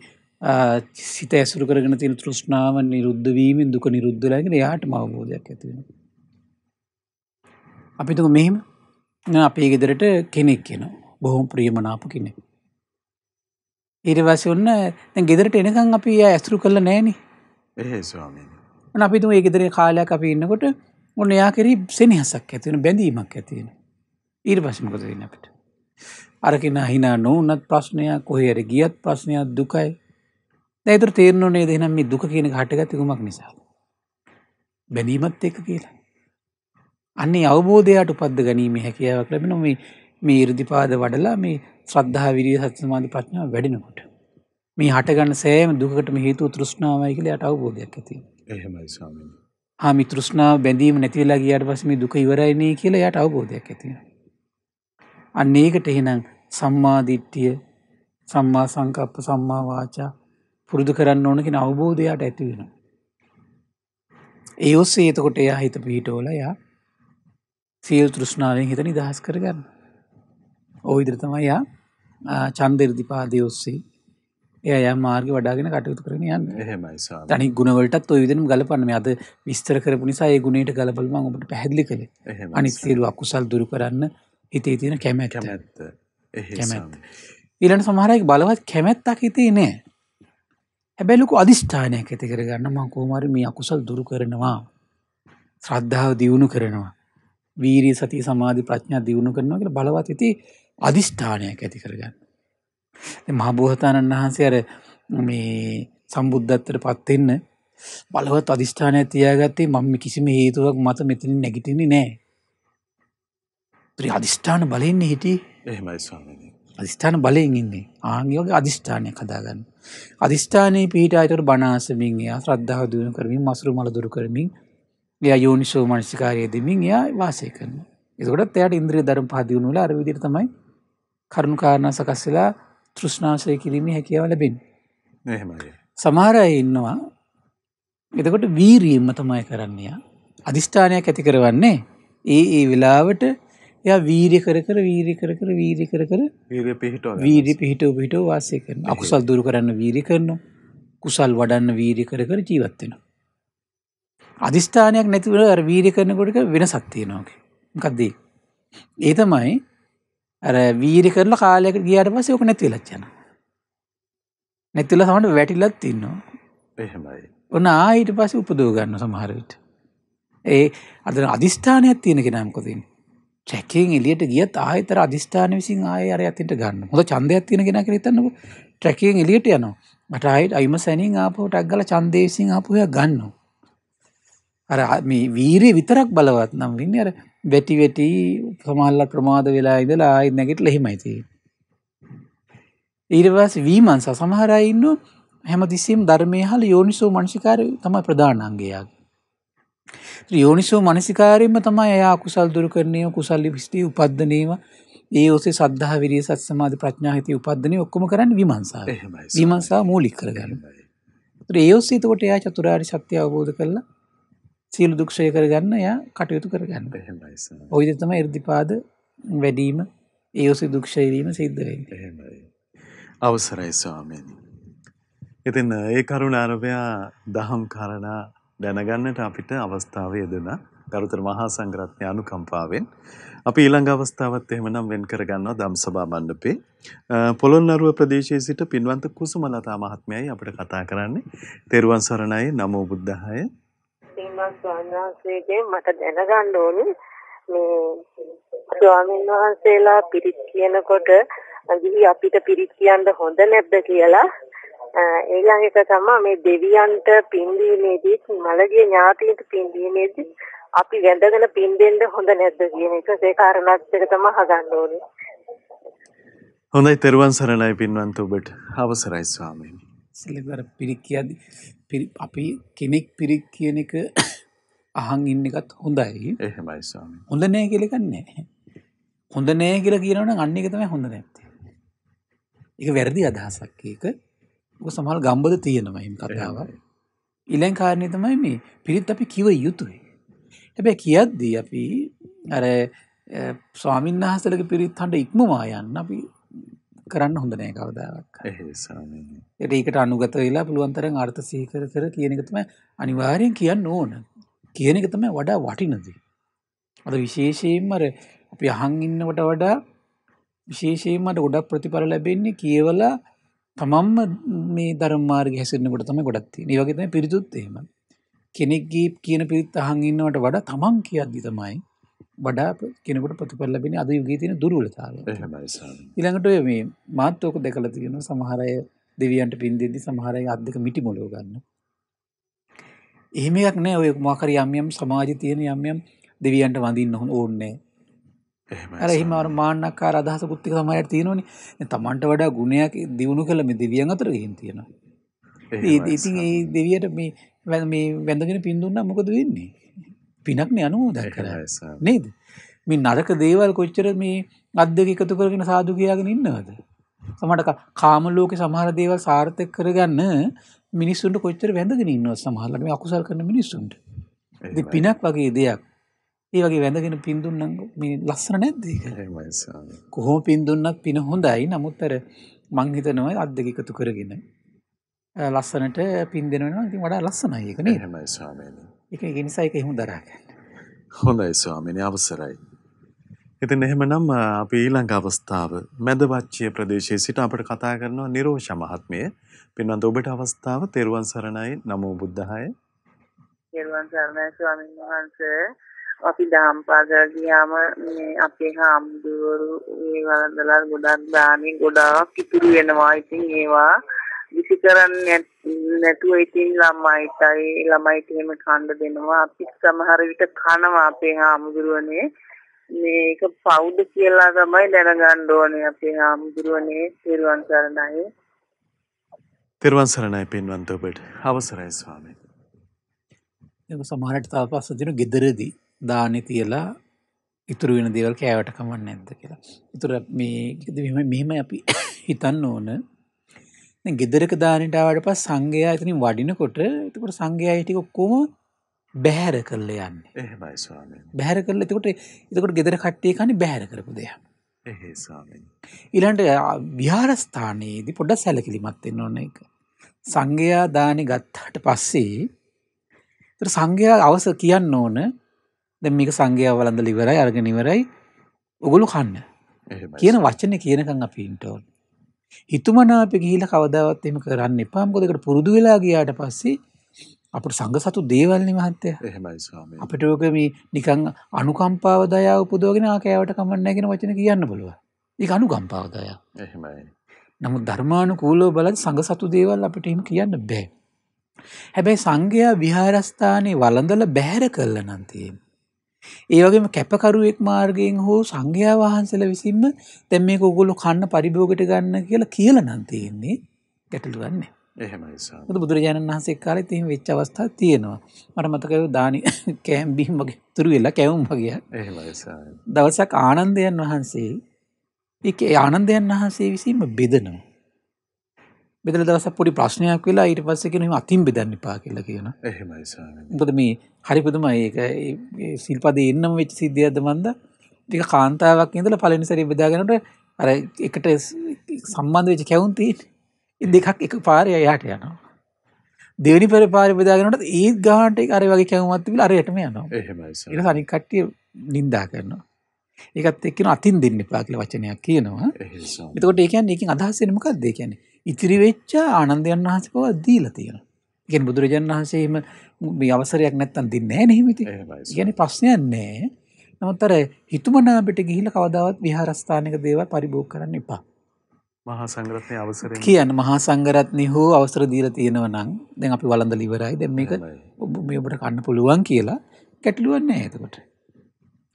සිත ඇසුරු කරගෙන තියෙන තෘෂ්ණාව නිරුද්ධවීමෙන් දුක නිරුද්ධලගෙන යාට අවබෝධයක් ඇතිවෙන. අපිතුක මෙහෙම අපේ ගෙදරට කෙනෙක් කියෙන බොහොම ප්‍රියමනාප කෙනෙක්. ඉරිවස ඔන්න ගෙදරට එනකං අපි ඇස්තුරු කල නෑනේ ඒස්වාමීන අපිතු ඒ ගෙදර කාලයක් අපි ඉන්නකොට ඔන්න යා කෙරී සෙනහසක් ඇතිවෙන බැඳීමක් ඇතියෙන ඉරිවශමකද වෙන අපිට අරකෙන හිනා නොවනත් ප්‍රශ්නයක් කොහයට ගියත් ප්‍රශ්නයක් දුකයි දැතුර තේරනොනේ දෙනම් මේ දුක කියන හටගතිකුමක් නිසා බැඳීමත් එක කියලා අන්නේ අවබෝධයට උපද්ද ගැනීම හැකියාවක් ලැබෙන මේ මේ ඉරදිපාද වඩලා මේ ශ්‍රද්ධා විරිය සත්සමාධි ප්‍රඥාව වැඩෙනකොට. මේ හටගන්න සෑම දුකටම හේතු තෘෂ්ණාවයි කියල යට අවබෝධයක් ඇති. එහෙමයිසාමී. හා මිතෘෂ්ණාව බැඳීම නැතිවෙලා ගියට පසමේ දුක ඉවරයිනේ කියලා යට අවබෝධයක් ඇතිය. අන්න ඒකට එහෙනම් සම්මාධිට්ටිය සම්මා සංකප්ප සම්මා වාචා පුරුදු කරන්න ඕනකින් අවබෝධයට ඇතිවෙන. ඒ ඔස්සේ එතකොට එයා හිත පිහිටෝල යා සියල් තෘෂ්ණාවෙන් හිත නිදහස් කරගන්න. ඔය විදිහට තමයි යා ඡන්දෙර්දිපාදයේ ඔස්සේ එය මාර්ග වඩාගෙන කටයුතු කරන යන්න හමයි තනි ගුණවලටත් ඔය විදනම් ගලපන්න අද විස්තර කරපු නිසා ඒ ගුණයට ගලපලම ඔබට පැහැදිලි කළ අනිස්තේරු අකුසල් දුරු කරන්න හිතේ තියෙන කැමැ කැමැත්ත කැමැත් ඉරට සමහරයි බලවත් කැමැත්තක් හිතේ නෑ හැබැලුකු අධිෂ්ඨානයක් ඇති කරගන්න මංකෝමර මේ අකුසල් දුරු කරනවා ශ්‍රද්ධාව දියුණු කරනවා වීරී සති සමාධි ප්‍රඥා දියුණු කරනවා කියලා බලවත් ඇති අධිෂ්ඨානයක් ඇති කරගන්න. මහබෝහතාණන් වහන්සේ අර මේ සම්බුද්ධත්තට පත්වෙන්න බලවත් අධිෂ්ඨානය තියාගත්තේ මම කිසිම හේතුවක් මත මෙතනින් නැගිටින්නේ නෑ. ත්‍රි අධිෂ්ඨාන බලෙන්නේ හිටි එහමයි අධිෂ්ඨාන බලයෙන් ඉන්නේ ආංගියෝගේ අධිෂ්ඨානය කදාගන්න. අධිෂ්ඨානයේ පීට අයිතට බනාසමින් එයා ශ්‍රද්ධාව දුවන කරමින් මසුරු මල දුරු කරමින් එය යෝනිසෝ මනසිකාරය දෙමින් එයා වාසය කරන. එතකොටත් එයට ඉන්ද්‍රී ධරම් පහදියුණුල අරවිදිර තමයි කරුණුකාරණ සකස් වෙලා තෘෂ්ණාශය කිරීමේ හැකියාව ලැබෙන් සමහරය ඉන්නවා එතකොට වීරීම්ම තමයි කරන්නේ අධිෂ්ඨානයක් ඇති කරවන්නේ ඒ ඒ වෙලාවට ය වීරි කර කර වීරි කර කර වීරි කර කර පිහිට වීරි පිහිට පිට වාසය කරන අකුසල් දුරු කරන්න වීරි කරනවා කුසල් වඩන්න වීරි කර කර ජීවත්වෙන අධිෂ්ඨානයක් නැතිවල වීරි කරනකොටක වෙන සක්තිය නෝක කද්දී ඒ තමයි ඇර වීරි කරල කාලෙක ගියට පස යක නැතිලච්චන නැතිල සමට වැටිලත් තින්නවා එහෙමයි ඔන්න ආහිට පස උපදූ ගන්න සමහරවිට ඒ අදන අධිෂ්ඨානයක් තියෙන කෙනම්කොතින් ට්‍රැකින් එලියට ගියත් ආයතර අධිෂ්ඨාන විසින් ආයර ඇතිට ගන්න හොඳ චන්දයක් තියෙන කෙන කරතන්නක ට්‍රැකින් එලියට යනවා මටයිට අයිම සැනින් ආපෝ ටක්ගල චන්දේසින් ආපුය ගන්නවා අර මේ වීරය විතරක් බලවත් නම් වින්න අර වැටි වැටි සමහල්ල ප්‍රමාද වෙලා ඉඳලා ආයි නැගෙට ලෙහිමයිති. ඊරවාස වීමන්ස සමහරයින්න හැම තිසිම් ධර්මය හල යෝනිසෝ මංශිකාරය තමයි ප්‍රධානංගේයාගේ. යෝනිසෝ මනසිකාරයෙන්ම තමයි එයා කුසල් දුරු කරනය කුසල්ලි පිස්ටි උපද්දනීම ඒ ඔසේ සද්ධහ විරිය සත් සමාධ ප්‍රඥාහිතය උපද්දනය ඔක්කොම කරන්න විමන්සා විමන්සා මූලික් කරගන්න. ඒ ඔස්සේ තකොට එයා චතුරාරි සත්‍ය අවබෝධ කරලා සියලු දුක් ක්ෂය කරගන්න එයා කටයුතු කරගන්න. එහෙමයි සර්. ওই දේ තමයි irdipaad වැඩි වීම, ඒ ඔසේ දුක් ක්ෂය වීම සිද්ධ වෙන්නේ. එහෙමයි. අවසරයි ස්වාමීනි. ඉතින් ඒ කරුණ අරබයා දහම් කරණා දැනගන්නට අපිට අවස්ථාව යෙදුණා. ගරුතර මහා සංඝරත්නය අනුකම්පාවෙන් අපි ඊළඟ අවස්ථාවත් එහෙමනම් වෙන් කරගන්නවා ධම්සභා මණ්ඩපේ පොළොන්නරුව ප්‍රදේශයේ සිට පින්වන්ත කුසුමලතා මහත්මයයි අපිට කතා කරන්නේ. තෙරුවන් සරණයි නමෝ බුද්ධාය සීමා ස්වාමීන් මට දැනගන්න ඕනේ මේ ස්වාමීන් වහන්සේලා පිරිත් කියනකොට අදිවි අපිට පිරිත් කියන්න හොඳ නැද්ද කියලා ඊළඟ එක තමයි මේ දෙවියන්ට පින් දීමේදී මලගේ ඥාතීන්ට පින් දීමේදී අපි වැඳගෙන පින් දෙන්න හොඳ නැද්ද කියන එක ඒ කාරණාත් එක තමයි අහගන්න ඕනේ. හොඳයි තෙරුවන් සරණයි පින්වන්ත ඔබට අවසරයි ස්වාමීනි. සිලිබර පිරිත් කියදී අපි කෙනෙක් පිරික් කියන එක අහන් ඉන්න එකත් හොඳයි එහෙමයි ස්වාමී. හොඳ නෑ කියලා එකක් නෑ. හොඳ නෑ කියලා කියනවනම් අන්න එක තමයි හොඳ නැත්තේ. ඒක වැරදි අදහසක් ඒක. ඔක සමහර ගම්බද තියෙනවා මේ කතාව. ඊළඟ කාරණේ තමයි මේ පිරිත් අපි කිව යුතුයි. හැබැයි කියද්දී අපි අර ස්වාමීන් වහන්සේලගේ පිරිත් හඬ ඉක්මවා යන්න අපි කරන්න හොඳ නෑ කවදාවක් එට ඒකට අනුගත වෙලා පුළුවන්තරෙන් අර්ථ සීකර කර කියන එකතම අනිවාරයෙන් කියන්න ඕන කියන එකතම වඩා වටිනදී. අද විශේෂයෙන්මර අපි අහන් ඉන්නවට වඩා විශේෂයෙන්මට ගොඩක් ප්‍රතිඵල ලැබෙන්නේ කියවලා තමම්ම මේ ධර්මාර්ග හැසිරෙනකොට තම ගොඩත්ති නිවගතම පිරිතුත්තේම කෙනෙක්ගේ කියන පිරිත් අහන් ඉන්නවට වඩා තමන් කියද්දි තමයි වඩා කෙනෙකුට ප්‍රතිඵල ලැබෙන අද යුගයේ තියෙන දුර්වලතාවය. එහෙමයි සර්. ඊළඟට ඔය මේ මාත් ඔක දැකලා තියෙනවා සමහර අය දෙවියන්ට පින් දෙද්දි සමහර අය අද්දක මිටි මොලව ගන්න. එහෙම එකක් නෑ ඔය මොකක් හරි යම් යම් සමාජයේ තියෙන යම් යම් දෙවියන්ට වඳින්න ඕනේ. අර එහෙම අර මාන්නකාර අදහසකුත් එක සමහර අයට තියෙනවනේ. තමන්ට වඩා ගුණයක් දිනු කළ මේ දෙවියන් අතර ගිහින් තියෙනවා. ඉතින් ඒ දෙවියට මේ මේ වැඳගෙන පින් දුන්නා මොකද වෙන්නේ? පිනක් මේ අනුමෝදන් කර නේද මේ නරක දේවල් කොච්චර මේ අත් දෙක එකතු කරගෙන සාදුකයාගෙන ඉන්නවද සමට කාම ලෝක සමහර දේවල් සාර්ථක කරගන්න මිනිස්සුන්ට කොච්චර වැඳගෙන ඉන්නව සමහරලට මේ අකුසල් කරන මිනිස්සුන්ට පිනක් වගේ දෙයක් ඒ වගේ වැඳගෙන පින්දුන්න මේ ලස්සන නැද්දී කොහොම පින්දුන්නක් පින හොඳයි නමුත් අර මංහිතනව අත් දෙක එකතු කරගෙන ලස්සනට පින් දෙෙනවා ඉතින් වඩා ලස්සනයකනේ හමයි ස්වාමයනී එක ගෙනිසා එක එහමු දරාගන්න හොඳයි ස්වාමිනි අවසරයි. ඉතින් එහෙමනම් අපි ඊළඟ අවස්ථාව මැදවච්චිය ප්‍රදේශයේ සිට අපට කතා කරනවා නිරෝෂ මහත්මිය. පින්වත් ඔබට අවස්ථාව තෙරුවන් සරණයි නමෝ බුද්ධහය. තෙරුවන් සරණයි ස්වාමීන් වහන්සේ. අපි ධම්පද ගියාම මේ අපේ හාමුදුරු ඒ වරදලා ගොඩක් දානේ ගොඩාක් ඉතුරු වෙනවා. ඉතින් ඒවා විසි කරන්නේ නැතුව ඉතින් ළමයිටයි ළමයිට එහෙම කන්න දෙනවා අපි සමහර විට කනවා අපේ හාමුදුරුවනේ මේක පවුද කියලා තමයි දැනගන්න ඕනේ අපේ හාමුදුරුවනේ පිරුවන් සරණයි පිරුවන් සරණයි පින්වන්ත ඔබට අවසරයි ස්වාමී ඒක සමහරට තාපස් දින ගෙදරදී දානේ තියලා ඉතුරු වෙන දේවල් කෑවට කමක් නැද්ද කියලා. ඉතුරු මේ මෙහෙම අපි හිතන්න ඕන ගෙදරක දානටාවට පස් සංඝයා ඉතිනින් වඩිනකොට එතකොට සංඝයා ටික කොම බැහැර කරල යන්න බැහැර කරල එතකොට එතකොට ගෙදර කට්ටිය කනි බැහැර කරපු දෙයක්. ඉලන්ට විහාරස්ථානයේදී පොඩ සැලකිලිමත්වෙන්න ඕන එක. සංඝයා දානය ගත්තාට පස්සේ සංඝයා අවස කියන්න ඕන දැ මේක සංඝයා වලඳ ලිවරයි අර්ගනිවරයි ඔගොලු කන්න කියන වචන කියනකං අපින්ටෝන් හිතුමනාප ගිහිලා කවදාවත් එහෙම කරන්න එපා. මොකද ඒකට පුරුදු වෙලා ගියාට පස්සේ අපට සංඝ සතු දේවල්නේ මහත්තයා. එහෙමයි ස්වාමී. අපිට ඕක මේ නිකන් අනුකම්පාව දයාව උපදවගෙන ආකෑවට කමන්න නැගෙන වචන කියන්න බලුවා. ඒක අනුකම්පාව දයාව. එහෙමයි. නමුත් ධර්මානුකූලව බලද්දි සංඝ සතු දේවල් අපිට එහෙම කියන්න බෑ. හැබැයි සංඝයා විහාරස්ථානයේ වළඳලා බැහැර කළා නම් තියෙන්නේ. ඒ වගේම කැපකරුවෙක් මාර්ගයෙන් හෝ සංඝයා වහන්සේලා විසින්ම දැන් මේක ඔයගොල්ලෝ කන්න පරිභෝගයට ගන්න කියලා කියලා නම් තියෙන්නේ ගැටලුවක් නැහැ. එහෙමයි සාම. බුදුරජාණන් වහන්සේ කාලෙත් එහෙම වෙච්ච අවස්ථා තියෙනවා. මට මතකයි දානි කෑම් බීම් වගේ තුරු වෙලා කැවුම් වගේ. එහෙමයි සාම. දවසක් ආනන්දයන් වහන්සේ ඒක ආනන්දයන් වහන්සේ විසින්ම බෙදනවා. බෙදලා දවසක් පොඩි ප්‍රශ්නයක් වෙලා ඊට පස්සේ කියනවා අතින් බෙදන්න එපා කියලා කියනවා. එහෙමයි ස්වාමීනි. මොකද මේ හරි පුදුමයි ඒක ඒ සිල්පදේ එන්නම වෙච්ච සිද්ධියක්ද මන්ද? ටික කාන්තාවක් ඉඳලා පළවෙනි සැරේ බෙදාගෙනට අර එකට සම්බන්ධ වෙච්ච කැවුම් තියෙන්නේ. දෙකක් එක පාරේ එහාට යනවා. දෙවනි පෙර පාරේ බෙදාගෙනට ඒත් ගහන්නට ඒක අර වගේ කැවුමක් තිබිලා අරයටම යනවා. එහෙමයි ස්වාමීනි. ඊට අනිත් කට්ටිය නිඳා කරනවා. ඒකත් එක්කින අතින් දෙන්න එපා කියලා වචනයක් කියනවා. එතකොට ඒ කියන්නේ එකකින් අදහස් වෙන්නේ මොකක්ද? ඒ කියන්නේ ඉතිරි වෙච්ච ආනන්දයන් වහන්සේ බව දීලා තියෙනවා. ඒ කියන්නේ බුදුරජාණන් වහන්සේ එහෙම මේ අවසරයක් නැත්තම් දෙන්නේ නැහැ නේ එහෙම ඉතින්. ඒ කියන්නේ ප්‍රශ්නයක් නැහැ. නමුත් අර හිතුමනාපිට ගිහිල්ලා කවදාවත් විහාරස්ථානික දේවල් පරිභෝග කරන්න එපා. මහා සංඝරත්නයේ අවසරය කියන මහා සංඝරත්නය හෝ අවසර දීලා තියෙනවා නම් දැන් අපි වළඳලා ඉවරයි. දැන් මේක මේ ඔබට කන්න පුළුවන් කියලා කැටලුවක් නැහැ එතකොට.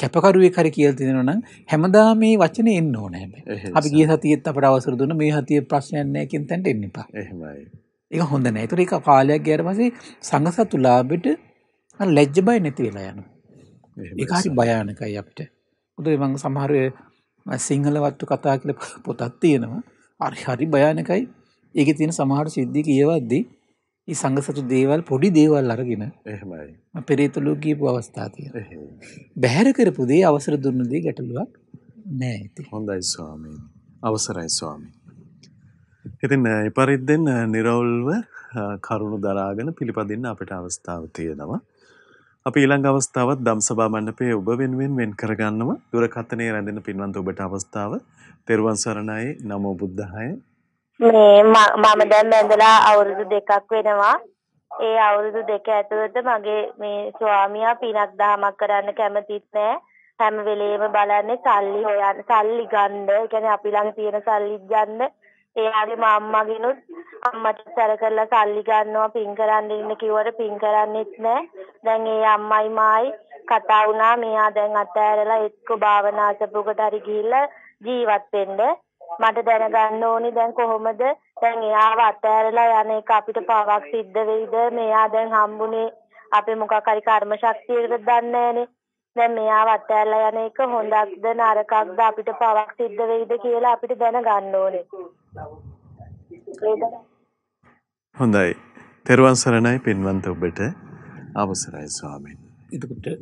කැපකරුවෙක් හරි කියලා තියෙනවා නම් හැමදාම මේ වචනේ එන්න ඕනේ හැබැයි. අපි ගිය සතියේත් අපට අවසර දුන්න මේ සතියේ ප්‍රශ්නයක් නැහැ කියන තැනට එන්න එපා. එහෙමයි. ඒක හොඳ නැහැ. ඒතර ඒක කාලයක් ගියාට පස්සේ සංඝසතුලාබෙට අර ලැජ්ජ බය නැති වෙලා යනවා. ඒක හරි භයානකයි අපිට. උදේ මම සමහර සිංහල වත්තු කතා කියලා පොතක් තියෙනවා. හරි හරි භයානකයි. ඒකේ තියෙන සමහර සිද්ධි කියවද්දී ඒ සංගසතු දේවල් පොඩි දේවල් අරගෙන එහෙමයි පෙරේතුළු කියපු අවස්ථා තියෙනවා බැහැර කරපු දේ අවසර දුන්න දේ ගැටලුවක් නෑ ඉතින් හොඳයි ස්වාමීන් අවසරයි ස්වාමීන් ඉතින් ඒ පරිද්දෙන් නිර්වෘල්ව කරුණු දරාගෙන පිළිපදින්න අපිට අවස්ථාව තියෙනවා අපි ඊළඟ අවස්ථාවත් දම්සභා මණ්ඩපයේ ඔබ වෙනුවෙන් වෙන් කරගන්නවා දුරකථනයේ රැඳෙන පින්වන්ත ඔබට අවස්ථාව තෙරුවන් සරණයි නමෝ බුද්ධාය මේ මම දැන් බැඳලා අවුරුදු දෙකක් වෙනවා. ඒ අවුරුදු දෙක ඇතුළත මගේ මේ ස්වාමියා පිනක් දහමක් කරන්න කැමතිත් නෑ. හැම වෙලේම බලන්නේ සල්ලි හොයන්න, සල්ලි ගන්න. ඒ කියන්නේ අපි ළඟ තියෙන සල්ලි ගන්න. එයාගේ මම්මගෙනුත් අම්මට සැර කරලා සල්ලි ගන්නවා පින් කරන්න ඉන්න කිව්වට පින් කරන්නෙත් නෑ. දැන් ඒ අම්මයි මායි කතා වුණා මෙයා දැන් අතෑරලා එක්ක භාවනා සපුකට හරි ගිහිල්ලා ජීවත් වෙන්න. මට දැනගන්න ඕනි දැන් කොහොමද දැන් එයාව අතහැරලා යන එක අපිට පාවක් සිද්ධ වෙයිද මෙයා දැන් හම්බුනේ අපේ මොකක් හරි කර්ම ශක්තියකට දන්නේ නැහනේ දැන් මෙයාව අතහැරලා යන එක හොඳක්ද නරකක්ද අපිට පාවක් සිද්ධ වෙයිද කියලා අපිට දැනගන්න ඕනේ හොඳයි තෙරුවන් සරණයි පින්වන්ත ඔබට අවසරයි ස්වාමීන් එතකොට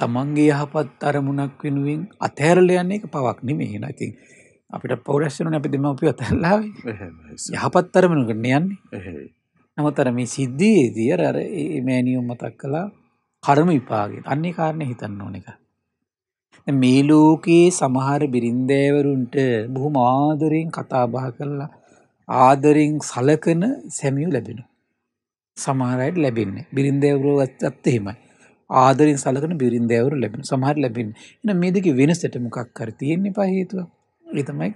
තමන්ගේ යහපත් අරමුණක් වෙනුවෙන් අතහැරල යන්නේ එක පවක් නෙමෙහි නතින් අපිට පෞරැස්සන අපි දෙම අපි අතැල්ලාව යහපත් අරමුණකට යන්නේ නමතර මේ සිද්ධියේ දියර අර මෑනියුම් මතක් කලා කරම විපාගෙන් අන්නේ කාරණය හිතන්න ඕන එක මේ ලෝකයේ සමහර බිරින්දෑවරුන්ට බොහොම ආදරයෙන් කතාබා කරලා ආදරෙන් සලකන සැමියු ලැබෙන සමහරයට ලැබෙන්නේ බිරින්දෑවරෝ ඇත්තත් එහෙමයි ආදරින් සලකන බිරින්දෑවරු ලැබෙන සමහර ලැබෙන එන මේ දෙක වෙනසට මොකක් කර තියෙන්නේ පා හේතුව ඒ තමයි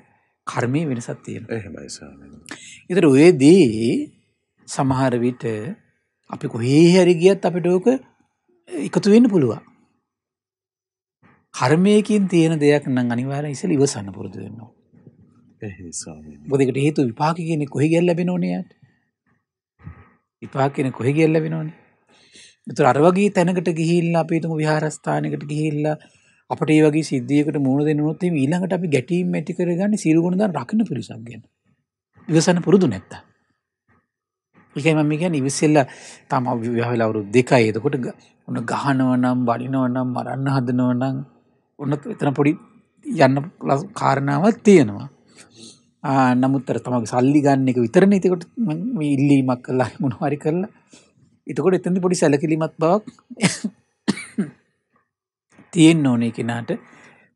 කර්මය වෙනසත් තියෙන එතට ඔයදී සමහර විට අපි කොහේ හැරි ගියත් අපිට ඕක එකතු වෙන්න පුළුවන් කර්මයකින් තියෙන දෙයක් නම් අනිවාර ඉසල ඉවසන්න පුරදු වෙන්නවා බොදකට හේතු විපාක කියෙනෙ කොහි ගැල්ලබෙන ඕනයට විපාක කියෙන කොහි ගැල්ලබෙන ඕනේ ඒතර අර වගේ තැනකට ගිහිල්ලා අපි හිතමු විහාරස්ථානයකට ගිහිල්ලා අපිට මේ වගේ සිද්ධියකට මුහුණ දෙනුනොත් එimhe ඊළඟට අපි ගැටීම් ඇති කරගන්නේ සීල ගුණ දන් රකින්න පිරිසක් ගැන. ඉවසන පුරුදු නැත්තම්. ඒකයි මම කියන්නේ ඉවසෙල්ලා තම විවාහ වෙලා අවුරුදු දෙකයි. එතකොට ඔන්න ගහනවා නම්, බලිනවා නම්, මරන්න හදනවා නම් ඔන්න එතන පොඩි යන්න කාරණාවක් තියෙනවා. නමුත්තර තමගේ සල්ලි ගන්න එක විතරන එතකොට ඉල්ලීමක් කලා මොනවාරි කරලා එතකොට එතඳ පොඩි සැලකිලිමත් බවක් තියෙන් ඕනේ කෙනාට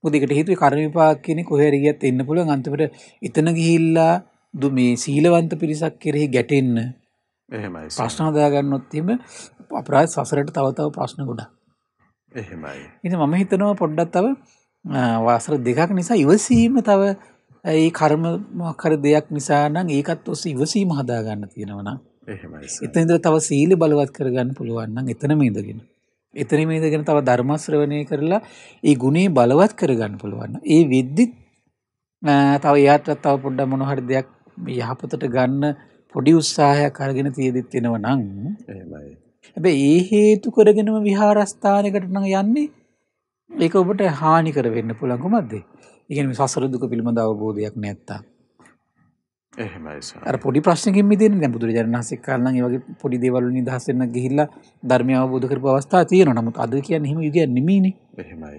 මුදකට හිතු කරමිපාක් කියන කොහැරගත් එන්න පුළ අන්තමට එතන ගිහිල්ලා දු මේ සීලවන්ත පිරිසක් කෙරෙහි ගැටෙන්න ප්‍රශ්නදාගන්නොත්තිම අපරාත් සසරට තවතාව ප්‍රශ්න ගොඩා එහෙමයි ඉති මම හිතනවා පොඩ්ඩත් තව වාසර දෙකක් නිසා ඉවසීම තව ඒ කර්ම මකර දෙයක් නිසා නම් ඒකත් ඔස්ස ඉවසීම හදාගන්න තියෙනවනම් එහෙමයි. එතන ඉඳලා තව සීල බලවත් කරගන්න පුළුවන් නම් එතනම ඉඳගෙන. එතනම ඉඳගෙන තව ධර්ම ශ්‍රවණය කරලා ඒ ගුණේ බලවත් කරගන්න පුළුවන්. ඒ විද්දි තව එයාට තව පොඩ්ඩක් මොන හරි දෙයක් යහපතට ගන්න පොඩි උත්සාහයක් අරගෙන තියෙදිත් වෙනව නම් එහෙමයි. හැබැයි ඒ හේතු කරගෙනම විහාරස්ථානයකට නම් යන්නේ ඒක ඔබට හානි කර වෙන්න පුළුවන් කොහොමද? ඒ කියන්නේ සසර දුක පිළිබඳ අවබෝධයක් නැත්තම්. එහෙමයි පොඩි ප්‍රශ්නකින් මිදෙන්නේ නැහැ බුදුරජාණන් වහන්සේ කාලේ නම් ඒ වගේ පොඩි දේවල් වලින් නිදහස් වෙන්න ගිහිල්ලා ධර්මය අවබෝධ කරපු අවස්ථා තියෙනවා. නමුත් අද කියන්නේ එහෙම යුගයක් නෙමෙයිනේ. එහෙමයි.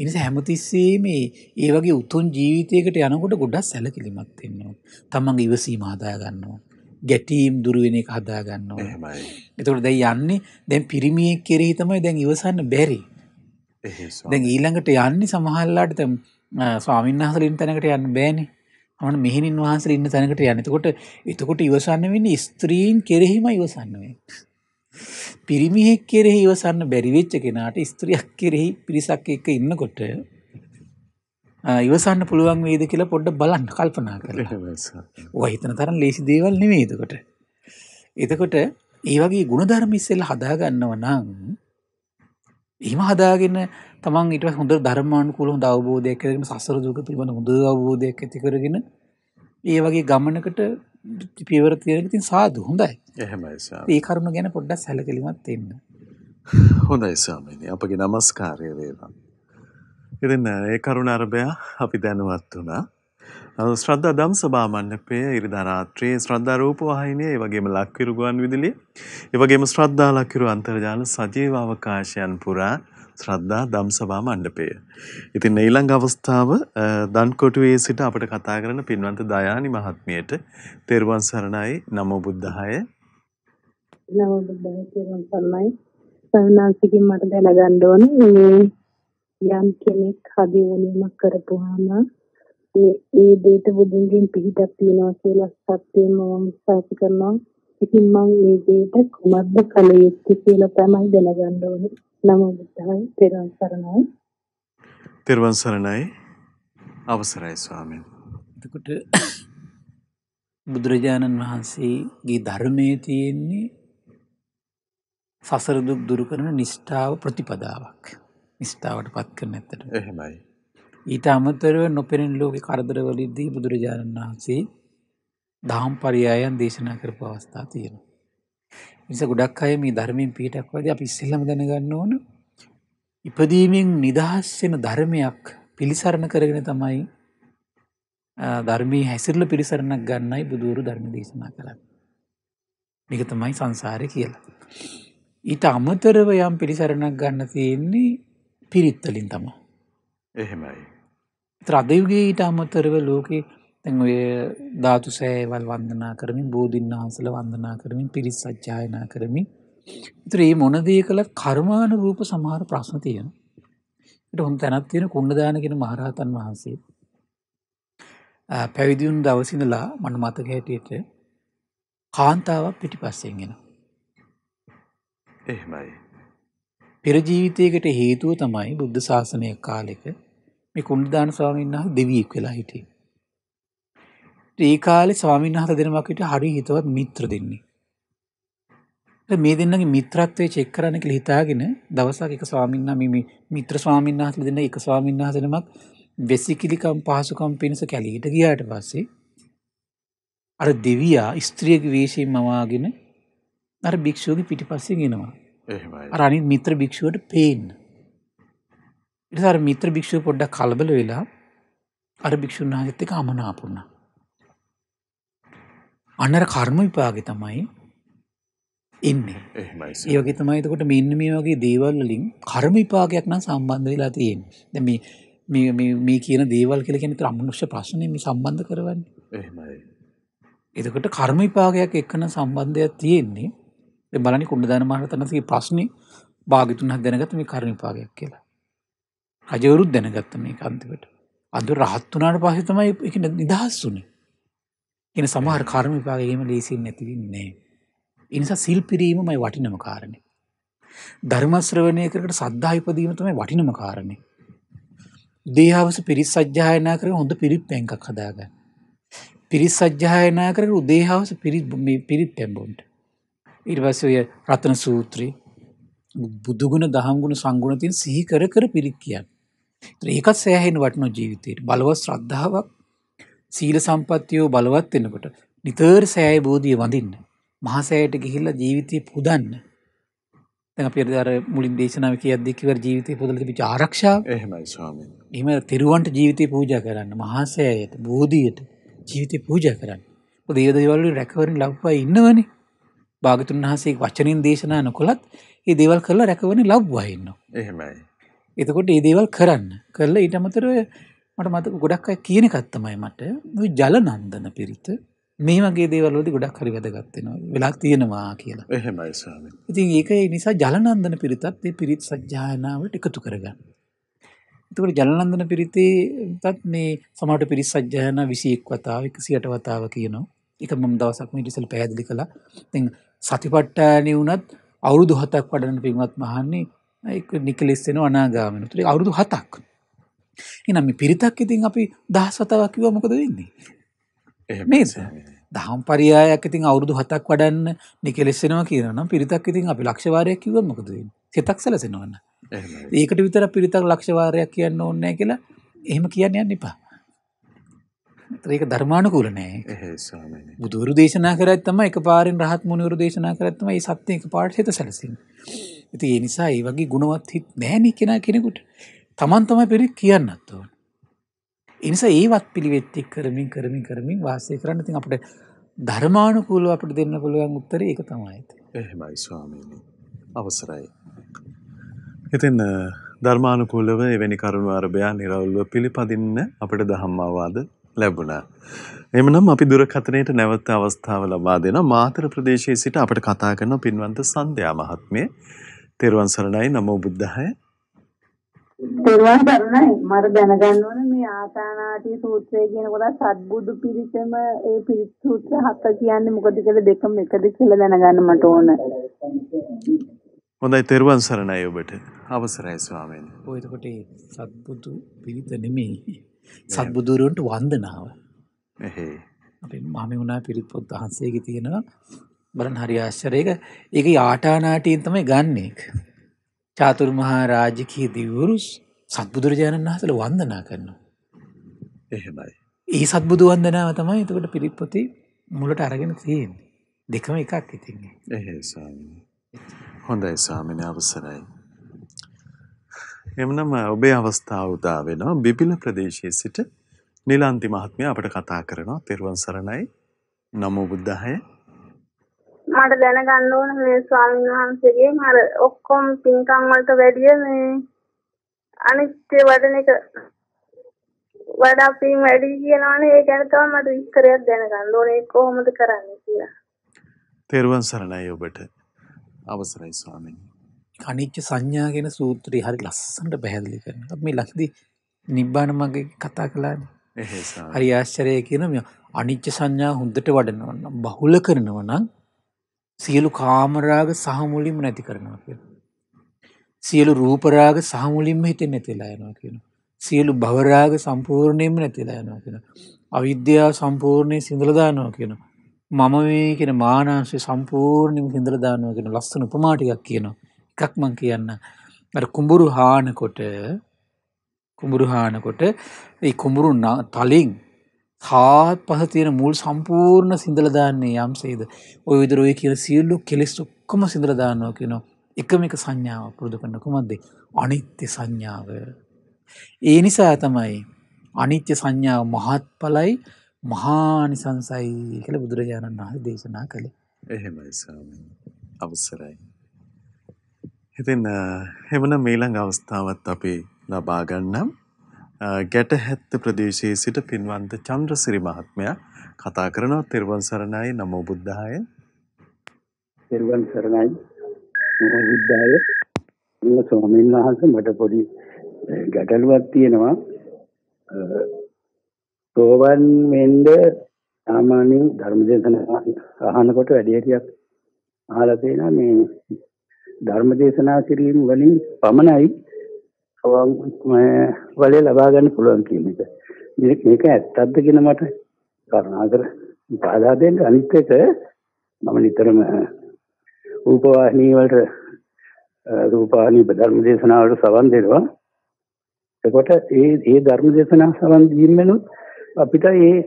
ඒ නිසා හැමතිස්සෙම මේ වගේ උතුම් ජීවිතයකට යනකොට ගොඩක් සැලකිලිමත් වෙන්න ඕන. තමන්ගේ ඉවසීම හදා ගන්න ඕන. ගැටීම් දුරු වෙන එක හදා ගන්න ඕන. එහෙමයි. ඒතකොට දැන් යන්නේ දැන් පිරිමියෙක් කෙරෙහි තමයි දැන් ඉවසන්න බැරි. එහෙසම්. දැන් ඊළඟට යන්නේ සමහරලාට දැන් ස්වාමීන් වහන්සේලින් තැනකට යන්න බෑනේ. ඕන මෙහිණින් වහන්සේ ඉන්න තැනකට යන. එතකොට එතකොට ඉවසන්න වෙන්නේ ස්ත්‍රීන් කෙරෙහිම ඉවසන්න වෙන්නේ. පිරිමියෙක් කෙරෙහි ඉවසන්න බැරි වෙච්ච කෙනාට ස්ත්‍රියක් කෙරෙහි පිරිසක් එක්ක ඉන්නකොට ඉවසන්න පුළුවන් වේද කියලා පොඩ්ඩක් බලන්න කල්පනා කරලා. ඔය හිතන තරම් ලේසි දේවල් නෙමෙයි එතකොට. එතකොට ඒ වගේ ಗುಣධර්ම ඉස්සෙල්ලා හදාගන්නව නම් එහෙම හදාගෙන තමන් ඊට හොඳ ධර්මානුකූල හොඳ අවබෝධයක් ඇතිකරගෙන සසර දුක පිළිබඳ හොඳ අවබෝධයක් ඇති කරගෙන ඒ වගේ ගමනකට පියවර තියෙන ඉතින් සාදු හොඳයි. එහෙමයි සාමි. ඒ කරුණ ගැන පොඩ්ඩක් සැලකිලිමත් වෙන්න. හොඳයි සාමිනේ. අපගේ নমස්කාරය වේවා. ඉතින් ඒ කරුණ අරබයා අපි දැනුවත් වුණා. ශ්‍රද්ධා දම්සභා මණ්ඩපය ඉරිදා රාත්‍රියේ ශ්‍රද්ධා රූපවාහිනිය, ඒ වගේම ලක්විරු ගුවන් විදුලිය, ඒ වගේම ශ්‍රද්ධා ලක්විරු අන්තර්ජාල සජීව අවකාශයන් පුරා ශ්‍රද්ධා දම්සභා මණ්ඩපය. ඉතින් ඊළඟ අවස්ථාව දන්කොටුවේ සිට අපට කතා කරන පින්වන්ත දයානි මහත්මියට තෙරුවන් සරණයි නමෝ බුද්ධාය. නමෝ බුද්ධාය තෙරුවන් සරණයි. සවනාසිකින් මට දැනගන්න ඕනේ මේ යම් කෙනෙක් හදි වුණීමක් කරපුවාම ඒ දෙයට බුදුන්ගෙන් පිහිටක් තියනවා කියලා සත්‍යයෙන් මම විශ්වාස කරනවා. ඉතින් මම මේ දෙයට කුමක්ද කළ යුත්තේ කියලා තමයි දැනගන්න ඕනේ. නමෝ බුද්ධාය, තෙරුවන් සරණයි. තෙරුවන් සරණයි. අවසරයි ස්වාමීන්. එතකොට බුදුරජාණන් වහන්සේගේ ධර්මයේ තියෙන්නේ සසර දුක් දුරු කරන නිෂ්ඨාව ප්‍රතිපදාවක්. නිෂ්ඨාවට පත් කරන ඇත්තට. එහෙමයි. ඊට අමතරව නොපෙනෙන් ලෝක කරදරවලින්දී බුදුරජාණන් වහන්සේ දහම් පරියායන් දේශනා කරපු අවස්ථා තියෙන. නිසා ගොඩක් අය මේ ධර්මින් පිටක් වද අපි ඉස්සෙල්ලම දැනගන්න ඕන ඉපදීමෙන් නිදහස් වෙන ධර්මයක් පිළිසරණ කරගෙන තමයි ධර්මී හැසිරල පිළිසරණක් ගන්නයි බුදුරු ධර්ම දේශනා කළන්න. නික තමයි සංසාරය කියලා. ඊට අමතරව යම් පිළිසරණක් ගන්න තියෙන්නේ පිරිත්තලින් තමා. එහෙමයි. ත්‍රදයුගේ ඊට අමතරව ලෝකේ තැන් ඔය ධාතු සෑවල් වන්දනා කරමින් බෝධීන් වහන්සල වන්දනා කරමින් පිරිස් සච්චායනා කරමින් ඉතරේ මොනදේ කළත් කර්මාන රූප සමහර ප්‍රශ්න තියෙන හොන් තැනත් තියෙන කුණ්ඩදානගෙන මහරහතන් වහන්සේ පැවිදිවුන් දවසිඳලා මන මතක හැටියට කාන්තාවක් පිටි පස්සෙන්ගෙන එහෙමයි පෙරජීවිතයකට හේතුව තමයි බුද්ධ ශාසනය කාලෙක මේ කුණ්ඩදාන ස්වාමීන්හ දෙවියෙක් වෙලා හිටිය. ඒ කාලෙ ස්වාමින්හස දෙනමකට හරි හිතවත් මිත්‍ර දෙන්නේ. මේ දෙන්නගේ මිත්‍රත්වය චෙක් කරන කළ හිතාගෙන දවසක් එක ස්වාමින්න මෙම මිත්‍ර ස්වාමින්හස දෙන්න එක ස්වාමින්හසනමක් වෙසිකිලිකම් පහසුකම් පිණිස කැලීට ගියාට පස්සේ අර දෙවයා ස්ත්‍රියක වේශයෙන් මවාගෙන අර භික්‍ෂූගේ පිටි පස්සේ ගෙනවා අරනි මිත්‍ර භික්‍ෂුවට පේන්න ඉනිසාර මිත්‍ර භික්‍ෂූ පොඩ්ඩක් කලබල වෙලා අර භික්‍ෂූන් වහන්සත්තක අමනාපුුණ. අන්නර කර්ම විපාග තමයි ඉන්නේ ඒෝග තමයිතකොට මෙන්න මේ වගේ දේවල්ලින් කර්ම විපාගයක් නම් සම්බන්ධ වෙලා තියෙන් දැම මේ කියන දේවල් කෙල කෙනෙ අමනුෂ්‍ය ප්‍රශ්නයම සම්බන්ධ කරවන්න එතකට කර්ම විපාගයක් එක්කන සම්බන්ධයක් තියෙන්නේ බලනි කුඩ ධන මහරතනසගේ ප්‍රශ්නය භාගිතුන් හදැනගත මේ කර්මිපාගයක් කියලා රජවරුත් දැනගත්ත මේ කන්තිකට. අද රහත් වනාට පහතමයි එක නිදහස් වුනේ. එන සමහර කර්ම විපාගේම ලේසින් නැතිවෙන්නේ. ඉනිසා සිල් පිරීමමයි වටිනම කාරණය. ධර්මස්ත්‍රවනය කරට සද්ධායිපදීම තමයි වටිනම කාරණය. දේහාවස පිරිස් සජ්්‍යායනා කර හොඳ පිරිත් පැංකක් හදාගන්න. පිරිස් සජ්්‍යායනා කර උදේහාවස පිරිත් පිරිත් පැම්බොන්ට. ඉරිවස ඔය රතන සූත්‍රී බුදුගුණ දහම්ගුණ සංගුණතින් සිහිකර කර පිරිත් කියන්න. ඒකත් සෑහෙන් වටනො ජීවිතයට බලවත් ශ්‍රද්ධාවක් සීල සම්පත්තියෝ බලවත් වෙනකොට නිතර සෑය බෝධිය වඳන්න මහසෑයට ගිහිල්ල ජීවිතය පුදන්න පිදර මුලින් දේශනාව කියදකිවර ජීවිතය පුදලි ආරක්ෂා එහමයි ස්වාමී එම තිරුවන්ට ජීවිතය පූජ කරන්න මහසෑයට බෝධියට ජීවිතය පූජ කරන්න දේදවල්ල රැකවරින් ලබ්වා ඉන්නවන භාගතුන් වහසේ වචනින් දේශනා නොකොළත් ඒ දේවල් කරලා රැකවන ලබ්වාඉන්න එහෙමයි එතකොට ඒ දේවල් කරන්න කරලා ඉටමතර මට මත ගොඩක් අයි කියන කත්තමයි මට ජලනන්දන පිරිත මේ වගේ දේවල්ලෝදි ගොඩක් හරි වැදගත්වෙනවා වෙලාක් තියෙනවා කියලා එහෙමයිසා ඉතින් ඒක නිසා ජලනන්දන පිරිතත් ඒ පිරිත් සජ්්‍යානාවට එකතු කරගන්න එතකට ජලනන්දන පිරිතේ තත් මේ සමට පිරිස් සජ්්‍යයන විසියෙක් වතාව එක සියට වතාව කියනවා එක මම දවසක්ම ටිසල් පැහැදිලි කළා ති සතිපට්ටෑනි වුනත් අවුරුදු හතක් වඩන පින්වත් මහන්නේ නිකලෙස් වෙන අනාගාමන තුරේ අවුරුදු හතක්. එනම් මේ පිරිතක් ඉතින් අපි දහස් වතාවක් කිව්වා මොකද වෙන්නේ? නේද? දහම් පරයයක් ඉතින් අවුරුදු හතක් වඩන්න නිකලෙස් වෙනවා කියනවා නම් පිරිතක් ඉතින් අපි ලක්ෂ වාරයක් කිව්වොත් මොකද වෙන්නේ? සිතක් සැලසෙනවා නේද? ඒකට විතර පිරිතක් ලක්ෂ වාරයක් කියන්න ඕනේ නැහැ කියලා එහෙම කියන්න යන්න එපා. ඒක ධර්මානුකූල නෑ බුදුරු දේශනා කරත් තමයි එකපාරෙන් රහත් මුනිවරු දේශනා කරත් තමයි මේ සත්‍ය එකපාරට හිත සැලසෙන්නේ. ඇති ඒ නිසා ඒ වගේ ගුණවත් හිත් නෑනි කෙනා කෙනෙකුට තමන් තමයි පෙරි කියන්නත් ඕන. එනිසා ඒවත් පිළිවෙත්තික් කරමින් කරමින් කරමින් වාසය කරන්න තින් අපට ධර්මානුකූලව අපට දෙන්න පුළුවන් උත්තර ඒක තමයි ඇති. එහෙමයි ස්වාමීනි අවසරයි. ඉතින් ධර්මානුකූලව එවැනි කරුණු අරභයා නිරවුල්ව පිළිපදින්න අපට දහම්මාවාද ලැබුණා. එමනම් අපි දුරකථනයට නැවත අවස්ථාව ලබා දෙන මාතර ප්‍රදේශයේ සිට අපට කතා කරන පින්වන්ත සන්ධ්‍යා මහත්මිය තෙරුවන් සරණයි නමෝ බුද්ධාය. තෙරුවන් සරණයි මට දැනගන්න ඕන මේ ආසානාටි සූත්‍රය කියන කොටස සත්බුදු පිරිසම ඒ පිරිත් සූත්‍ර හත කියන්නේ මොකද කියලා දෙකම එකද කියලා දැනගන්න මට ඕන. හොඳයි තෙරුවන් සරණයි ඔබට. අවසරයි ස්වාමීන් වහන්සේ. ඔය එතකොට සත්බුදු පිරිත නෙමෙයි. සත්බුදුරුවන්ට වන්දනාව. එහේ. අපේ මහමෙුණා පිරිත් පොත් වහන්සේගේ තියෙනවා බලන් හරි ආශ්චරයක එක ආටානාටීන් තමයි ගන්නෙක්. චාතුර්මහා රාජකී දිවුරුස් සත්බුදුරජාණන් වහසල වන්දනා කරනවා. එහෙමයි. ඒ සත්බුදු වන්දනාව තමයි එතකොට පිරිත්පොති මුලට අරගෙන තියෙන්නේ. දෙකම එකක් ඉතින්. එහේ ස්වාමීනි. හොඳයි ස්වාමීනි අවසරයි. එමනම් ඔබේ අවස්ථාව උදා වෙනවා බිබිල ප්‍රදේශයේ සිට නිලන්ති මහත්මිය අපට කතා කරනවා. තෙරුවන් සරණයි. නමෝ බුද්ධාය. මට දැනගන්න ඕන මේ ස්වාමීන් වහන්සේගේ අර ඔක්කොම පින්කම් වලට වැඩිය මේ අනිත්‍ය වඩන එක වඩා පින් වැඩි කියනවනේ ඒ ගැන තමයි මට විස්තරයක් දැනගන්න ඕනේ කොහොමද කරන්නේ කියලා. තෙරුවන් සරණයි ඔබට. අවසරයි ස්වාමීනි. අනිච්ච සංඥා ගැන සූත්‍රය හරි ලස්සනට පැහැදිලි කරනවා. අපි මේ ලස්සදී නිබ්බාන මාර්ගය කතා කළානේ. හරි ආශ්චර්යය කියන මේ අනිච්ච සංඥා හොඳට වඩනවා නම් බහුල කරනවා නම් සියලු කාමරාග සහමුලින්ම නැති කරනවා කිය. සියලු රූපරාග සහමුලින්ම හිතෙන් නැතිලා යනවා කියන. සියලු භවරාග සම්පූර්ණයම නැතිලා යනවා කියෙන. අවිද්‍යා සම්පූර්ණය සිදලදානවා කියන. මම මේ කියෙන මානාංශය සම්පූර්ණයම සිදලදානවා කියෙන ලස්සන උපමාටිකක් කියනවා එකක් මං කියන්න. කුඹුරු හානකොට කුඹුරු හානකොට ඒ කුඹුරු තලින් තා පහතියෙන මුල් සම්පූර්ණ සිින්දලදාන්නේ යම් සේද ඔය විදර ඔය කියල සියල්ලු කෙලෙස් ඔක්කම සිින්දලදාන්නවා කියනවා එකම එක සංඥාව පුරුදු කරන කුමක්ද අනිත්‍ය සංඥාව. ඒ නිසා තමයි අනිත්‍ය සංඥාව මහත්ඵලයි මහානිසංසයි කියලා බුදුරජාණන් වහන්සේ දේශනා කළේ. එහෙමයි ස්වාමීන් අවසරයි. ඉතින් එවන මේලං අවස්ථාවත් අපි ලබා ගන්නම්. ගැටහැත්ත ප්‍රදේශයේ සිට පින්වන්ත චන්ද්‍රසිරි මහත්මයා කතා කරනවා තෙරුවන් සරණයි නමෝ බුද්ධාය. තෙරුවන් සරණයි නමෝ බුද්ධාය. මේ ස්වාමීන් වහන්සේ මට පොඩි ගැටලුවක් තියෙනවා. සෝවන් වෙන්න සාමාන්‍යයෙන් ධර්මදේශනා අහනකොට වැඩිහිටියක් අහලා තේනවා මේ ධර්මදේශනා කිරීම වලින් පමණයි වලේ ලබා ගන්න පුළුවන් කියන එක. මේක මේක ඇත්තක්ද කියන මට කරුණාකර පාදා දෙන්න අනිත් එක මම නිතරම රූපවාහිනී වලට රූපවාහිනී ධර්ම දේශනාවට සවන් දෙනවා. එතකොට ඒ ඒ ධර්ම දේශනාව සවන් දීම වෙනුත් අපිට ඒ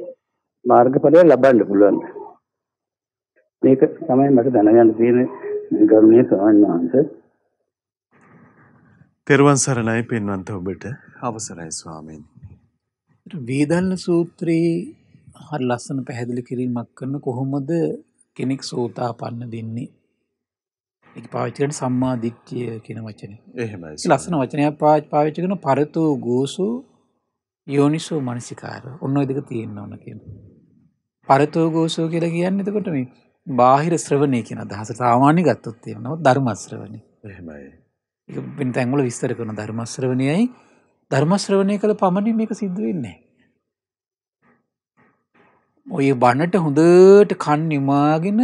මාර්ගඵලය ලබන්න පුළුවන්. මේක තමයි මට දැනගන්න තියෙන ගෞරවනීය ස්වාමීන් වහන්සේ තෙරුවන් සරණයි පින්වන්ත ඔබට අවසරයි ස්වාමීන්. වේදන්න සූත්‍රයේ හරි ලස්සන පැහැදිලි කිරීමක් කරන කොහොමද කෙනෙක් සෝතා පන්න දෙන්නේ. එක පාච්චරයට සම්මාධිච්චය කෙන වචන එහෙමයි ලස්සන වචනය පාච් පාවිච්ච කන පරතු ගෝසු යෝනිසෝ මනසිකාර ඔන්න දෙක තියෙන්න්න ඕන කියන. පරතෝ ගෝසෝ කියලා කියන්න එතකොට මේ බාහිර ශ්‍රවණය කියන දහස සාමාන්‍ය ගත්තොත්තේ නව ධර්මස්ශ්‍රවණය එහෙමයි වෙන තැන්වල විස්තර කරන ධර්මශ්‍රවණයයි ධර්මශ්‍රවණය කළ පමණින් මේක සිද්ධ වෙන්නේ. ඔය බණට හොඳට කන් නිමාගෙන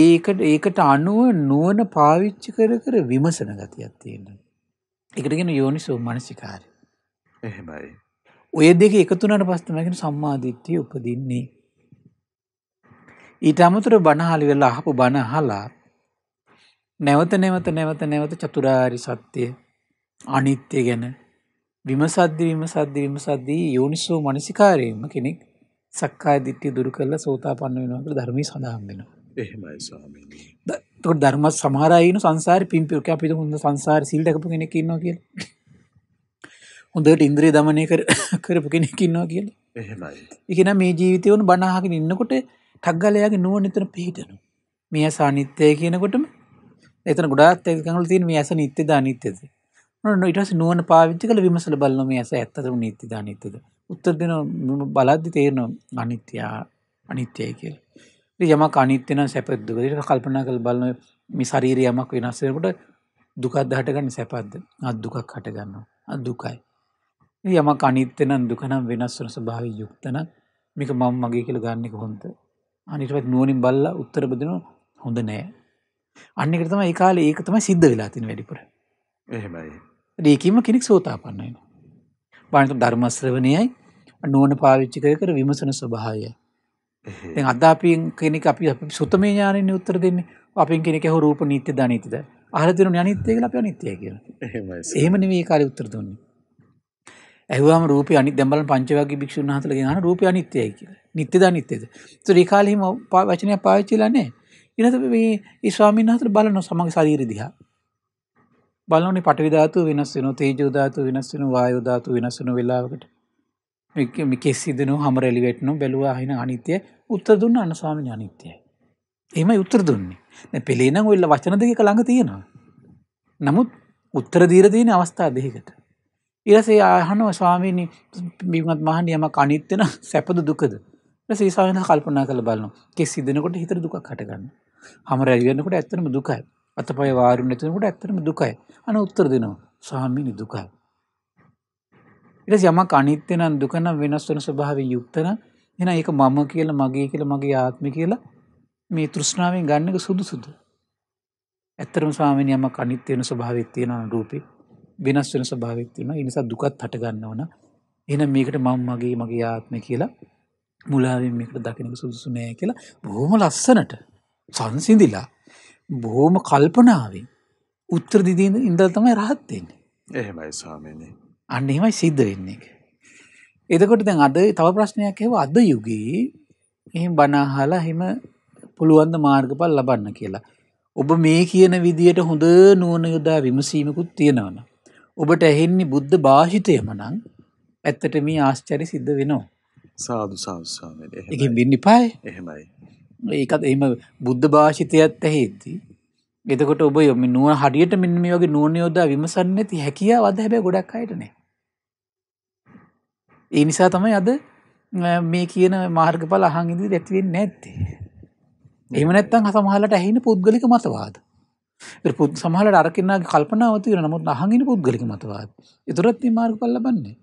ඒකට ඒකට අනුව නුවන පාවිච්චි කර කර විමසන ගතියක් තියෙන. එකටගෙන යෝනිසෝ මනසිකාරය. එහෙමයි. ඔය දෙක එකතුනට පස්තමැගෙන සම්මාධිත්‍යය උපදින්නේ. ඊට අමතුර බණහාලි වෙලා අහපු බණහලා නැවත නැවත නැවත නැවත චතුරාරි සත්‍යය අනිත්‍ය ගැන විමසද්දි විමසද්දි විමසද්දී යෝනිසෝ මනසිකාරයෙන්ම කෙනෙක් සක්කාය දිට්ටි දුරු කල්ල සෝතාපන්න වෙනවාට ධර්මී සඳහන් වෙන එහෙමයි ස්වාමීනි ධර්ම සමහරයින සංසාර පිම්පියක අපිට හොඳ සංසාර සිල් දැකපු කෙනෙක් ඉන්නවා කියලා හොඳට ඉන්ද්‍රිය දමනය කර කරපු කෙනෙක් ඉන්නවා කියලා එහෙමයි එකන මේ ජීවිතය වුණු බණහගෙන ඉන්නකොට ටක්ගලයාගේ නුවණ නිතර පිහිටනු මේ අසානිත්‍යය කියනකොටම එතන ගොඩාත් ඒකඟල තියෙන මේ ඇස නිත්‍යද අනිත්‍යද නෝ ඊට පස්සේ නුවණ පාවිච්චි කරලා විමසලා බලන මේ ඇස ඇත්තද නිත්‍යද අනිත්‍යද උත්තර දෙන බලද්දි තේරෙනවා අනිත්‍ය අනිත්‍යයි කියලා ඉතින් යමක් අනිත්‍ය නම් සැප දුක ඊට කල්පනා කරලා බලන මේ ශරීරය යමක් වෙනස් වෙනකොට දුකක්ද හටගන්නේ සැපද්ද අත් දුකක් හටගන්නවා අත් දුකයි ඉතින් යමක් අනිත්‍ය නම් දුක නම් වෙනස් වෙන ස්වභාවය යුක්ත නම් මේක මම මගේ කියලා ගන්න එක හොඳ අනිත් පැත්ත නුවණින් බලලා උත්තර බදිනවා හොඳ නෑ අන්න එකට තමයි ඒ කාලේ ඒක තමයි සිද්ධ වෙලා තියෙන වැඩිපුර. එහෙමයි. ඒකින්ම කෙනෙක් සෝතාපන්න වෙනවා. බලන්න ධර්ම ශ්‍රවණයයි නුවණ පාවිච්චි කර විමසන ස්වභාවය. දැන් අද අපි කෙනෙක් අපි සුතමේ ඥානෙන්නේ උත්තර දෙන්නේ. අපින් කෙනෙක් ඇහුව රූප නිත්‍යද අනිත්‍යද? අහලා දෙනුනේ අනිත්‍ය කියලා අපි අනිත්‍යයි කියලා. එහෙමයි. එහෙම නෙවෙයි ඒ කාලේ උත්තර දුන්නේ. ඇහවාම රූපය අනි දැම්බලන් පංචවගේ භික්ෂුන් හතලගේ හන රූපය අනිත්‍යයයි කියලා නිත්‍යද නිත්‍යද තුරි කාලීම වචනය පාවිච්චිලන්නේ ඉනත මේ ඉස්වාමීන් හතර බලන සමඟ ශරීර දිහා බලනි පටවිධාතු වෙනස් වෙන තේජෝධාතු වෙනස් වෙන වායෝධාතු වෙනස් වෙන වෙලාවකට කෙස්සිදනු හමර එලිවෙට්නු බැලුව අහින අනිත්‍යය උත්තර දුන්න අනස්වාමින අනිත්‍යය. එම උත්තර දුන්නේ පෙළේන ඔල්ල වචන දෙක ළඟ තියෙනවා. නමුත් උත්තර දීරදීන අවස්ථා දෙහිකට. ඉරසේ ආහන ස්වාමීනි බිමත් මහන්ියම කනිත්වෙන සැපද දුකද ්‍රසේ ස්වාමන කල්පනා කළ බලන්න කෙස්සිදනකොට හිතර දුක් කටගන්න හම රැදිගන්නකට ඇත්තනම දුකයි. අතපය වාරු නැතිනකට ඇත්තනම දුකයි. අන උත්තර දෙනවා සාමිනි දුකයි. ඉට යමක් අනිත්‍යනන් දුකන වෙනස් වන ස්වභාව යුක්තන එන ඒක මම කියල මගේ කියල මගේ ආත්මි කියලා මේ තෘෂ්ණාවෙන් ගන්නක සුදු සුදු. ඇත්තරම ස්වාමිනි යම අනිත්‍යයන ස්වභාවිත්තියන රූපි වෙනස් වෙන ස්වභාවිත්තියන ඉනිසා දුකත් හටගන්න ඕන එන මේකට මං මගේ මගේ ආත්මය කියලා මුලාවෙන් මේකට දකිනක සුදුසු නෑ කියලා බොහොම ලස්සනට සංසිඳිලා බොහෝම කල්පනාවෙන් උත්තර දිදීද ඉඳල් තමයි රහත්වෙන්නේ. එහෙමයි ස්වාමීනි. අන්න එමයි සිද්ධ වෙන්නේ එක. එදකොට දැන් අද තව ප්‍රශ්නයක් හෙව අද යුගයේ එහෙම බනාහලා හෙම පුළුවන්ද මාර්ගඵල ලබන්න කියලා. ඔබ මේ කියන විදියට හොඳ නුවණ යොදා විමසීමකුත් තියෙනවන. ඔබට ඇහෙන්නේ බුද්ධ භාෂිතයම නම් ඇත්තට මේ ආශ්චර්ය සිද්ධ වෙනවා. සාදු සාදු ස්වාමීනි. ඒකෙන් වෙන්නේ පායි. එහෙමයි. ඒකත් එම බුද්ධ භාෂිතයත් ඇහෙත්ති. එතකොට ඔබ යොම නුව හඩියට මෙන්න මේ වගේ නුවන යොදා විමසන්න ඇති හැකියා අද හැබැ ගොඩක් අයටන. ඒ නිසා තමයි අද මේ කියන මාර්ගපල අහංගිදි ඇතිවෙන්න ඇත්තේ. එම නැත්තන් සමහලට ඇහින පුද්ගලික මතවාද. පුද් සමහලට අරකෙන්න්නගේ කල්පනාවති නමුත් අහඟින පුද්ගලික මතවාද. එතුරත් මාර්ග පල්ලබන්නේ.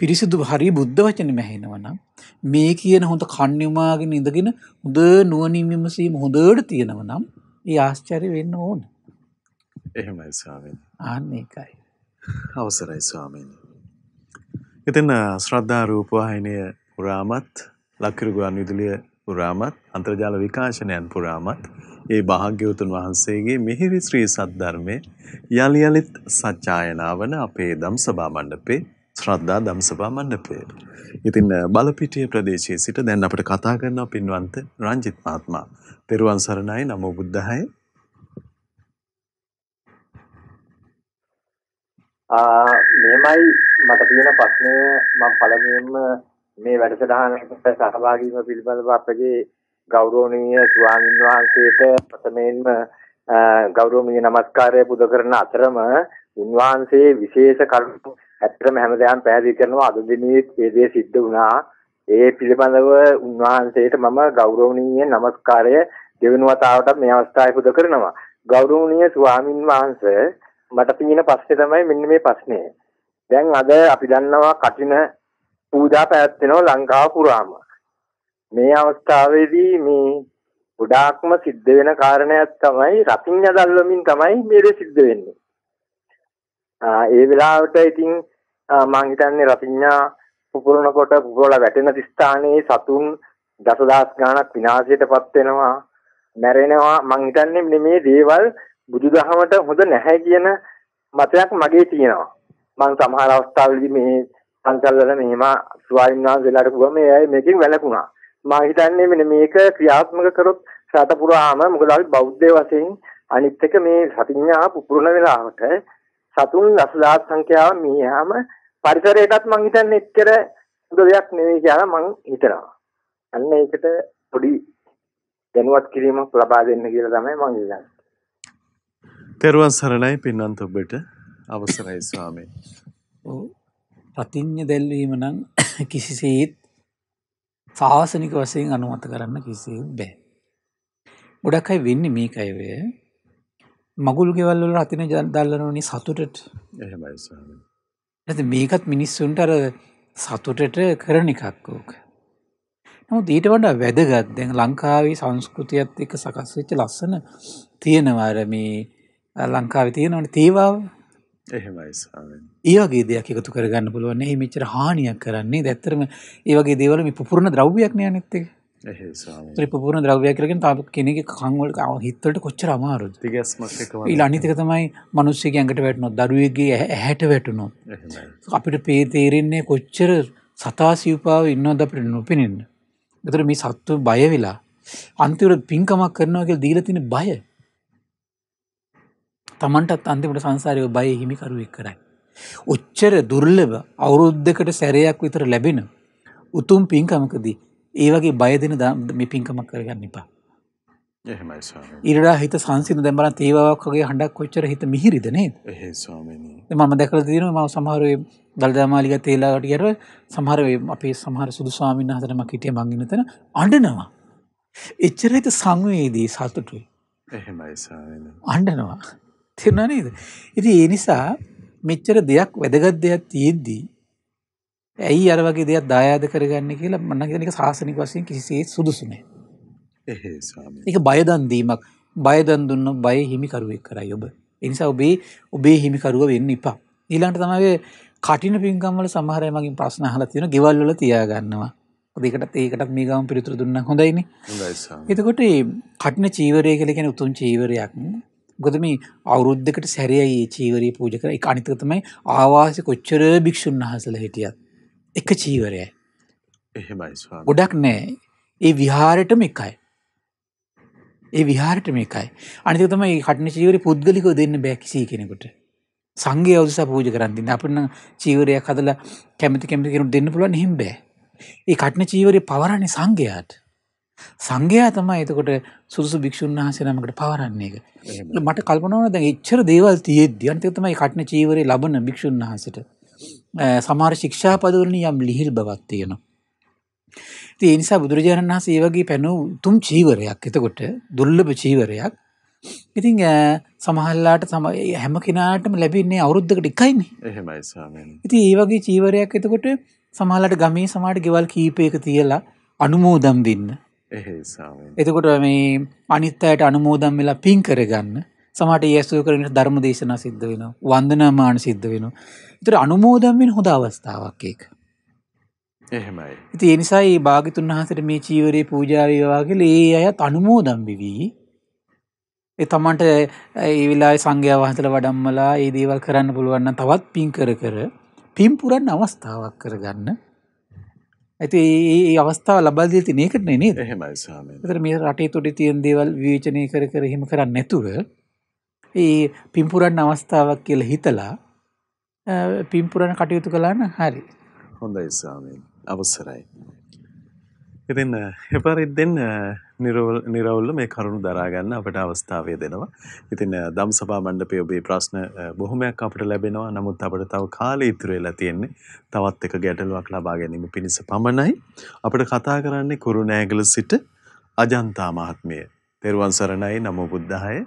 පිරිසිදු හරි බුද්ධ වචන මැහෙනවනම් මේ කියන හොඳ කණ්්‍යමාගෙන ඉඳගෙන හොද නුවනින් විමසීම හොඳට තියෙනවනම් ඒ ආශ්චරි වෙන්න ඕන. එහෙමයි ස්වාමීන්. ආන්න එකයි. අවසරයි ස්වාමීනි. එතින් ශ්‍රද්ධා රූපවාහිනය පුරාමත් ලක්කිරගුවන් විදුලිය පුරාමත් අන්ත්‍රජාල විකාශනයන් පුරාමත් ඒ භාග්‍යවතුන් වහන්සේගේ මිහිරි ශ්‍රී සද්ධර්මය යළි යළිත් සච්ඡායනාවන අපේ දම් සභා මණ්ඩපේ ශ්‍රද්ධා දම්සභා මණ්ඩපය. ඉතින් බලපිටිය ප්‍රදේශයේ සිට දැන් අපට කතා කරන පින්වන්ත රංජිත් මහත්මයා. පෙරුවන් සරණයි නමෝ බුද්ධහයි. ආ මෙමය මට තියෙන ප්‍රශ්නය මම පළමුවෙන්ම මේ වැඩසටහනට සහභාගී වීම පිළිබඳව අපගේ ගෞරවනීය ස්වාමීන් වහන්සේට ප්‍රථමයෙන්ම ගෞරවනීය নমස්කාරය පුද කරන අතරම උන්වහන්සේ විශේෂ කරුණු ඇත්තටම හැමදාම පැහැදිලි කරනවා අද දිනේ මේ දේ සිද්ධ වුණා. ඒ පිළිබඳව උන්වහන්සේට මම ගෞරවණීය নমස්කාරය දෙවෙනි වතාවටත් මේ අවස්ථාවේ පුද කරනවා. ගෞරවණීය ස්වාමින් වහන්සේ මට තියෙන ප්‍රශ්නේ තමයි මෙන්න මේ ප්‍රශ්නේ. දැන් අද අපි දන්නවා කටින පූජා පැවැත්වෙනවා ලංකාව පුරාම. මේ අවස්ථාවේදී මේ ගොඩාක්ම සිද්ධ වෙන කාරණයක් තමයි රතිඤ්ඤ දල්වමින් තමයි මේ දේ සිද්ධ වෙන්නේ. ඒ වෙලාවට ඉතින් මම හිතන්නේ රතිඤ්ඤා පුපුරනකොට පුපුරලා වැටෙන ස්ථානයේ සතුන් දසදහස් ගණක් විනාශයටපත් වෙනවා මැරෙනවා මම හිතන්නේ මේ දේවල් බුදුදහමට හොඳ නැහැ කියන මතයක් මගේ තියෙනවා මම සමහර අවස්ථාවලදී මේ පන්සල්වල මෙහෙම ස්වාමීන් වහන්සේලාට ගුවම ඒ අය මේකෙන් වැළකුණා මම හිතන්නේ මෙන්න මේක ක්‍රියාත්මක කරොත් රට පුරාම මොකද අපි බෞද්ධ වශයෙන් අනිත් එක මේ සතිඥා පුපුරන වෙලාවට සතුන් දසදහස් සංඛ්‍යාව මියාම පරිසරයටත් මං හිතන්නේ එච්චර සුදු දෙයක් නෙවෙයි කියලා මං හිතනවා. අන්න ඒකට පොඩි දැනුවත් කිරීමක් ලබා දෙන්න කියලා තමයි මං ඉල්ලන්නේ. තෙරුවන් සරණයි පින්වන්ත ඔබට අවසරයි ස්වාමී. ඔව් ප්‍රතිඥ දැල්වීම නම් කිසිසේත් සාසනික වශයෙන් අනුමත කරන්න කිසිත් බෑ. ගොඩක් අය වෙන්නේ මේකයි වේ. මගුල් ගෙවල් වල රතින දල්ලනෝනේ සතුටට. එහෙමයි ස්වාමී. ඇති මේකත් මිනිස්සුන්ට අර සතුටට කරන එකක් ඕක. නමුත් ඊට වඩා වැදගත් දැන් ලංකාවේ සංස්කෘතියත් එක සකස්වෙච්ච ලස්සන තියෙනවාර මේ ලංකාව තියෙනවට තේවාව ඒවගේ දෙයක් එකතු කරගන්න පුළුවන් එහි මෙචර හානියක් කරන්නේ දැත්තරම ඒවගේ දේවල මේ පුරණ ද්‍රව්‍යයක් නය නැත්තේ ත්‍රිපපුරණ ද්‍රව්‍යකරගෙන තාප කෙනෙක කංවලට අව හිත්තට කොච්චර අමාරුද ඉල් අනිතික තමයි මනුස්සේ ඇඟට වැටනොත් දරුවගේ ඇහැට වැටුනොත් අපිට පේ තේරෙන්නේ කොච්චර සතා සිව්පාව ඉන්නවද අපට නොපෙනෙන්න එතර මේ සත්තු බය වෙලා අන්තිවර පින්කමක් කරනවාගේ දීලතින බය තමන්ටත් අන්තිමට සංසාරය බය හිමිකරුවෙක් කරයි ඔච්චර දුර්ලභ අවුරුද්ධකට සැරයක් විතර ලැබෙන උතුම් පින්කමකදී ඒවගේ බයදෙන මේ පින්කමක් කරගන්න එපා. ඉරඩා හිත සංසින දැමර තේවාවක්ගේ හඩක් කොච්චර හිත මිහිරිදනේ මම දැකල තින ම සමහරුවේ දල්දාමාලික තේලාට කියර සමහරවේ අපේ සමහර සුදු ස්වාමින් හතරම කිටිය මංගෙන තන අඩනවා. එච්චර හිත සංවයේදී සතුටුයි. අන්ඩනවා තිරණනේද. ඉති ඒ නිසා මෙච්චර දෙයක් වැදගත් දෙයක් තියෙද්දී ඇයි අර වගේ දෙයක් දායාද කරගන්න කියලා මම කියන එක සාසනික වශයෙන් කිසිසේත් සුදුසු නෑ. එහේ ස්වාමී. ඒක බය දන් දීමක්. බය දන් දුන්න බය හිමිකරුවෙක් කරයි ඔබ. ඒ නිසා ඔබේ ඔබේ හිමිකරුව වෙන්න එපා. ඊළඟට තමයි කටින පින්කම් වල සමහර අය මගෙන් ප්‍රශ්න අහලා තියෙනවා ගෙවල් වල තියා ගන්නවා. ඒකටත් ඒකටත් මේ ගම පිළිතුරු දුන්නා හොඳයිනේ. හොඳයි ස්වාමී. එතකොට මේ කටින චීවරය කියලා කියන්නේ උතුම් චීවරයක්. මොකද මේ අවුරුද්දකට සැරයයි මේ චීවරය පූජා කරලා ඒක අනිතක තමයි ආවාස කොච්චර භික්ෂුන් වහන්සේලා හිටියත්. එක චීවරයයි. එහෙමයි ගොඩක් නෑ ඒ විහාරටම එකයි. ඒ විහාරට මේකයි අනික තමයි කටන චීවර පුද්ගලිකව දෙන්න බැකිසී කෙනෙකුට සංගේ අවදසා පූජ කරන්තින්න අපන්න චීවරයක් හදලා කැමති කැමති කෙනු දෙන්න පුළුවන් හිම්බෑ ඒ කටන චීවරය පවරණ සංඝයාට සංඝයා තමයි එතකොට සුදුසු භික්ෂූන් වහසනමකට පවරන්නේ එක මට කල්පනවන දැ එච්චර දේවල් තියේද අන්තක තමයි කටන චීවරය ලබන භික්ෂූන් වහසට සමහර ශික්ෂාපදවලින් යම් ලිහිල් බවක් තියෙනවා. ඉතින් ඒ නිසා බුදුරජාණන් වහන්සේ ඒ වගේ පැනූ උතුම් චීවරයක් එතකොට දුර්ලභ චීවරයක්. ඉතින් සමහල්ලාට හැම කෙනාටම ලැබෙන්නේ අවුරුද්දකට එකයිනේ. එහෙමයි ස්වාමීනි. ඉතින් ඒ වගේ චීවරයක් එතකොට සමහරලාට ගමේ සමහරට ගෙවල් කීපයක තියලා අනුමෝදම් දෙන්න. එහෙයි ස්වාමීනි. එතකොට මේ අනිත් අයට අනුමෝදම් වෙලා පින් කරගන්න. සමට ඒසු කරන ධර්ම දේශනා සිද්ධ වෙන වන්දනමාන සිද්ධ වෙන. ඉතුර අනුමෝදම්ෙන් හොඳ අවස්ථාවක් ඒක. එහෙමයි. ඉති එනිසායි භාගිතුන් වහසට මේ චීවරේ පූජාරයවාගේ ඒ අයත් අනුමෝදම්බිවී. එ තමන්ට ඒ වෙලා සංඝ්‍යා වහසල වඩම්මලා ඒ දේවල් කරන්න පුළුවන්න තවත් පින් කර කර පිම්පුරන් අවස්ථාවක් කරගන්න ඇති ඒ අවස්ථාව ලබල් දී තිනයකට නේ හෙමයි ම මේ රටේ තුඩි තියන් දේවල් වීචනය කර කර හෙම කරන්න නැතුව ඒ පිම්පුරන් අවස්ථාවක් කියල හිතලා පිම්පුරණ කටයුතු කලාන්න හරි හොඳයි ස්වාමීන් අවසරයි. ඉතින් එපරිත් දෙන්න නිරවුල්ල මේ කරුණු දරාගන්න අපට අවස්ථාවය දෙනවා. ඉතින් දම් සභා මණ්ඩපය ඔබේ ප්‍රශ්න බොහොමයක් අපට ලැබෙනවා නමුත් අපට තව කාල ඉතුරවෙලා තියෙන්නේ තවත් එක ගැටලුවක් ලබා ගැනීම පිණිස පමණයි. අපට කතා කරන්නේ කුරුණෑගල සිට අජන්තා මහත්මිය. තෙරුවන් සරණයි නමෝ බුද්ධාය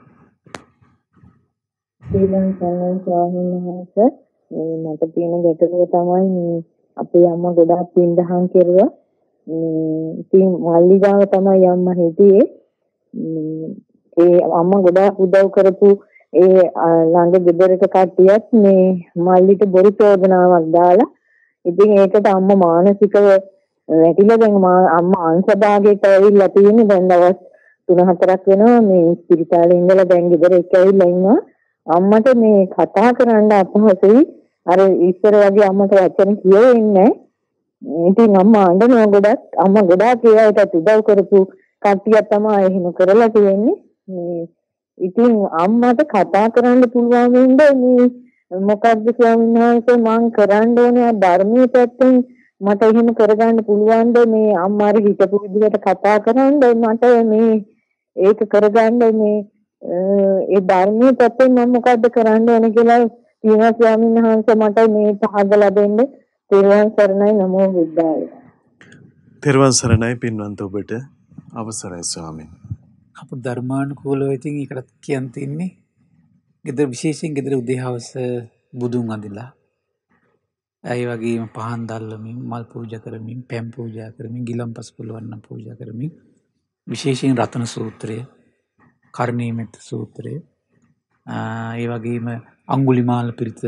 ශ්‍රී ලංකාවේ ස්වාමීන් වහන්සේ මේ මට තියෙන ගැටලුව තමයි මේ අපේ අම්මා ගොඩාක් පින්දහම් කෙරුවා. මේ ඉතින් මල්ලිගාව තමයි අම්මා හිටියේ. ඒ අම්මා ගොඩාක් උදව් කරපු ඒ ළඟ ගෙදරක කට්ටියත් මේ මල්ලිට බොරු චෝදනාවක් දාලා ඉතින් ඒකට අම්මා මානසිකව වැටිලා දැන් අම්මා අංශභාගයට ඇවිල්ලා තියෙන්නේ දැන් දවස් 3-4ක් වෙනවා මේ ස්පිරිතාලේ ඉඳලා දැන් ගෙදර එක්ක ඇවිල්ලා ඉන්නවා අම්මට මේ කතා කරන්න අපහසුයි. අර ඉස්සර වගේ අම්මට වචන කියෙන්නේ ඉතින් අම්මා අඬනවා ගොඩක්. අම්මා ගොඩාක් ඒකට උදව් කරපු කට්ටිය තමයි එහෙම කරලා තියෙන්නේ. මේ ඉතින් අම්මට කතා කරන්න පුළුවන් වෙන්නේ මේ මොකද්ද ස්වාමීන් වහන්සේ මං කරන්න ඕනේ ධර්මයේ පැත්තෙන් මට එහෙම කරගන්න පුළුවන්ද මේ අම්මාර හිතපු විදිහට කතා කරන්න මට මේ ඒක කරගන්න මේ ඒ ධර්මයේ පැත්තෙන් මම මොකද්ද කරන්න ඕන කියලා ඊනා ස්වාමීන් වහන්සේ මට මේ පහදලා දෙන්න තෙරුවන් සරණයි නමෝ බුද්ධාය. තෙරුවන් සරණයි පින්වන්ත ඔබට අවසරයි ස්වාමීන්. අප ධර්මානුකූලව ඉතින් ඒකට කියන් තින්නේ. ගෙදර විශේෂයෙන් ගෙදර උදේ හවස බුදුන් අඳිලා ඒ වගේම පහන් දැල්වමින් මල් පූජා කරමින් පැන් පූජා කරමින් ගිලම්පස් පුළුවන් නම් පූජා කරමින් විශේෂයෙන් රතන සූත්‍රය කර්ණීයමෙත්ත සූත්‍රය ඒ වගේම අංගුලිමාල පිරිත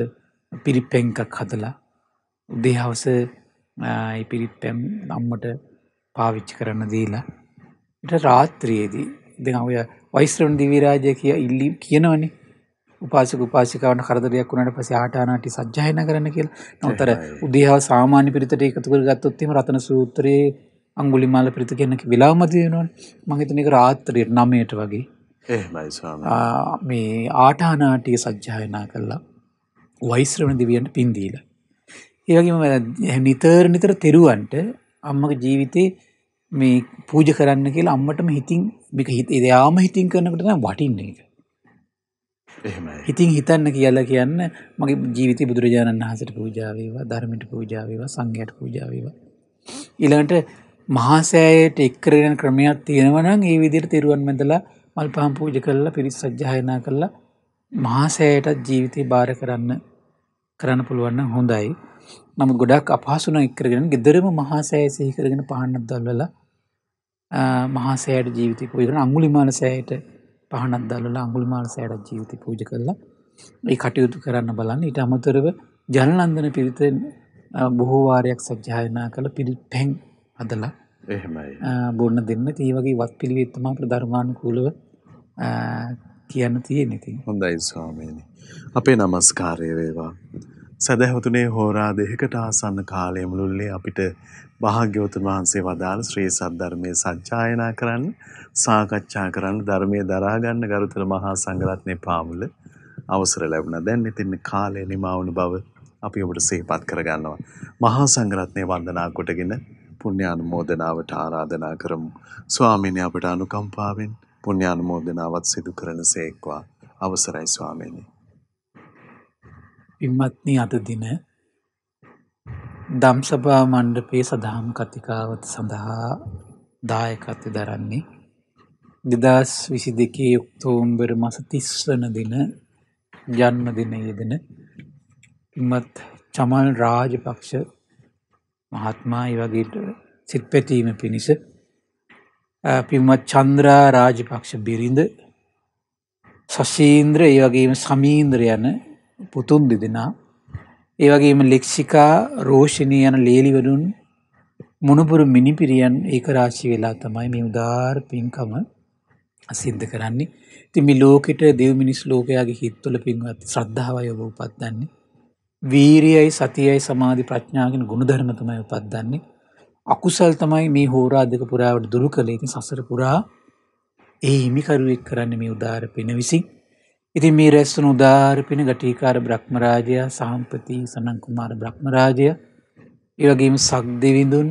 පිරිපැංකක් හදලා උදේහවස පිරිත් පැම් අම්මට පාවිච්චි කරන්න දීලා ට රාත්‍රයේදී දෙ ඔය වයිස්ත්‍රන් දිවිරාජය කිය ඉල්ලි කියනවනේ උපාසක උපාසිකවන කරදරයක් වුණට පස ආටානාටි සජ්ජායන කරන කියල නොතර උදේහා සාමාන්‍ය පිරිතට එකතුකර ගත්තොත්තිම රතන සූත්‍රයේ අංගුලිමාල පිරිත කියන්නක විලාමතියනවා මහිතනක රාත්‍රයට නමයට වගේ එහෙමයි ස්වාමී. මේ ආටානාටිය සජ්ජායනා කළා. වෛශ්‍රවණ දිවියන්ට පින් දීලා. ඒ වගේම නිතර නිතර තෙරුවන්ට අම්මගේ ජීවිතේ මේ පූජ කරන්න කියලා අම්මටම හිතින් මේක එයාම හිතින් කරනකට තමයි වටින්නේ ඒක. එහෙමයි. හිතින් හිතන්න කියලා කියන්න මගේ ජීවිතේ බුදුරජාණන් වහන්සේට පූජා වේවා, ධර්මයට පූජා වේවා, සංඝයට පූජා වේවා. ඊළඟට මහා සෑයට එක් කරගෙන ක්‍රමයක් තියෙනවා නම් ඒ විදිහට තෙරුවන් මැදලා මල් පහම් පූජ කරලා පිරිස් සජ්්‍යායනා කරලා මහාසෑයටත් ජීවිතය භාර කරන්න කරන්න පුළුවන්න හොඳයි. නමුත් ගොඩක් අපහසුන එක්කරගෙන ගෙදරම මහාසෑය සිහිකරගෙන පහන්නක් දල්වල මහාසෑයට ජීවිතය පූජකරන අංගුලිමාන සෑයට පහනත් දල්ල අංගුලිමාන සෑයට ජීවිතය පූජ කරලා ඒ කටයුතු කරන්න බලන්න ඉට අමතරව ජනලන්දන පිරිත බොහෝවාරයක් සජ්්‍යායනා කළ පිළි පැන් අදලා බොන්න දෙන්න ඒවගේ වත් පිළිවෙත්තමා ප්‍රධර්මාණ කූලව කියන්න තියෙන ඉතින්. හොඳයි ස්වාමීනි. අපේ নমස්කාරය වේවා. සදහවතුනේ හෝරා දෙකකට ආසන්න කාලය මුළුල්ලේ අපිට භාග්‍යවතුන් වහන්සේ වදාළ ශ්‍රී සද්ධර්මයේ සත්‍යයනා කරන්න, සාකච්ඡා කරන්න, ධර්මයේ දරා ගන්න ගරුතර මහා සංඝරත්නයේ පාමුල අවසර ලැබුණා. දැන් ඉතින් කාලය නිමා වුණු බව අපි ඔබට සිහිපත් කරගන්නවා. මහා සංඝරත්නයේ වන්දනා කොටගෙන පුණ්‍ය ආනුමෝදනාවට ආරාධනා කරමු. ස්වාමීනි අපට අනුකම්පාවෙන් පුණ්‍යානුමෝදනාවත් සිදු කරන සේක්වා අවසරයි ස්වාමීනි. පින්මත්නි අද දින දම්සභා මණ්ඩපේ සදහම් කතිකාවත සඳහා දායකත්ව දරන්නේ දෙදස් විසි දෙකේ යුක්තෝම්බර මස තිස්වන දින ජන්ම දින යෙදෙන ඉමත් චමල් රාජපක්ෂ මහත්මා වගේට සිත් පැටීම පිණිස පින්වත් චන්ද්‍රා රාජපක්ෂ බිරිඳ සශීන්ද්‍ර ඒ වගේම සමීන්ද්‍ර යන පුතුන් දෙදෙනා ඒ වගේම ලෙක්සිකා රෝෂණී යන ලේලිවරුන් මොනපුරු මිනිපිරියන් ඒකරාශී වෙලා තමයි මේ උදාාර පින්කම සිද්ධ කරන්නේ. ඉතින් මේ ලෝකෙට දෙව් මිනිස් ලෝකයාගේ හිත්වල පින්වත් ශ්‍රද්ධාවයි ඔබ උපත්දන්නේ. වීරියයි සතියයි සමාධි ප්‍රඥාගෙන ගුණධර්ම තමයි උපත්දන්නේ. අකුසල් තමයි මේ හෝරා දෙක පුරාවට දුරු කළේ ති සසර පුරා ඒ හිමිකරුවෙක් කරන්න මේ උදාර පෙන විසින්. ඉතින් මේ රැස්සන උදාර පෙන ගටිකාර බ්‍රහ්මරාජය සහම්පති සනංකුමාර බ්‍රහ්මරාජය ඒවගේම සක් දෙවිඳුන්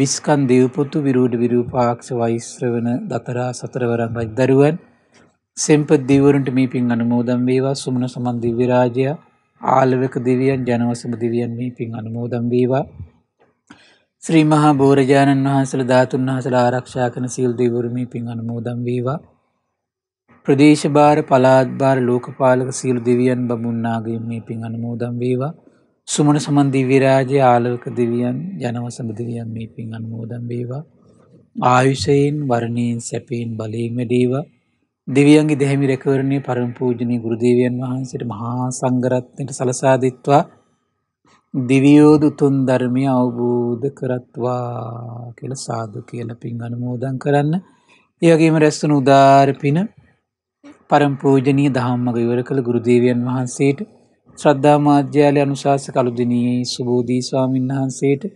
විස්කන් දෙව්පොතු විරූඩ විරූපාක්ෂ වෛශ්‍ර වන දතරා සතරවරන් රජදරුවන් සෙම්පත් දිවරට මේ පින් අනුමෝදම් වේවා සුමන සමන්දිවිරාජය ආලවක දෙවියන් ජනවසම දෙවියන් මේ පින් අනුමෝදම් වේවා ශ්‍රී මහා බෝරජාණන් වහන්සල ධාතුන් වහසල ආරක්ෂා කන සිල් දෙවරුමි පින් අනමෝදම් වේවා. ප්‍රදේශභාර පලාත්භාර ලෝකපාලක සීල් දෙවියන් බමුන්නාගේ මේ පින් අනමෝදම් වේවා. සුමන සමන්දිවිරාජය ආලවක දෙවියන් ජනවසම දෙවියන් මේ පින් අනමෝදම් වේවා. ආයුෂයෙන් වරණයෙන් සැපයෙන් බලයෙන් වැඩේවා. දෙවියන්ගේ දැහැමි රැකවරණය පරම්පූජනය ගුරුදේවියන් වහන්සට මහා සංගරත්නයට සලසාධිත්වා දිවියෝදුතුන් ධර්මය අවබෝධ කරත්වා කියල සාදු කියල පින් අනුමෝදන් කරන්න. ඒගේම රැස්සුන උදාරපින පරම්පූජනී දහම්මග ඉවර කළ ගුරුදේවියන් වහන්සේට ශ්‍රද්ධාමාධ්‍යාලය අනුශාස කළුදිනයේ සුබෝධී ස්වාමීන් වහන්සේට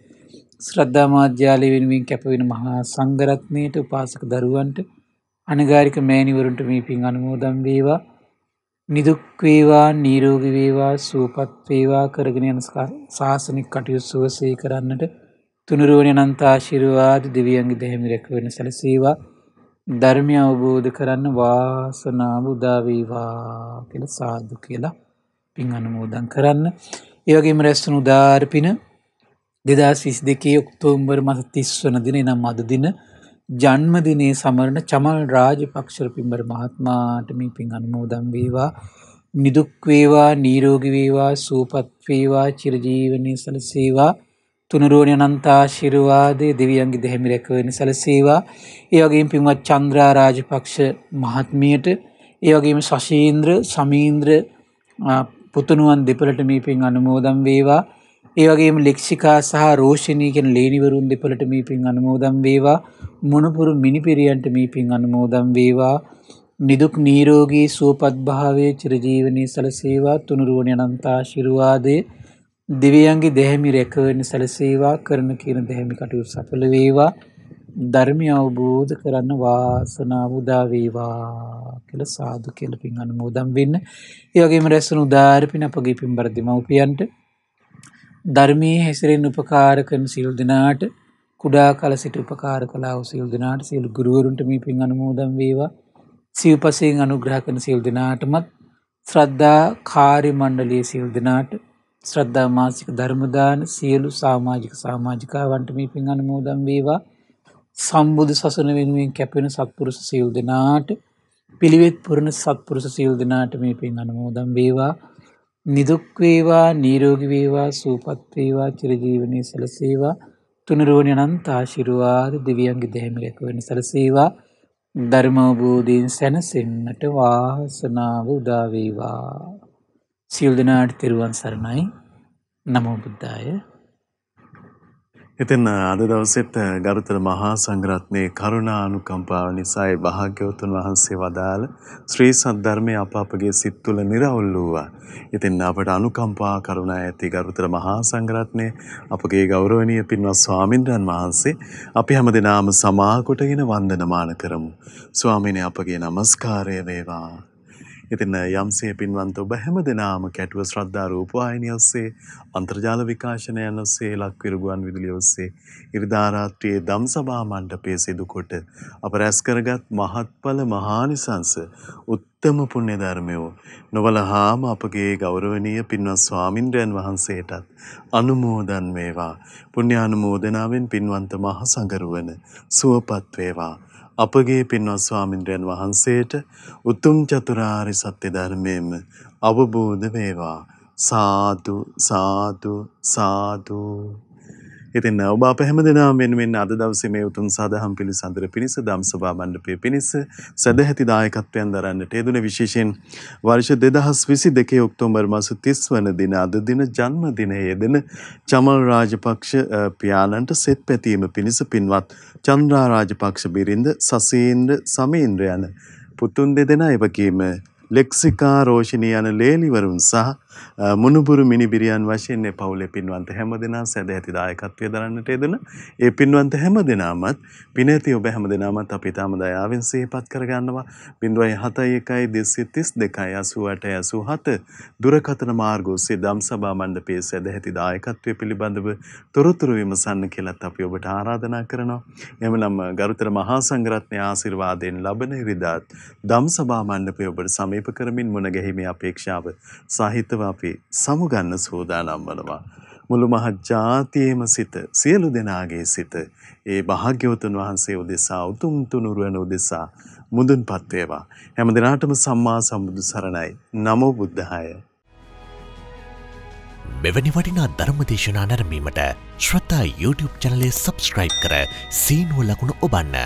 ශ්‍රද්ධාමාධ්‍යාලය වෙනුවෙන් කැපවෙන මහා සංගරත්නයට උපාසක දරුවන්ට අනගාරික මෑනිවරුන්ට මේ පින් අනුමෝදම් වේවා නිදුක් වේවා නිරෝගී වේවා සුවපත් වේවා කරගෙන යන ශාසනික කටයුතු සුවසේ කරන්නට තුනුරුවන අනන්ත ආශිර්වාද දෙවියන්ගේ දෙහිමි රැකවෙන සැලසේවා ධර්මය අවබෝධ කරන්න වාසනාව උදා වේවා කියලා සාදු කියලා පින් අනුමෝදන් කරන්න. ඒ වගේම රැස්වුණු උදාර පින 2022 ඔක්තෝබර් මාස 30 වන දින එනම් අද දින ජන්මදිනේ සමරණ චමල් රාජපක්ෂ පිම්බර මහත්මාට මේ පින් අනුමෝදන් වේවා. නිදුක් වේවා, නිරෝගී වේවා, සුවපත් වේවා, චිරජීවනයේ සලසේවා. තුනුරුවනි අනන්ත ආශිර්වාදයේ දෙවියන්ගේ දෙහිමි රැකවෙන සලසේවා. ඒ වගේම පින්වත් චන්ද්‍රා රාජපක්ෂ මහත්මියට, ඒ වගේම ශශීන්ද්‍ර, සමීන්ද්‍ර පුතුණුවන් දෙපළට මේ පින් අනුමෝදන් වේවා. ඒ වගේම ලෙක්ෂිකා සහ රෝෂණී කියන ලේනිවරුන් දෙපළට මේ පින් අනුමෝදන් වේවා. මොනුපුරු මිනිපිරියන්ට මේ පින් අනුමෝදන් වේවා. නිදුක් නිරෝගී සුවපත් භාවයේ චිරජීවනයේ සලසේවා. තුනුරුවන අනන්ත ආශිර්වාදයේ දිවියන්ගේ දෙහිමි රැකවෙන සලසේවා. කරන කියන දෙහිමි කටයුතු සඵල වේවා. ධර්මය අවබෝධ කරන්න වාසනාව උදා වේවා කියලා සාදු කියලා පින් අනුමෝදන් වෙන්න. ඒ වගේම රැස්වුණු උදාාර පින් අපගේ පින්බර දෙමව්පියන්ට ධර්මයේ හැසිරෙන් උපකාර කරන සියලු දෙනාට කුඩා කල සිට උපකාර කලා සියල් දෙනාට සියලු ගුරුවරුන්ට මේ පින් අනුමෝදම් වේවා සිව්පසයෙන් අනුග්‍රහ කරන සියල් දෙනාටමත් ශ්‍රද්ධා කාර්ය මණ්ඩලයේ සියල් දෙනාට ශ්‍රද්ධා මාසික ධර්මදාන සියලු සාමාජික සාමාජිකාවන්ට මේ පින් අනුමෝදම් වේවා සම්බුදු සසන වෙනුවෙන් කැපෙන සත්පුරුෂ සියල් දෙනාට පිළිවෙත් පුරණ සත්පුරුෂ සියල් දෙනාට මේ පින් අනුමෝදම් වේවා නිදුක් වේවා නිරෝගී වේවා සුවපත් වේවා චිරජීවනයේ සැලසේවා තුනුරුවන් අනන්ත ආශිර්වාද දෙවියන්ගේ දෙහිමිල එක වෙන සැලසේවා ධර්ම අවබෝධයෙන් සැනසෙන්නට වාසනාව උදා වේවා සියලු දෙනාට තෙරුවන් සරණයි නමෝ බුද්දාය ඉතින් අද දවසෙත් ගරුතර මහා සංඝරත්නයේ කරුණානුකම්පාව නිසා ඒ භාග්‍යවතුන් වහන්සේ වදාළ ශ්‍රී සද්ධර්මයේ අප අපගේ සිත් තුළ නිරවුල් වූවා. ඉතින් අපට අනුකම්පා කරුණා ඇති ගරුතර මහා සංඝරත්නයේ අපගේ ගෞරවනීය පින්වත් ස්වාමින්ද්‍රයන් වහන්සේ අපි හැමදෙනාම සමා කොටගෙන වන්දනමාන කරමු. ස්වාමීනි අපගේ নমස්කාරය වේවා. ඉතින් යම්සේ පින්වන්ත ඔබ හැම දෙනාම කැටුව ශ්‍රද්ධා රූපවාහිනිය ඔස්සේ අන්තර්ජාල විකාශනය ඔස්සේ ලක්විරුගුවන් විදුලිය ඔස්සේ ඉරිදා රාත්‍රියේ දම් සභා මණ්ඩපයේ සිදු කොට අප රැස් කරගත් මහත්ඵල මහානිසංස උත්තම පුණ්‍ය ධර්මයෝ නොවලහාම අපගේ ගෞරවනීය පින්වත් ස්වාමින්ද්‍රයන් වහන්සේටත් අනුමෝදන් වේවා පුණ්‍ය අනුමෝදනාවෙන් පින්වන්ත මහ සංගරුවන සුවපත් වේවා අපගේ පින්වත් ස්වාමින්ද්‍රයන් වහන්සේට උතුම් චතුරාර්ය සත්‍ය ධර්මයෙන්ම අවබෝධ වේවා. සාදු සාදු සාදු ඉතින් ඔබ අප හැම දෙනාම වෙනුවෙන් අද දවසේ මේ උතුම් සාදහම් පිළිසඳර පිණිස ධම්සභා මණ්ඩපය පිණිස සදැහැති දායකත්වයෙන් දරන්නට යෙදුනේ විශේෂයෙන් වර්ෂ 2022 ඔක්තෝබර් මාස 30 වන දින අද දින ජන්මදිනයේ යෙදෙන චමල් රාජපක්ෂ පියාණන්ට සෙත් පැතීම පිණිස පින්වත් චන්ද්‍රා රාජපක්ෂ බිරිඳ සසීන්ද්‍ර සමීන්ද්‍ර යන පුතුන් දෙදෙනා එවකීම ලෙක්සිකා රෝෂිනී යන ලේලිවරුන් සහ මුණුබුරු මිනිබිරියන් වශයෙන් මේ පවුලේ පින්වන්ත හැම දෙනා සැදැහැති දායකත්වයේ දරන්නට යෙදෙන ඒ පින්වන්ත හැම දෙනාමත් පිනේති ඔබ හැම දෙනාමත් අපි තාම දයාවෙන් සිහිපත් කරගන්නවා 071 දුරකථන මාර්ගෝ සියදම් සභා මණ්ඩපයේ සැදැහැති දායකත්වයේ පිළිබඳව තොරතුරු විමසන්න කියලාත් අපි ඔබට ආරාධනා කරනවා එමනම් ගරුතර මහා සංඝරත්නයේ ආශිර්වාදයෙන් ලබන ඉරිදාත් දම් සභා මණ්ඩපය ඔබට සමීප කරමින් මුණ ගැහිමේ අපේක්ෂාව සාහිත්‍ය ඒවා අපි සමුගන්න සූදානම් වනවා. මුළු මහත් ජාතියේම සිත සියලු දෙනාගේ සිත ඒ භාග්‍යවතුන් වහන්සේ උදෙසා උතුම් තුනුරුවන උදෙසා මුදුන්පත් වේවා හැම දිනාටම සම්මා සම්බුදු සරණයි නමෝ බුද්ධාය මෙවැනි වටිනා ධර්ම දේශනා නැරඹීමට ශ්‍රතා YouTube channel එක subscribe කර සීනුව ලකුණ ඔබන්න